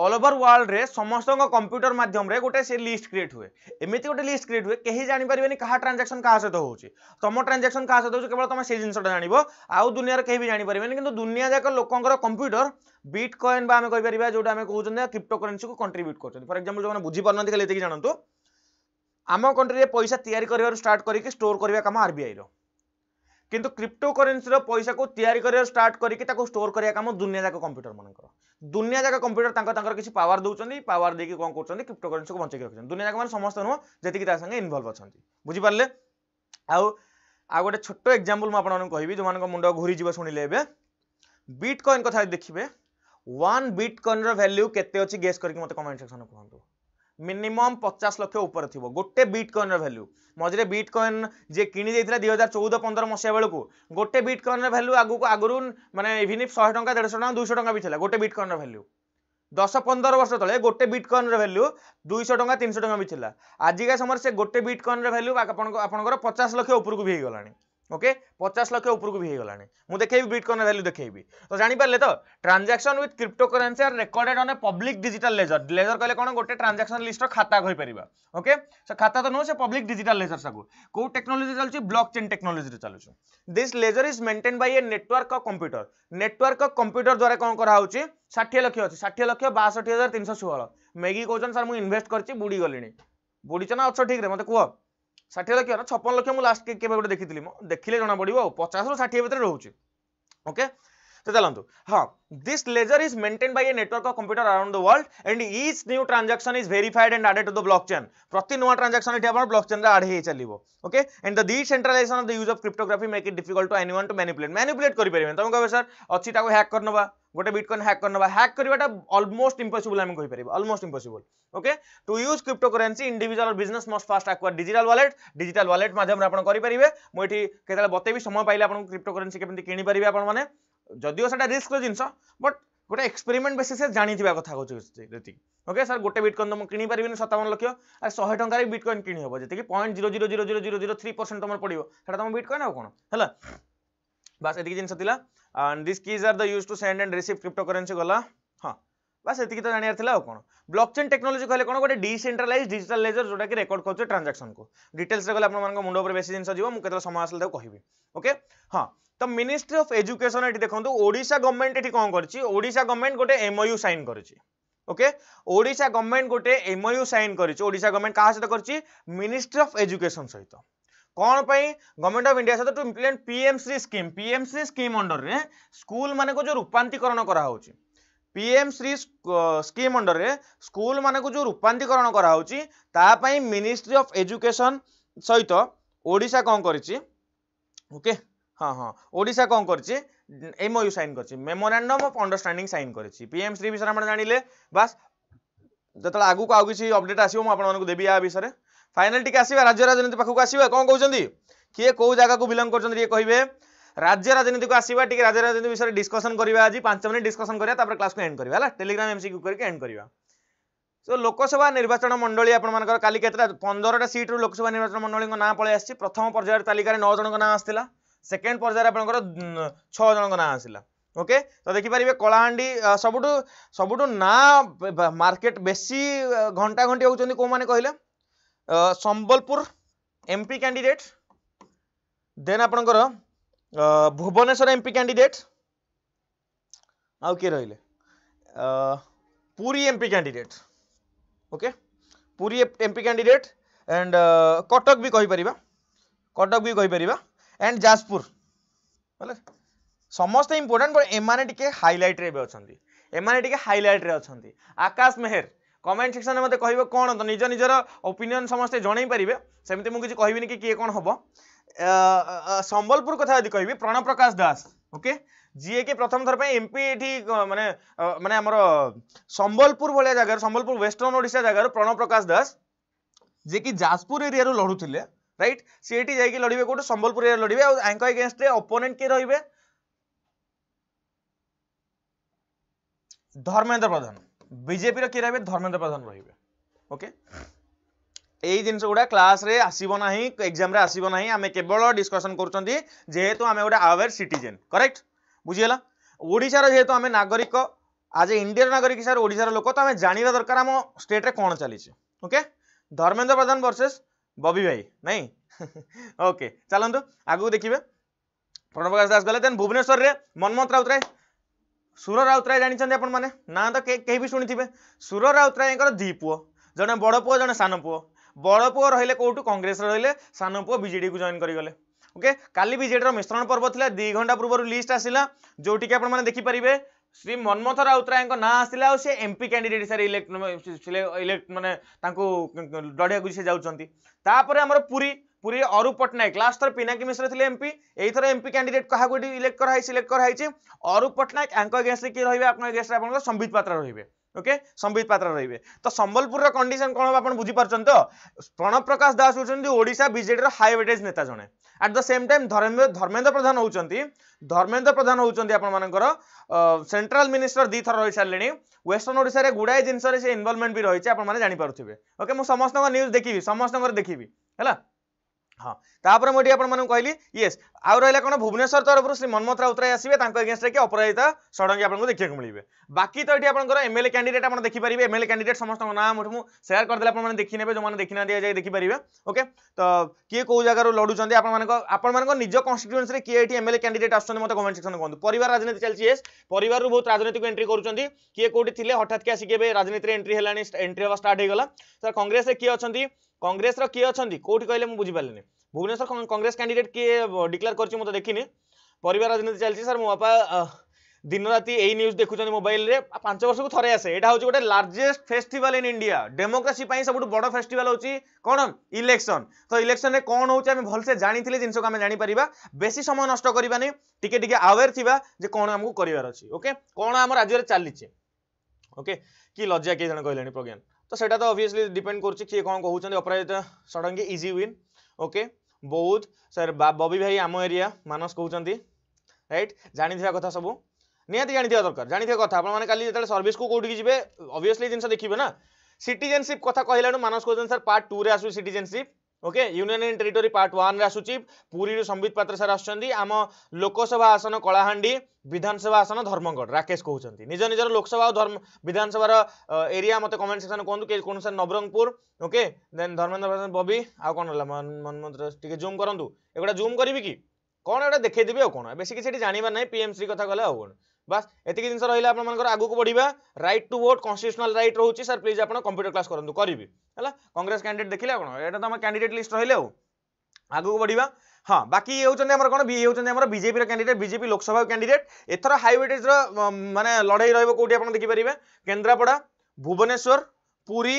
অল ওভর ওয়ার্ল্ডে সমস্ত কম্পুটর মাধ্যমে গোটে সে লিষ্ট ক্রিয়েট হুয়ে এমিতি গোটে লিষ্ট ক্রিয়েট হুয়ে কেহি জাঁপারে কাহা ট্রানজাকশন কাহা সহ হচ্ছে তোম ট্রানজাকশন কাহা সহ হচ্ছে কেবল তুমি সেই জিনিসটা জাঁব আুনিয়ার কেহি জাঁপারে কিন্তু দুনিয়া যাক লোকর কম্পুটর বিট কয়েন বা আমি কইপার যেটা আমি কুমার ক্রিপ্টো করেন্সি কু কন্ট্রিব্যুট করছেন ফর এক্সাম্পল যে বুঝিপার খালি এটি জাঁতু ଆମ କଣ୍ଟ୍ରିରେ ପଇସା ତିଆରି କରିବାରୁ ଷ୍ଟାର୍ଟ କରିକି ଷ୍ଟୋର୍ କରିବା କାମ ଆର୍ବିଆଇର କିନ୍ତୁ କ୍ରିପ୍ଟୋ କରେନ୍ସିର ପଇସାକୁ ତିଆରି କରିବା ଷ୍ଟାର୍ଟ କରିକି ତାକୁ ଷ୍ଟୋର୍ କରିବା କାମ ଦୁନିଆ ଯାକ କମ୍ପ୍ୟୁଟରମାନଙ୍କର ଦୁନିଆ ଯାକ କମ୍ପ୍ୟୁଟର ତାଙ୍କ ତାଙ୍କର କିଛି ପାୱାର ଦେଉଛନ୍ତି ପାୱାର ଦେଇକି କ'ଣ କରୁଛନ୍ତି କ୍ରିପ୍ଟୋ କରେନ୍ସିକୁ ବଞ୍ଚେଇକି ରଖୁଛନ୍ତି ଦୁନିଆ ଯାକ ମାନେ ସମସ୍ତେ ନୁହଁ ଯେତିକି ତା ସାଙ୍ଗେ ଇନଭଲ୍ଭ ଅଛନ୍ତି ବୁଝିପାରିଲେ ଆଉ ଆଉ ଗୋଟେ ଛୋଟ ଏକ୍ଜାମ୍ପଲ୍ ମୁଁ ଆପଣମାନଙ୍କୁ କହିବି ଯେଉଁମାନଙ୍କ ମୁଣ୍ଡ ଘୁରିଯିବ ଶୁଣିଲେ ଏବେ ବିଟ୍ କଏନ୍ କଥା ଦେଖିବେ ୱାନ୍ ବିଟ୍ କଏନ୍ର ଭ୍ୟାଲ୍ୟୁ କେତେ ଅଛି ଗେସ୍ କରିକି ମୋତେ କମେଣ୍ଟ ସେକ୍ସନ୍ରେ କୁହନ୍ତୁ মিনিমম পচাশ লক্ষ উপরে থাকবে গোটে বিট কয়েন ভ্যালু মঝে বিট কয়েন যে কিনি যাই দুই হাজার চৌদ পনেরো মশিয়া বেড়ে গোটে বিট কয়েন ভ্যালু আগুক আগর মানে ইভিন ইফ শহে টাকা দেড়শো টাকা দুইশো টাকা বি লা গোটে বিট কয়েন ভ্যালু দশ পনেরো বর্ষ তলে গোটে বিট কয়েন ভ্যালু দুইশো টাকা তিনশো টাকা বি লা আজিকা সময় সে গোটে বিট কয়েন ভ্যালু আপনার আপনার পচাশ লক্ষ উপরক বি হয়ে গলানি ओके पचास लक्ष उपरक भी होगा मुझे देखेबी बिटकॉइन भैल्यू देखेबी तो जापारे तो transaction with crypto are recorded on a public digital ledger ledger कहे कौन गोटे ट्रांजाक्शन लिस्ट खाता कहीपर ओके से खाता तो नुह से पब्लिक डिजिटल लेजर सब कौ टेक्नोलोजी चलू ब्लक चेन टेक्नोलोजी चलू this ledger is maintain by a network of computer network of computer द्वारा कौन कराऊँ षाठी लक्ष अच्छे षाठी लक्ष बासठ हजार तीन सौ षोह मैगी कौन सर मुझे इनभेस्ट कर बुड़ी गली बुड़ी ना अच्छ ठीक मतलब कह ষাঠিয়ে লক্ষ না ছপন লক্ষ মু লাস্ট কেবে গোটে দেখি দেখিলে জনা পড়ব আউ পচাশ রু ষাঠিয়ে ভিতরে রয়েছে ওকে तो चलो तो। हाँ this ledger is maintain by a network of computer around the world and each new transaction is verified and added to the blockchain प्रति नुआ ट्रांजाक्शन एठी आपण ब्लॉकचेन रे आड हे चलिबो okay and the decentralization of the use of cryptography make it difficult to anyone to manipulate manipulate करि परिबे तुम कहबे सर अछि ताको हैक करनबा गोटे बिटकॉइन हैक कर करनबा हैक करबाटा ऑलमोस्ट इंपॉसिबल हम कहि परिबे almost impossible okay to use cryptocurrency individual business must fast acquire digital wallet digital wallet माध्यम रे आपण करि परिबे मो एठी केतले बतेबी समय पाइले आपण क्रिप्टोकरेंसी केमति किनि परिबे आपण माने যদিও সেটা রিস্কর জিনিস বট গোটে এক্সপেরিমেন্ট বেসিসে জাঁথা কথা কହୁছি ঋতিক ওকে স্যার গোটে বিটকয়েন তুমি কিনি পারিনি সতাবন লক্ষ আর শহে টাকার বিটকয়েন কিনি হব যেতে point zero zero zero zero zero zero three percent তোমার পড়ব সেটা তোমার বিটকয়েন আর কোণ হল বাস এদিকে জিনিস লা this keys are the use to send and receive cryptocurrency গলা ବା ସେତିକି ତ ଜାଣିବାର ଥିଲା ଆଉ କ'ଣ ବ୍ଲକ୍ ଚେନ୍ ଟେକ୍ନୋଲୋଜି କହିଲେ କ'ଣ ଗୋଟେ ଡିସେଣ୍ଟ୍ରାଲାଇଜ୍ ଡିଜିଟାଲ ଲେଜର ଯେଉଁଟାକି ରେକର୍ଡ କରୁଛି ଟ୍ରାନ୍ଜାକ୍ସନକୁ ଡିଟେଲ୍ସରେ ଗଲେ ଆପଣମାନଙ୍କ ମୁଣ୍ଡ ଉପରେ ବେଶୀ ଜିନିଷ ଯିବ ମୁଁ କେତେବେଳେ ସମୟ ଆସିଲେ ତାକୁ କହିବି ଓକେ ହଁ ତ ମିନିଷ୍ଟ୍ରି ଅଫ୍ ଏଜୁକେସନ୍ ଏଠି ଦେଖନ୍ତୁ ଓଡ଼ିଶା ଗଭର୍ଣ୍ଣମେଣ୍ଟ ଏଠି କ'ଣ କରିଛି ଓଡ଼ିଶା ଗଭର୍ଣ୍ଣମେଣ୍ଟ ଗୋଟେ ଏମ୍ଓୟୁ ସାଇନ୍ କରିଛି ଓକେ ଓଡ଼ିଶା ଗଭର୍ଣ୍ଣମେଣ୍ଟ ଗୋଟେ ଏମ୍ଓୟୁ ସାଇନ୍ କରିଛି ଓଡ଼ିଶା ଗଭର୍ଣ୍ଣମେଣ୍ଟ କାହା ସହିତ କରିଛି ମିନିଷ୍ଟ୍ରି ଅଫ୍ ଏଜୁକେସନ୍ ସହିତ କ'ଣ ପାଇଁ ଗଭର୍ଣ୍ଣମେଣ୍ଟ ଅଫ ଇଣ୍ଡିଆ ସହିତ to implement PMC scheme PMC scheme ଅଣ୍ଡରରେ ମାନଙ୍କୁ ଯେଉଁ ରୂପାନ୍ତିକରଣ କରାହେଉଛି ପିଏମ୍ ଶ୍ରୀ ସ୍କିମ୍ ଅଣ୍ଡରରେ ସ୍କୁଲମାନଙ୍କୁ ଯେଉଁ ରୂପାନ୍ତରୀକରଣ କରାହେଉଛି ତା ପାଇଁ ମିନିଷ୍ଟ୍ରି ଅଫ୍ ଏଜୁକେସନ୍ ସହିତ ଓଡ଼ିଶା କ'ଣ କରିଛି ଓକେ ହଁ ହଁ ଓଡ଼ିଶା କ'ଣ କରିଛି ଏମ୍ଓୟୁ ସାଇନ୍ କରିଛି ମେମୋରାଣ୍ଡମ୍ ଅଫ୍ ଅଣ୍ଡରଷ୍ଟାଣ୍ଡିଂ ସାଇନ୍ କରିଛି ପିଏମ୍ ଶ୍ରୀ ବିଷୟରେ ଆପଣ ଜାଣିଲେ ବାସ୍ ଯେତେବେଳେ ଆଗକୁ ଆଉ କିଛି ଅପଡେଟ୍ ଆସିବ ମୁଁ ଆପଣମାନଙ୍କୁ ଦେବି ୟା ବିଷୟରେ ଫାଇନାଲ୍ ଟିକେ ଆସିବା ରାଜ୍ୟ ରାଜନୀତି ପାଖକୁ ଆସିବା କ'ଣ କହୁଛନ୍ତି କିଏ କେଉଁ ଜାଗାକୁ ବିଲଙ୍ଗ କରୁଛନ୍ତି ଟିକେ କହିବେ রাজ্য রাজনীতিকে আসবা টিকি রাজ্য রাজনীতি বিষয়ে ডিসকসন করা আজ পাঁচ মিনিট ডিসকসন করা তারপরে ক্লাসকে এন্ড করা হল টেলিগ্রাম এমসিকিউ করি এন্ড করা সো লোকসভা নির্বাচন মন্ডলী আপনার কালি কেতটা পনেরোটা সিট্রু লোকসভা নির্বাচন মন্ডলী না পড়ে আসছে প্রথম পর্যায়ের তালিকার নয় জনক না আসছিল সেকেন্ড পর্যায়ে আপনার ছ জনক না আসছিল ওকে তো দেখিপারে কলাহাণ্ডি সবুঠু সবুঠু না মার্কেট বেশি ঘণ্টা ঘণ্টি হচ্ছেন কেউমানে কহিলেন সম্বলপুর এমপি ক্যান্ডিডেট দেন আপনার ভুবনেশ্বর এমপি ক্যান্ডিডেট আউ কে রহলে Puri MP candidate okay Puri MP candidate and Cuttack भी कहीपर कटक भी कहीपर एंड जाजपुर बोले समस्ते इंपोर्टाट बट एम हाइलाइट्रे अच्छा एम हाइलाइट्रे अच्छा आकाश मेहर कमेंट सेक्शन में मत कह कौन तो निज निजर ओपिनियन समस्ते जन पारे सेमती मुझे कहबी कि किए कौन हम সম্বলপুর কথা যদি কবি প্রণপ্রকাশ দাস ওকে যিয়েকি প্রথম থর এমপি এটি মানে মানে আমার সম্বলপুর ভাল জায়গার সম্বলপুর ওয়েস্টর্ন ওড়শা জায়গার প্রণপ্রকাশ প্রকাশ দাস যিয়েকি যাজপুর এরিয়ার লড়ুলে রাইট সি এটি যাই লড়বে কোটি সম্বলপুর এরিয়ার লড়বে আঙ্ক এগেনস্টে অপোনেন্ট কে রহবে ধর্মেন্দ্র প্রধান বিজেপি কে রহবে ধর্মেন্দ্র প্রধান রহবে ওকে এই জিনিস গুড়া ক্লাসে আসব না এক্সামে আসব না আমি কেবল ডিসকসন করছেন যেহেতু আমি গোটে আওয়ার সিটিজেন করেক্ট বুঝিগাল ওড়শার যেহেতু আমি নগরিক আজ ইন্ডিয়ার নগরিক হিসাবে ওড়শার লোক তো আমি জাঁয়া দরকার আমার স্টেট্রে কম চালছে ওকে ধর্মেন্দ্র প্রধান ভরসেস ববি ভাই নাই ওকে চালু আগুক দেখবে প্রণব প্রকাশ দাস গলে দেন ভুবনেশ্বরের মনমোহন রাউতরায় সুর রাউতরায় জাঁচান আপনার মানে? না তো কে বি শুনে সুর রাউতরায়ঙ্কর দুই পুয় জন বড় পুয় জন সান পুয় বড় পুয় রহলে কোটু কংগ্রেস রহলে সান পুয় বিজেডি জয়েন করে ওকে কালি বিজেডির মিশ্রণ পর্ব লা দুই ঘন্টা পূর্ব লিষ্ট আসা যেটি আপনার দেখিপারে শ্রী মন্মথ রাউতরায় না আসলে আউ সে এমপি ক্যান্ডিডেট হিসাবে ইলেক্ট ইলেক্ট মানে তাঁকু লড়িয়া সে যাচ্ছেন তাপরে আমার পুরী পুরী অরূপ পট্টনাক লাস্ট থর পিনাকি মিশ্র লে এমপি এইথর এমপি ক্যান্ডিডেট কাহকু ইলেক্ট করা সিলেক্ট করা হয়েছে অরূপ পট্টনাক আঙ্ক এগেনস্টে কি রহবে আপনার এগেনস্টে আপনার সম্বিত পাত্র রহবে ओके संबित पात्र रही है तो संबलपुर कंडीशन कौन आप बुझीपार्चन तो प्रणव प्रकाश दास होशा बजेर हाईवेटेज नेता जड़े at the same time Dharmendra Pradhan होती धर्मेन्द्र प्रधान होती आपर सेट्राल मिनिस्टर दुई थर रही सारे वेस्टर्न ओडे गुडाई जिनसे इनवल्वमेंट भी रही है आप जानपारे ओके मुझ समय देखी समस्त देखी है हाँ मोटी आपको कहली ये आउ रहा कौन भुवनेश्वर तरफ श्री मनमथ राउत राय आसेंगे अगेन्स्ट रखिए अपराजित षडंगी आपको देखा मिले बाकी तो ये आप एम एल ए कैंडिडेट आप देखिपर एम एल ए कैंडिडेट समस्त नाम मुझे सेयार करदे आप देखने जो मैंने देखी ना जाए देखिपर ओके तो किए कौ जगह लड़ुंत आपज कन्स्टिट्युएंस किए ये एम एल ए कैंडिडेट आसते मतलब कमेंट सेक्शन कहुत पर राजनीति चलती ये पर बहुत राजनीति को एंट्री करुँच किए कौटी थे हठात कि आसिक राजनीति में एंट्री है एंट्री हाँ स्टार्ट होगा सर कंग्रेस किए अच्छा কংগ্রেসর কি অনেক কোটি কে বুঝিপারে ভুবনেশ্বর কংগ্রেস ক্যান্ডিডেট কি ডিক্লেয়ার করছি মতো দেখিনি পরিবার রাজনীতি চালছে স্যার মো বাপা দিনরাতি এই নিউজ দেখুছেন মোবাইলরে পাঁচ বর্ষক থরে আসে এটা হচ্ছে গোটে largest festival in India democracy পাই সবুঠ বড় ফেস্টিভাল হচ্ছে কোণ ইলেকশন তো ইলেকশনে কোণ হচ্ছে আমি ভালসে জাঁথিলে জিনিসকে আমি জাঁপারা বেশি সময় নষ্ট করবানি টিকে টিকে আওয়ার থিবা যে কোণ আমি করবার অছে ওকে কোণ আমার রাজ্যের চালিছে ওকে কি লজ্জা কে জন কহিলেন প্রজ্ঞান তো সেটা তো অবভিয়াসলি ডিপেন্ড করছে কিয়ে কোণ কহুছেন Aparajita Sarangi easy win okay বৌদ্ধ স্যার ববি ভাই আম এরিয়া মানস কহুছেন রাইট জাঁথিবা কথা সবু নিহতি জাঁথিবা দরকার জাঁথিবা কথা আপনার কালি যেত সর্ভিস কু কোটি যাবে অবভিয়াসলি জিনিস দেখবে না সিটিজেনশিপ কথা কহিলা মানস কহুছেন স্যার পার্ট টু রে আসবে citizenship okay union and territory part ୱାନ୍ରେ ଆସୁଛି ପୁରୀରୁ ସମ୍ବିତ ପାତ୍ର ସାର୍ ଆସୁଛନ୍ତି ଆମ ଲୋକସଭା ଆସନ କଳାହାଣ୍ଡି ବିଧାନସଭା ଆସନ ଧର୍ମଗଡ଼ ରାକେଶ କହୁଛନ୍ତି ନିଜ ନିଜର ଲୋକସଭା ଆଉ ଧର୍ମ ବିଧାନସଭାର ଏରିଆ ମୋତେ କମେଣ୍ଟ ସେକ୍ସନ୍ କୁହନ୍ତୁ କି କୌଣସି ନବରଙ୍ଗପୁର ଓକେ ଦେନ୍ ଧର୍ମେନ୍ଦ୍ର ପ୍ରସାଦ ବବି ଆଉ କ'ଣ ହେଲା ମନମନ୍ତ୍ର ଟିକେ ଜୁମ୍ କରନ୍ତୁ ଏଗୁଡ଼ା ଜୁମ୍ କରିବି କି କ'ଣ ଏଗୁଡ଼ା ଦେଖେଇଦେବି ଆଉ କ'ଣ ବେଶୀ କିଛି ଏଠି ଜାଣିବାର ନାହିଁ ପିଏମ୍ସି କଥା କହିଲେ ଆଉ କ'ଣ বাস এতিক জিনিস রহলে আপনার আগুক বড়া right to vote constitutional right রয়েছে স্যার প্লিজ আপনার কম্পুটর ক্লাস করতে করবি হল কংগ্রেস ক্যান্ডিডেট দেখলে আপনার এটা তো আমার ক্যান্ডিডেট লিস্ট রহলে আও আগুক বড়া হ্যাঁ বাকি ইয়ে হচ্ছে আমার কোণ ইয়ে হচ্ছে আমার বিজেপির ক্যান্ডিডেট বিজেপি লোকসভা ক্যান্ডিডেট এথর হাইওয়েটেজর মানে লড়াই রহব কোটি আপনার দেখিপারে কেন্দ্রাপড়া ভুবনেশ্বর পুরী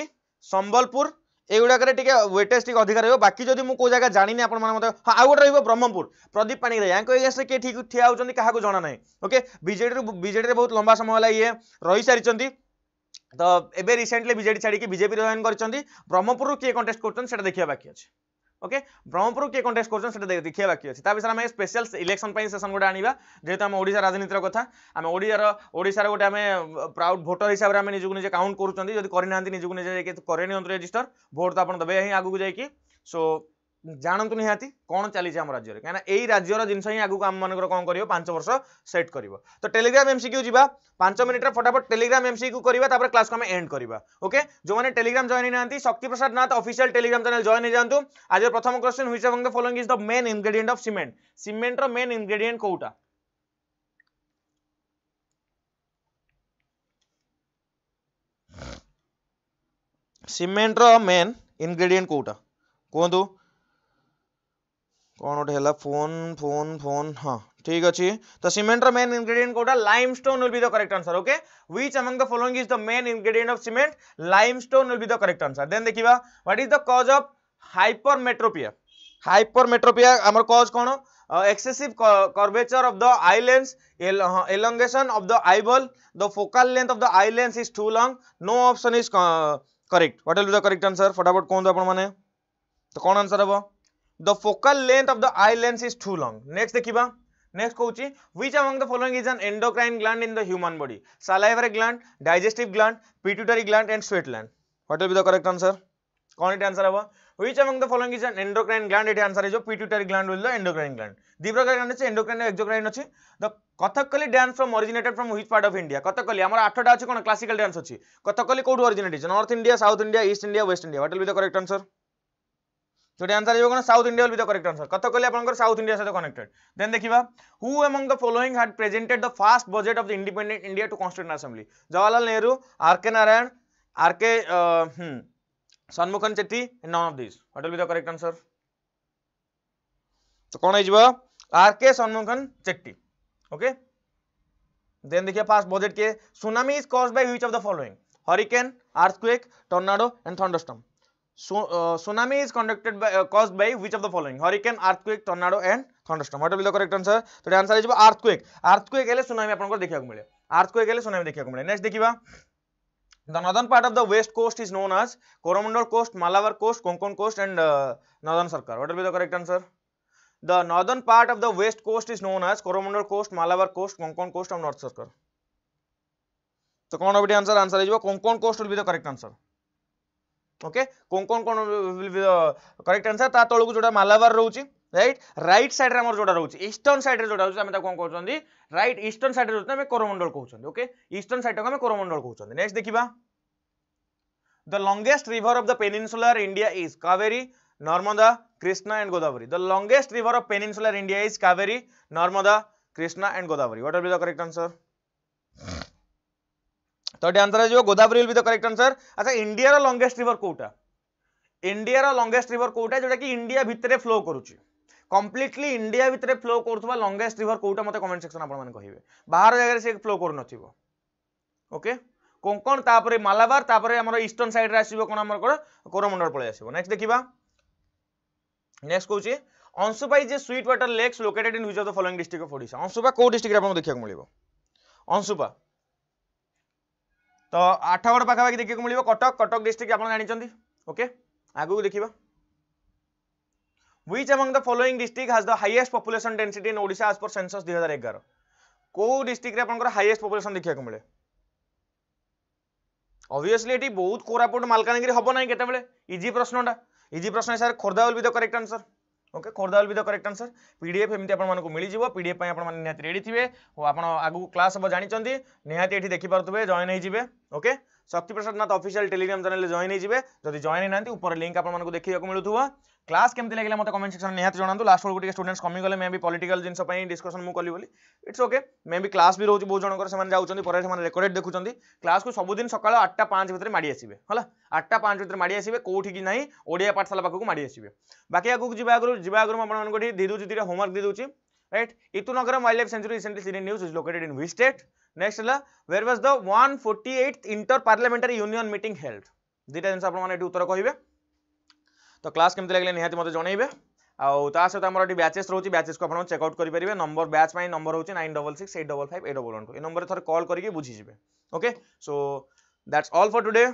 সম্বলপুর ଏଗୁଡ଼ାକରେ ଟିକେ ୱେଟେଜ୍ ଟିକେ ଅଧିକା ରହିବ ବାକି ଯଦି ମୁଁ କେଉଁ ଜାଗା ଜାଣିନି ଆପଣମାନେ ମୋତେ ହଁ ଆଉ ଗୋଟେ ରହିବ ବ୍ରହ୍ମପୁର ପ୍ରଦୀପ ପାଣିଗ୍ରାହୀ ୟାଙ୍କ ଏଗେନ୍ଷ୍ଟରେ କିଏ ଠିକ୍ ଠିଆ ହେଉଛନ୍ତି କାହାକୁ ଜଣା ନାହିଁ ଓକେ ବିଜେଡ଼ିରୁ ବିଜେଡ଼ିରେ ବହୁତ ଲମ୍ବା ସମୟ ହେଲା ଇଏ ରହିସାରିଛନ୍ତି ତ ଏବେ ରିସେଣ୍ଟଲି ବିଜେଡ଼ି ଛାଡ଼ିକି ବିଜେପି ଜଏନ୍ କରିଛନ୍ତି ବ୍ରହ୍ମପୁରରୁ କିଏ କଣ୍ଟେଷ୍ଟ କରୁଛନ୍ତି ସେଟା ଦେଖିବା ବାକି ଅଛି ଓକେ ବ୍ରହ୍ମପୁର କିଏ କଣ୍ଟେଷ୍ଟ କରୁଛନ୍ତି ସେଟା ଦେଖିବା ବାକି ଅଛି ତା ବିଷୟରେ ଆମେ ସ୍ପେଶାଲ ଇଲେକ୍ସନ ପାଇଁ ସେସନ ଗୋଟେ ଆଣିବା ଯେହେତୁ ଆମେ ଓଡ଼ିଶା ରାଜନୀତିର କଥା ଆମେ ଓଡ଼ିଶାର ଓଡ଼ିଶାର ଗୋଟେ ଆମେ ପ୍ରାଉଡ୍ ଭୋଟର ହିସାବରେ ଆମେ ନିଜକୁ ନିଜେ କାଉଣ୍ଟ କରୁଛନ୍ତି ଯଦି କରିନାହାନ୍ତି ନିଜକୁ ନିଜେ ଯାଇକି କରେଇ ନିଅନ୍ତୁ ରେଜିଷ୍ଟର ଭୋଟ ତ ଆପଣ ଦେବେ ହିଁ ଆଗକୁ ଯାଇକି ସୋ ଜାଣନ୍ତୁ ନିହାତି କ'ଣ ଚାଲିଛି ଆମ ରାଜ୍ୟରେ କାହିଁକିନା ଏଇ ରାଜ୍ୟର ଜିନିଷ ହିଁ ଆଗକୁ ଆମମାନଙ୍କର କ'ଣ କରିବ ପାଞ୍ଚ ବର୍ଷ ସେଟ୍ କରିବ ତ ଟେଲିଗ୍ରାମ ଏମ୍ସିକ୍ୟୁ ଯିବା ପାଞ୍ଚ ମିନିଟ୍ରେ ଫଟାଫଟ ଟେଲିଗ୍ରାମ ଏମ୍ସିକ୍ୟୁ କରିବା ତାପରେ କ୍ଲାସ୍କୁ ଆମେ ଏଣ୍ଡ କରିବା ଓକେ ଯେଉଁମାନେ ଟେଲିଗ୍ରାମ ଜଏନ୍ ହେଇନାହାନ୍ତି Shakti Prasad Nath official Telegram channel join ହେଇଯାନ୍ତୁ ଆଜିର ପ୍ରଥମ question which of the following is the main ingredient of cement ସିମେଣ୍ଟର ମେନ୍ ଇନଗ୍ରେଡିଏଣ୍ଟ କୋଉଟା ସିମେଣ୍ଟର ମେନ୍ ଇନଗ୍ରେଡିଏଣ୍ଟ କୋଉଟା କୁହନ୍ତୁ कौन उठेला फोन फोन फोन हाँ ठीक अच्छे तो cement main ingredient limestone will be the correct answer okay which among the following is the main ingredient of cement limestone will be the correct answer then देखिबा what is the cause of hypermetropia hypermetropia हमर cause excessive curvature curvature the eye lens lens elongation the eye eyeball the focal length of the eye lens is too long no option is correct what will be the correct answer फटाफट कहूँ आपण मैंने तो कौन आंसर हम the focal length of the eye lens is too long next देखा नेक्स्ट कौन which among the following is an endocrine gland in the human body salivary gland digestive gland pituitary gland and sweat gland what will be the correct answer कौन इट आंसर हवा which among the following is an endocrine gland it answer is pituitary gland will the endocrine gland दी प्रकार ग्लैंड अछि एंडोक्राइन एक्सोक्राइन अछि the Kathakali dance from originated from which part of India Kathakali हमरा 8टा अछि कौन क्लासिकल डांस अच्छी कथकली कौन originate is north India south India east India west India what will be the correct answer जो आंसर हो कौन south India will correct answer कथ कहे आप साउथ इंडिया सहित कनेक्टेड देन देखा who among the following had presented the first budget of the independent India to constitution assembly Jawaharlal Nehru R K Narayan R K Shanmukham Chetty none of this what will be the correct answer तो कौन हो R K Shanmukham Chetty okay then देखिए फास्ट बजेट के tsunami is cause by which of the following hurricane earthquake tornado and thunderstorm So, uh, tsunami is conducted by, uh, caused by which of the following? Hurricane, earthquake, tornado and thunderstorm. What will be the correct answer? So, the answer is earthquake. Earthquake हेले tsunami अपन को देखिए को मिले. Earthquake हेले tsunami देखिए को मिले. Next देखिए बा. The northern part of the west coast is known as Coromandel Coast, Malabar Coast, Konkan Coast and uh, Northern Circle. What will be the correct answer? The northern part of the west coast is known as Coromandel Coast, Malabar Coast, Konkan Coast and North Circle. So, कौन होगी आंसर? आंसर है जो Konkan coast will be the correct answer. Okay कौन कौन कौन करेक्ट आंसर ता तलकू जोटा मालाबार रोचे रईट रईट सैड्रे जो जोटा ईस्टर्न सैड्रे जोटा आम कौन कहते रईट ईस्टर्न सैड्रे रोचे आम कोरमंडल ओके ईस्टर्न सैड आम कोरमंडल कहते नेक्स्ट देखा the longest river of the peninsular India is Kaveri Narmada Krishna and Godavari the longest river of peninsular India is Kaveri Narmada Krishna and Godavari what will the correct answer তো এটি আনসার হয়ে Godavari will be the correct answer আচ্ছা ইন্ডিয়ার লঙ্গেস্ট রিভর কোটা ইন্ডিয়ার লঙ্গেস্ট রিভর কোটা যেটা কি ইন্ডিয়া ভিতরে ফ্লো করুচি কমপ্লিটলি ইন্ডিয়া ভিতরে ফ্লো করুবা লঙ্গেস্ট রিভর কোটা মতো কমেন্ট সেকশন আপনার কহবে বাহার জায়গায় সে ফ্লো করুনথিব ওকে কোন কোন তাপরে মালাবার তাপরে আমার ইষ্টর্ন সাইডে আসবে কোন আমার কোন কোরমন্ডল পলাই আসবে নেক্সট দেখিবা নেক্সট কৌছি Anshupa is a sweet water lakes located in which of the following district of Odisha Anshupa কেউ ডিস্ট্রিক্টে আপনার দেখা মিলবে অংশুপা ତ ଆଠଗଡ଼ ପାଖାପାଖି ଦେଖିବାକୁ ମିଳିବ କଟକ କଟକ ଡିଷ୍ଟ୍ରିକ୍ଟ ଆପଣ ଜାଣିଛନ୍ତି ଓକେ ଆଗକୁ ଦେଖିବା which among the following district has the highest population density in odisha as per census 2011 को डिस्ट्रिक्ट रे आपनकर हाईएस्ट पॉपुलेशन देखिया को मिले ऑब्वियसली एटी बहुत कोरापुट मालकानगिरी हबो नाही केते बेले इजी प्रश्नटा इजी प्रश्न sir Khordha will be the correct answer okay Khordha with correct answer PDF एमती आपको मिल जाव पीडीएफ निहती रेडी थे आप आगे क्लास हम जानते निहती ये देखिपे जॉइन होते okay Shakti Prasad Nath official Telegram channel join हो जदि जॉइन होना ऊपर लिंक आपको देखा मिलू ক্লাস কেমতি লাগিলা মতে কমেন্ট সেকশন নিহতি জনাতু লাস্ট বেলকু টিকে স্টুডেন্টস কমি গলে মে বি পলিটিকাল জিনিস পাই ডিসকশন মু কলি বলি it's okay maybe class বি রহুছি বহু জনকর সেমানে যাউচন্তি পরে সেমানে রেকর্ডেড দেখুচন্তি ক্লাস কু সবুদিন সকাল 8টা 5 ভিতরে মাড়ি আসিবে হলা 8টা 5 ভিতরে মাড়ি আসিবে কোঠি কি নাই ওড়িয়া পাঠশালা পাখকু মাড়ি আসিবে বাকি আগু জিবা আগু জিবা আগু আপন মানকু দি দেউচি দিটা হোমওয়ার্ক দি দেউচি right Eturnagaram wildlife sanctuary recently seen in news is located in which state next হলা where was the 148th inter parliamentary union meeting held দুইটা জিনিস আপনার এটি উত্তর কহবে तो क्लास केमी लगे निहत मत जनइबे आउ आम बैचेस आमर बैचेस रोचे को आप चेकआउट करेंगे नंबर बैच पर नंबर होती nine double six eight double five eight double one two number थोड़े कल करके बुझीजे okay so that's all for today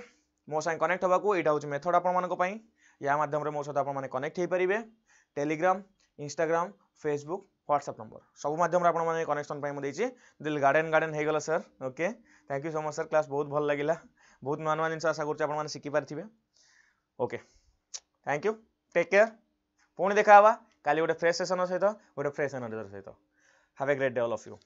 मो सा कनेक्ट हाँ यहाँ हूँ मेथड आप या मध्यम मो सहित आप कनेक्ट हो पारे Telegram Instagram Facebook WhatsApp number सब मध्यम आप कनेक्शन मुझे दिल गार्डेन गार्डेन होगा sir okay thank you so much sir class बहुत भल लगे बहुत नुआ नुआ जिन आशा कर शिखिपारे okay thank you take care पुणी देखा काली गोटे फ्रेश सेसन सहित गोटे फ्रेश एनर्जी सहित have a great day all of you